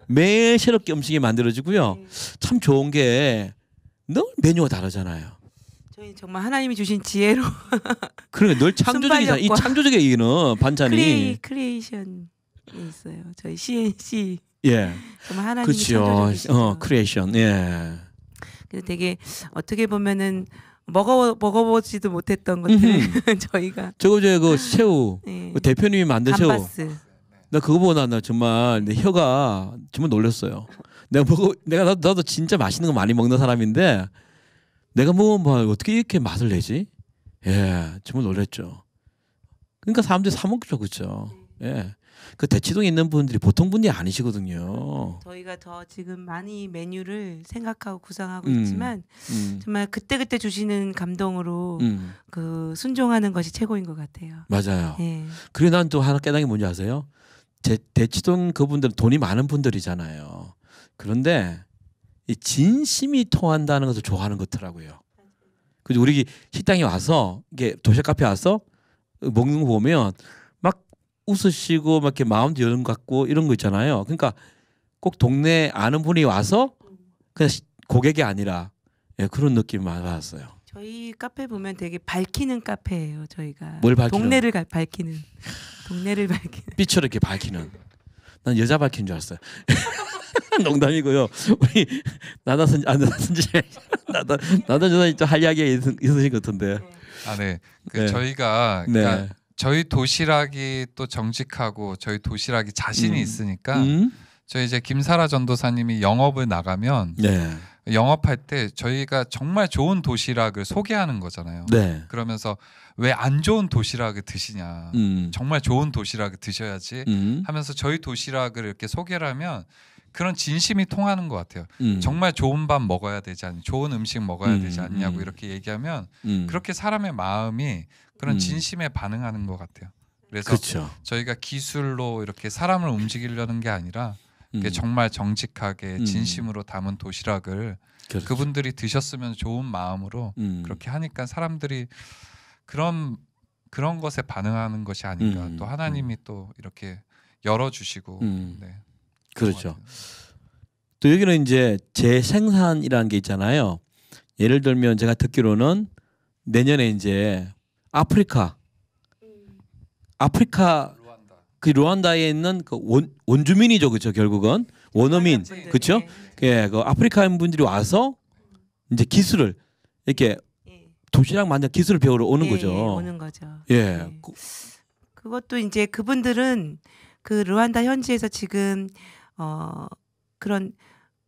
매일 새롭게 음식이 만들어지고요. 네. 참 좋은 게 늘 메뉴가 다르잖아요. 저희 정말 하나님이 주신 지혜로. 그러니까 늘창조적이잖아이 창조적의 이는 반찬이 크리에이, 션이 있어요. 저희 CNC. 예. 정말 하나님이 그렇죠. 창조적이시죠. 어, 크리에이션. 예. 되게 어떻게 보면은 먹어 먹어보지도 못했던 것들 저희가 저거 저그 새우 네. 대표님이 만든 새우 나 그거 보고 나나 정말 내 혀가 정말 놀랐어요. 내가 먹어 내가 나도, 나도 진짜 맛있는 거 많이 먹는 사람인데 내가 먹으면 뭐 어떻게 이렇게 맛을 내지? 예, 정말 놀랬죠. 그러니까 사람들이 사 먹죠, 그렇죠? 예. 그 대치동에 있는 분들이 보통 분이 아니시거든요. 저희가 더 지금 많이 메뉴를 생각하고 구상하고 음, 있지만 음. 정말 그때 그때 주시는 감동으로 음. 그 순종하는 것이 최고인 것 같아요. 맞아요. 예. 그리고 난 또 하나 깨달게 뭔지 아세요? 제, 대치동 그분들 돈이 많은 분들이잖아요. 그런데 이 진심이 통한다는 것을 좋아하는 것더라고요. 그래서 우리 식당에 와서 이게 도시카페 와서 먹는 거 보면 웃으시고 막 이렇게 마음도 여름 같고 이런 거 있잖아요. 그러니까 꼭 동네 아는 분이 와서 그냥 고객이 아니라 예, 그런 느낌 많았어요. 저희 카페 보면 되게 밝히는 카페예요. 저희가 뭘 밝히는? 동네를 가, 밝히는 동네를 밝히는 빛으로 이렇게 밝히는. 난 여자 밝힌 줄 알았어요. 농담이고요. 우리 나다선 안다선지 아, 나다 나 전사 할 이야기 있으신 것 같은데. 네. 아 네. 그 네. 저희가 네. 그러니까 저희 도시락이 또 정직하고 저희 도시락이 자신이 음. 있으니까 음. 저희 이제 김사라 전도사님이 영업을 나가면 네. 영업할 때 저희가 정말 좋은 도시락을 소개하는 거잖아요. 네. 그러면서 왜 안 좋은 도시락을 드시냐? 음. 정말 좋은 도시락을 드셔야지 음. 하면서 저희 도시락을 이렇게 소개를 하면 그런 진심이 통하는 것 같아요. 음. 정말 좋은 밥 먹어야 되지 않냐, 좋은 음식 먹어야 음. 되지 않냐고 음. 이렇게 얘기하면 음. 그렇게 사람의 마음이 그런 음. 진심에 반응하는 것 같아요. 그래서 그쵸. 저희가 기술로 이렇게 사람을 움직이려는 게 아니라 음. 정말 정직하게 음. 진심으로 담은 도시락을 그렇죠. 그분들이 드셨으면 좋은 마음으로 음. 그렇게 하니까 사람들이 그런 그런 것에 반응하는 것이 아닌가. 또 하나님이 또 이렇게 열어주시고. 네. 그렇죠. 또 여기는 이제 재생산이라는 게 있잖아요. 예를 들면 제가 듣기로는 내년에 이제 아프리카 아프리카 그 루안다에 있는 그 원, 원주민이죠 그죠 결국은 원어민 네, 네. 그쵸 예그 아프리카인 분들이 와서 이제 기술을 이렇게 예. 도시락 만든 기술을 배우러 오는 예, 거죠 오는 거죠 예, 예. 그 그것도 이제 그분들은 그 루안다 현지에서 지금 어 그런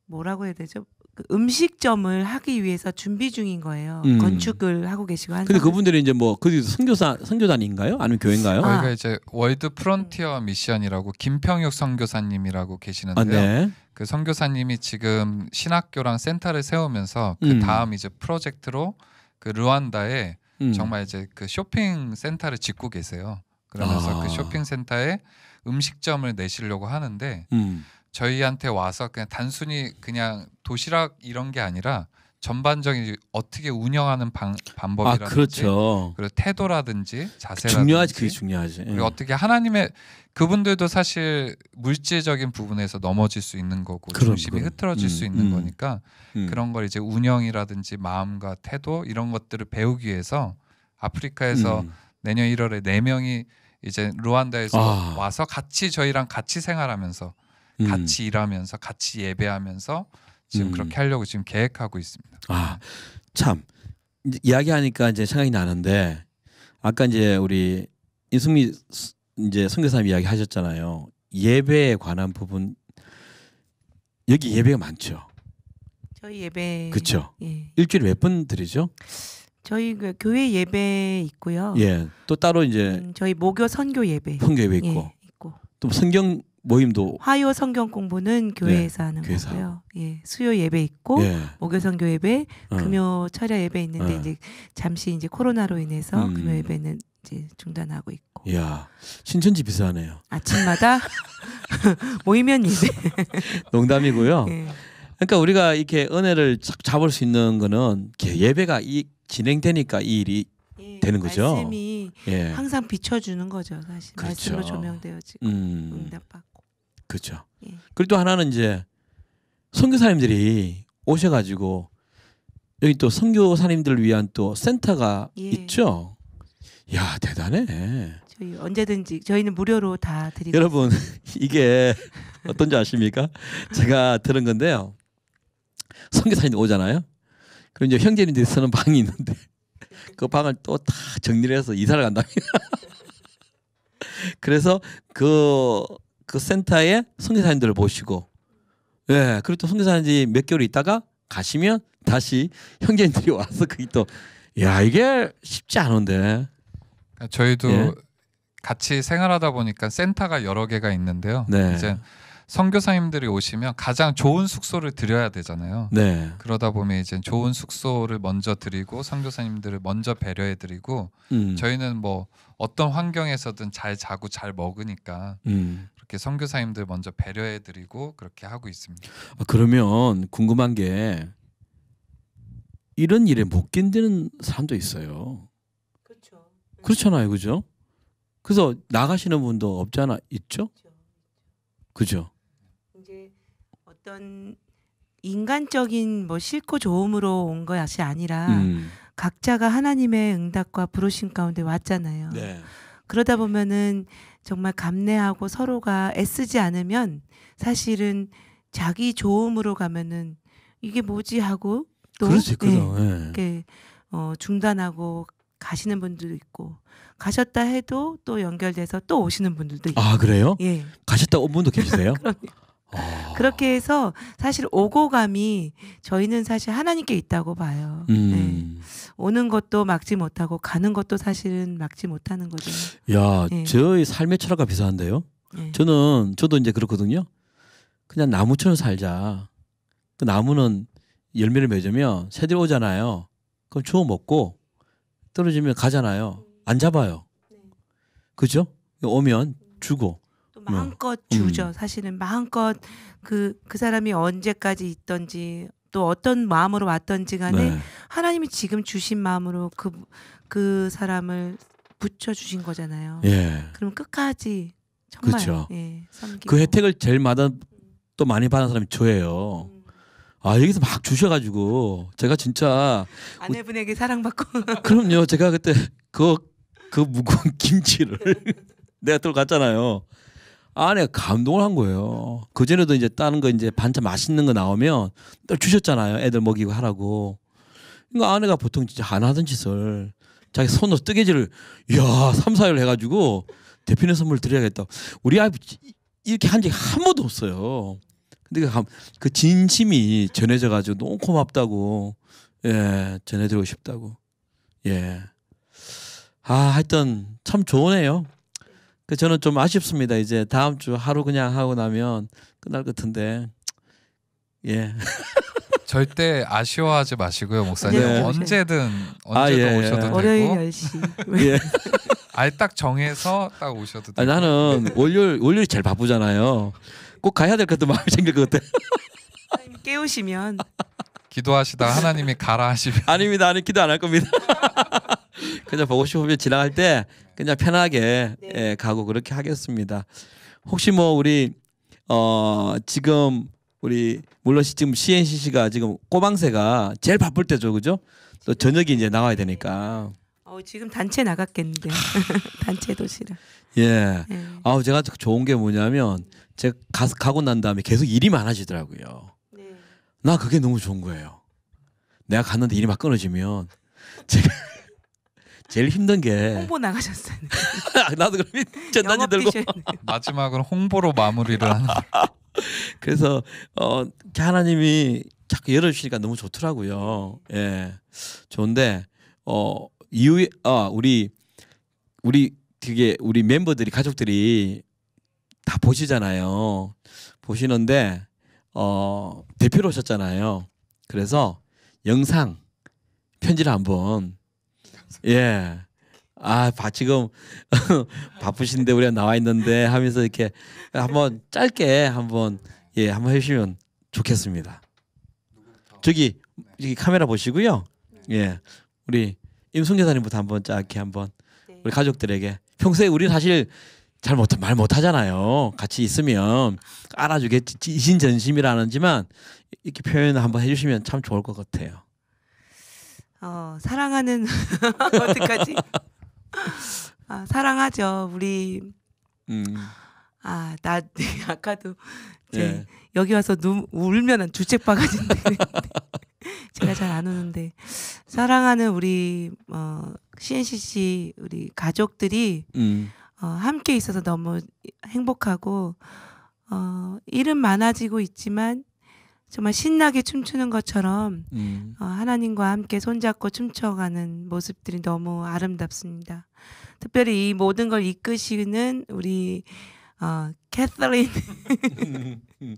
뭐라고 해야 되죠 그 음식점을 하기 위해서 준비 중인 거예요. 음. 건축을 하고 계시고 한. 근데 그분들이 이제 뭐그 선교사 선교단인가요? 아니면 교회인가요? 저희가 아. 이제 월드 프론티어 미션이라고 김평혁 선교사님이라고 아, 계시는데요. 아, 네. 그 선교사님이 지금 신학교랑 센터를 세우면서 그 음. 다음 이제 프로젝트로 그 르완다에 음. 정말 이제 그 쇼핑 센터를 짓고 계세요. 그러면서 그 아. 그 쇼핑 센터에 음식점을 내시려고 하는데 음. 저희한테 와서 그냥 단순히 그냥 도시락 이런 게 아니라 전반적인 어떻게 운영하는 방, 방법이라든지 아, 그렇죠. 그리고 태도라든지 자세라든지 그 중요하지 그게 중요하지 그리고 예. 어떻게 하나님의 그분들도 사실 물질적인 부분에서 넘어질 수 있는 거고 그런, 중심이 그런. 흐트러질 음, 수 있는 음, 거니까 음. 그런 걸 이제 운영이라든지 마음과 태도 이런 것들을 배우기 위해서 아프리카에서 음. 내년 1월에 네 명이 이제 루안다에서 아. 와서 같이 저희랑 같이 생활하면서 음. 같이 일하면서 같이 예배하면서 지금 음. 그렇게 하려고 지금 계획하고 있습니다. 아 참 이야기하니까 이제 생각이 나는데 아까 이제 우리 인승미 이제 선교사님 이야기 하셨잖아요. 예배에 관한 부분 여기 예배가 많죠. 저희 예배 그렇죠. 예. 일주일에 몇 번 드리죠? 저희 그 교회 예배 있고요. 예. 또 따로 이제 음, 저희 모교 선교 예배. 선교 예배 있고. 예, 있고. 또 뭐 성경 모임도 화요 성경 공부는 교회에서 네, 하는 교회에서 거고요. 예, 수요 예배 있고 예. 목요 성교 예배, 어. 금요 철야 예배 있는데 어. 이제 잠시 이제 코로나로 인해서 음. 금요 예배는 이제 중단하고 있고. 야 신천지 비슷하네요. 아침마다 모이면 예배. 농담이고요. 예. 그러니까 우리가 이렇게 은혜를 잡을 수 있는 거는 예배가 이 진행되니까 이 일이 예, 되는 거죠. 말씀이 예. 항상 비춰주는 거죠. 사실 그렇죠. 말씀으로 조명되어지고 음. 응답받고. 그렇죠. 예. 그리고 또 하나는 이제 선교사님들이 오셔가지고 여기 또 선교사님들 위한 또 센터가 예. 있죠. 야 대단해. 저희 언제든지 저희는 무료로 다 드리고. 여러분 이게 어떤지 아십니까? 제가 들은 건데요. 선교사님들 오잖아요. 그럼 이제 형제님들 쓰는 방이 있는데 그 방을 또 다정리 해서 이사를 간다 그래서 그그 센터에 선교사님들을 모시고 예, 그리고 또 선교사님 몇 개월 있다가 가시면 다시 형제님들이 와서 그게 또 야, 이게 쉽지 않은데. 아, 저희도 예. 같이 생활하다 보니까 센터가 여러 개가 있는데요. 네. 이제 선교사님들이 오시면 가장 좋은 숙소를 드려야 되잖아요. 네. 그러다 보면 이제 좋은 숙소를 먼저 드리고 선교사님들을 먼저 배려해 드리고 음. 저희는 뭐 어떤 환경에서든 잘 자고 잘 먹으니까 음. 그렇게 선교사님들 먼저 배려해드리고 그렇게 하고 있습니다. 아, 그러면 궁금한 게 이런 일에 못 견디는 사람도 있어요. 그렇죠. 그렇잖아요, 그죠? 그래서 나가시는 분도 없잖아 있죠. 그렇죠. 그죠. 이제 어떤 인간적인 뭐 싫고 좋음으로 온 것이 아니라 음. 각자가 하나님의 응답과 부르심 가운데 왔잖아요. 네. 그러다 보면은 정말 감내하고 서로가 애쓰지 않으면 사실은 자기 좋음으로 가면은 이게 뭐지 하고 또 그럴 수 네, 예. 이렇게 어, 중단하고 가시는 분들도 있고 가셨다 해도 또 연결돼서 또 오시는 분들도 있고. 아 그래요? 예. 가셨다 온 분도 계시세요? 그럼요. 아. 그렇게 해서 사실 오고감이 저희는 사실 하나님께 있다고 봐요. 음. 네. 오는 것도 막지 못하고 가는 것도 사실은 막지 못하는 거죠. 야, 네. 저의 삶의 철학과 비슷한데요. 네. 저는 저도 이제 그렇거든요. 그냥 나무처럼 살자. 그 나무는 열매를 맺으면 새들 오잖아요. 그럼 주워 먹고 떨어지면 가잖아요. 안 잡아요. 네. 그죠? 오면 주고 마음껏 음. 주죠. 사실은 마음껏 그그 그 사람이 언제까지 있던지 또 어떤 마음으로 왔던지 간에 네. 하나님이 지금 주신 마음으로 그그 그 사람을 붙여 주신 거잖아요. 예. 그럼 끝까지 정말 그쵸. 그렇죠. 예, 그 혜택을 제일 마다 또 많이 받은 사람이 저예요. 아 여기서 막 주셔가지고 제가 진짜 아내분에게 사랑받고 그럼요 제가 그때 그그 그 무거운 김치를 내가 들고 갔잖아요. 아내가 감동을 한 거예요. 그 전에도 이제 다른 거 이제 반찬 맛있는 거 나오면 또 주셨잖아요. 애들 먹이고 하라고. 그러니까 아내가 보통 진짜 안 하던 짓을 자기 손으로 뜨개질을 야 삼사일 해가지고 대표님 선물 드려야겠다. 우리 아이 이렇게 한 적이 한 번도 없어요. 근데 그, 그 진심이 전해져가지고 너무 고맙다고 예 전해드리고 싶다고 예. 아 하여튼 참 좋으네요. 그 저는 좀 아쉽습니다. 이제 다음 주 하루 그냥 하고 나면 끝날 것 같은데 예. 절대 아쉬워하지 마시고요, 목사님. 네. 언제든 아, 언제든 아, 예, 오셔도 예. 되고. 월요일 10시. 예. 아예 딱 정해서 딱 오셔도 아, 되고. 아니, 나는 네. 월요일 월요일 제일 바쁘잖아요. 꼭 가야 될 것도 마음이 생길 것 같아. 깨우시면 기도하시다 하나님이 가라 하시면 아닙니다. 아니 기도 안 할 겁니다. 그냥 보고 싶으면 지나갈 때 그냥 편하게 네. 예, 가고 그렇게 하겠습니다. 혹시 뭐 우리 어 지금 우리 물론 지금 CNCC가 지금 꼬방새가 제일 바쁠 때죠, 그죠? 또 저녁이 이제 네. 나와야 되니까. 어, 지금 단체 나갔겠는데 단체 도시라. 예. 네. 아우 제가 좋은 게 뭐냐면 제가 가, 가고 난 다음에 계속 일이 많아지더라고요. 네. 나 그게 너무 좋은 거예요. 내가 갔는데 일이 막 끊어지면 제가 제일 힘든 게 홍보 나가셨어요. 나도 그럼 전단지 들고 마지막으로 홍보로 마무리를 하는. 그래서 어 하나님이 자꾸 열어주시니까 너무 좋더라고요. 예, 좋은데 어 이후에 어 우리 우리 되게 우리 멤버들이 가족들이 다 보시잖아요. 보시는데 어 대표로 오셨잖아요. 그래서 영상 편지를 한번 예. 아, 바 지금 바쁘신데 우리가 나와 있는데 하면서 이렇게 한번 짧게 한번 예, 한번 해 주시면 좋겠습니다. 저기 여기 카메라 보시고요. 네. 예. 우리 임승재 사님부터 한번 짧게 한번 네. 우리 가족들에게 평소에 우리 사실 잘못말 못하잖아요. 같이 있으면 알아주겠지 이신전심이라는지만 이렇게 표현 을 한번 해주시면 참 좋을 것 같아요. 어, 사랑하는 어떡하지? 아, 사랑하죠. 우리 음. 아, 나 아까도 이제 예. 여기 와서 눈 울면 주책 바가진데 제가 잘안 우는데 사랑하는 우리 어 CNCC 우리 가족들이 음. 어, 함께 있어서 너무 행복하고 어, 일은 많아지고 있지만 정말 신나게 춤추는 것처럼 음. 어, 하나님과 함께 손잡고 춤춰가는 모습들이 너무 아름답습니다. 특별히 이 모든 걸 이끄시는 우리 어, 캐서린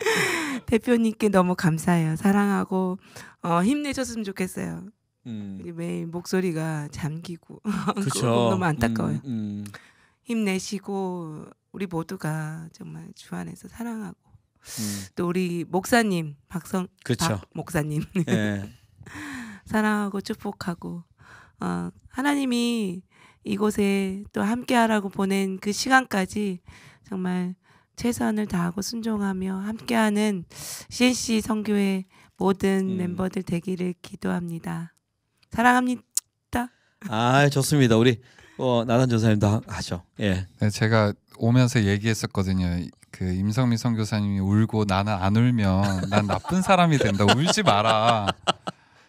대표님께 너무 감사해요. 사랑하고 어, 힘내셨으면 좋겠어요. 음. 매일 목소리가 잠기고 너무 안타까워요. 음, 음, 힘내시고 우리 모두가 정말 주 안에서 사랑하고 음. 또 우리 목사님 박성 그쵸. 그렇죠. 박 목사님 예. 사랑하고 축복하고 어, 하나님이 이곳에 또 함께하라고 보낸 그 시간까지 정말 최선을 다하고 순종하며 함께하는 CNC 성교회 모든 음. 멤버들 되기를 기도합니다. 사랑합니다. 아 좋습니다. 우리 어, 나단전사님도 하죠. 예. 네, 제가 오면서 얘기했었거든요. 그임성민 선교사님이 울고 나는 안 울면 난 나쁜 사람이 된다. 울지 마라.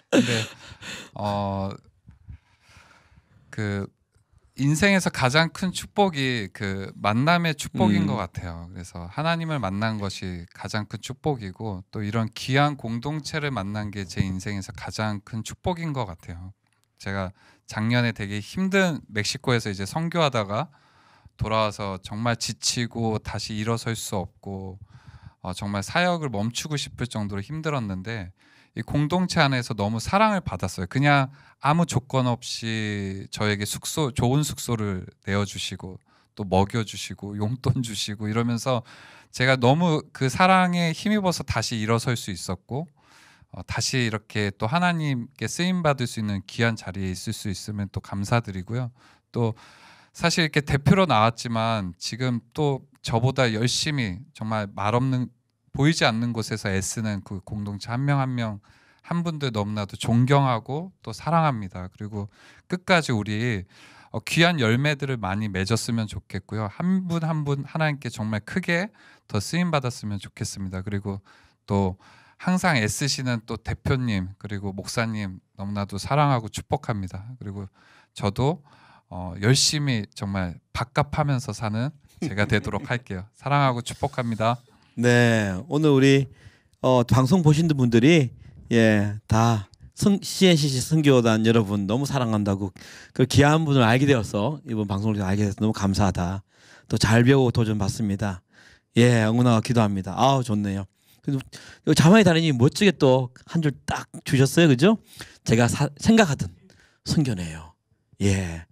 근데 어 그 인생에서 가장 큰 축복이 그 만남의 축복인 음. 것 같아요. 그래서 하나님을 만난 것이 가장 큰 축복이고 또 이런 귀한 공동체를 만난 게 제 인생에서 가장 큰 축복인 것 같아요. 제가 작년에 되게 힘든 멕시코에서 이제 선교하다가 돌아와서 정말 지치고 다시 일어설 수 없고 어, 정말 사역을 멈추고 싶을 정도로 힘들었는데 이 공동체 안에서 너무 사랑을 받았어요. 그냥 아무 조건 없이 저에게 숙소 좋은 숙소를 내어주시고 또 먹여주시고 용돈 주시고 이러면서 제가 너무 그 사랑에 힘입어서 다시 일어설 수 있었고 어, 다시 이렇게 또 하나님께 쓰임 받을 수 있는 귀한 자리에 있을 수 있으면 또 감사드리고요. 또 사실 이렇게 대표로 나왔지만 지금 또 저보다 열심히 정말 말없는 보이지 않는 곳에서 애쓰는 그 공동체 한 명 한 명 한 분들 너무나도 존경하고 또 사랑합니다. 그리고 끝까지 우리 어, 귀한 열매들을 많이 맺었으면 좋겠고요. 한 분 한 분 하나님께 정말 크게 더 쓰임 받았으면 좋겠습니다. 그리고 또 항상 애쓰시는 또 대표님 그리고 목사님 너무나도 사랑하고 축복합니다. 그리고 저도 어, 열심히 정말 밥값하면서 사는 제가 되도록 할게요. 사랑하고 축복합니다. 네, 오늘 우리 어, 방송 보신 분들이 예, 다 성, CNCC 선교단 여러분 너무 사랑한다고 그 귀한 분을 알게 되어서 이번 방송을 알게 돼서 너무 감사하다. 또 잘 배우고 도전 받습니다. 예, 응원하고 기도합니다. 아우 좋네요. 그래도 자만의 다원이 멋지게 또 한 줄 딱 주셨어요. 그죠? 제가 사, 생각하던 성교네요 예.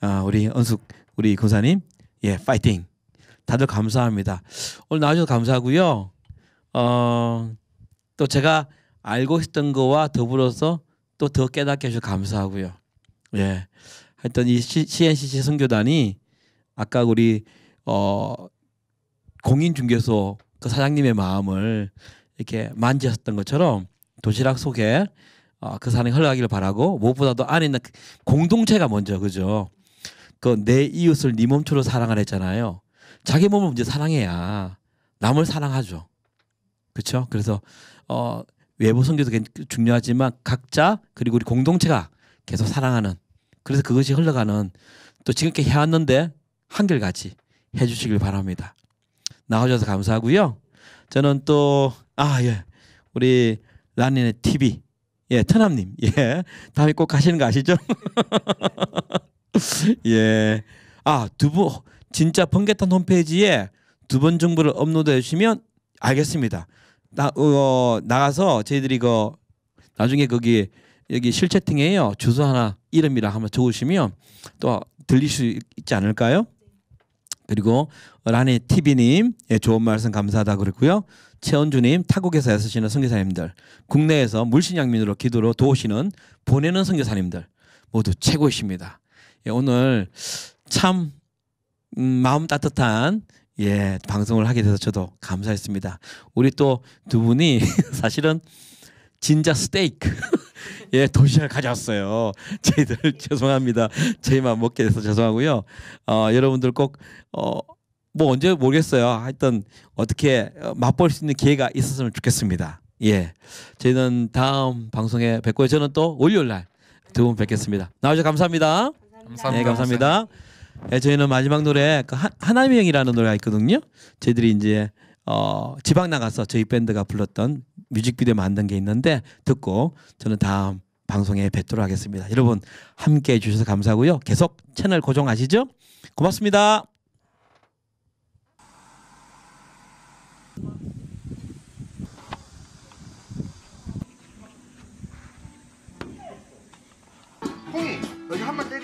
아, 우리 은숙, 우리 군사님 예, 파이팅. 다들 감사합니다. 오늘 나와주셔서 감사하고요. 어, 또 제가 알고 있었던 거와 더불어서 또 더 깨닫게 해주셔서 감사하고요. 예. 하여튼 이 CNCC 선교단이 아까 우리 어 공인 중개소 그 사장님의 마음을 이렇게 만지셨던 것처럼 도시락 속에 어, 그산이 흘러가기를 바라고 무엇보다도 안에 있는 공동체가 먼저 그죠. 그 내 이웃을 네 몸처럼 사랑을 했잖아요. 자기 몸을 먼저 사랑해야 남을 사랑하죠. 그렇죠? 그래서 어, 외부 선교도 중요하지만 각자 그리고 우리 공동체가 계속 사랑하는 그래서 그것이 흘러가는 또 지금까지 해왔는데 한결같이 해주시길 바랍니다. 나와주셔서 감사하고요. 저는 또, 아, 예. 우리 라니네 TV. 예, 천남님 예. 다음에 꼭 가시는 거 아시죠? 예. 아, 두 분, 진짜 번개탄 홈페이지에 두 번 정보를 업로드 해주시면 알겠습니다. 나, 어, 나가서 저희들이 그 나중에 거기 여기 실채팅에요. 주소 하나 이름이랑 한번 적으시면 또 들릴 수 있지 않을까요? 그리고 라니 티비님 예, 좋은 말씀 감사하다 그랬고요. 최원주님 타국에서 애쓰시는 선교사님들 국내에서 물신양민으로 기도로 도우시는 보내는 선교사님들 모두 최고이십니다. 예, 오늘 참 음, 마음 따뜻한 예, 방송을 하게 돼서 저도 감사했습니다. 우리 또 두 분이 사실은 진짜 스테이크 예, 도시락 가져왔어요. 저희들 죄송합니다. 저희만 먹게 돼서 죄송하고요. 어, 여러분들 꼭 어, 뭐 언제 모르겠어요. 하여튼 어떻게 어, 맛볼 수 있는 기회가 있었으면 좋겠습니다. 예. 저희는 다음 방송에 뵙고요. 저는 또 월요일 날 두 분 뵙겠습니다. 나와주셔서 감사합니다. 감사합니다. 네, 감사합니다. 감 예, 저희는 마지막 노래 그 하, 나미 형이라는 노래가 있거든요. 저희들이 이제 어, 지방 나가서 저희 밴드가 불렀던 뮤직비디오 만든 게 있는데 듣고 저는 다음 방송에 뵙도록 하겠습니다. 여러분 함께 해주셔서 감사하고요. 계속 채널 고정하시죠. 고맙습니다. 여기 한마디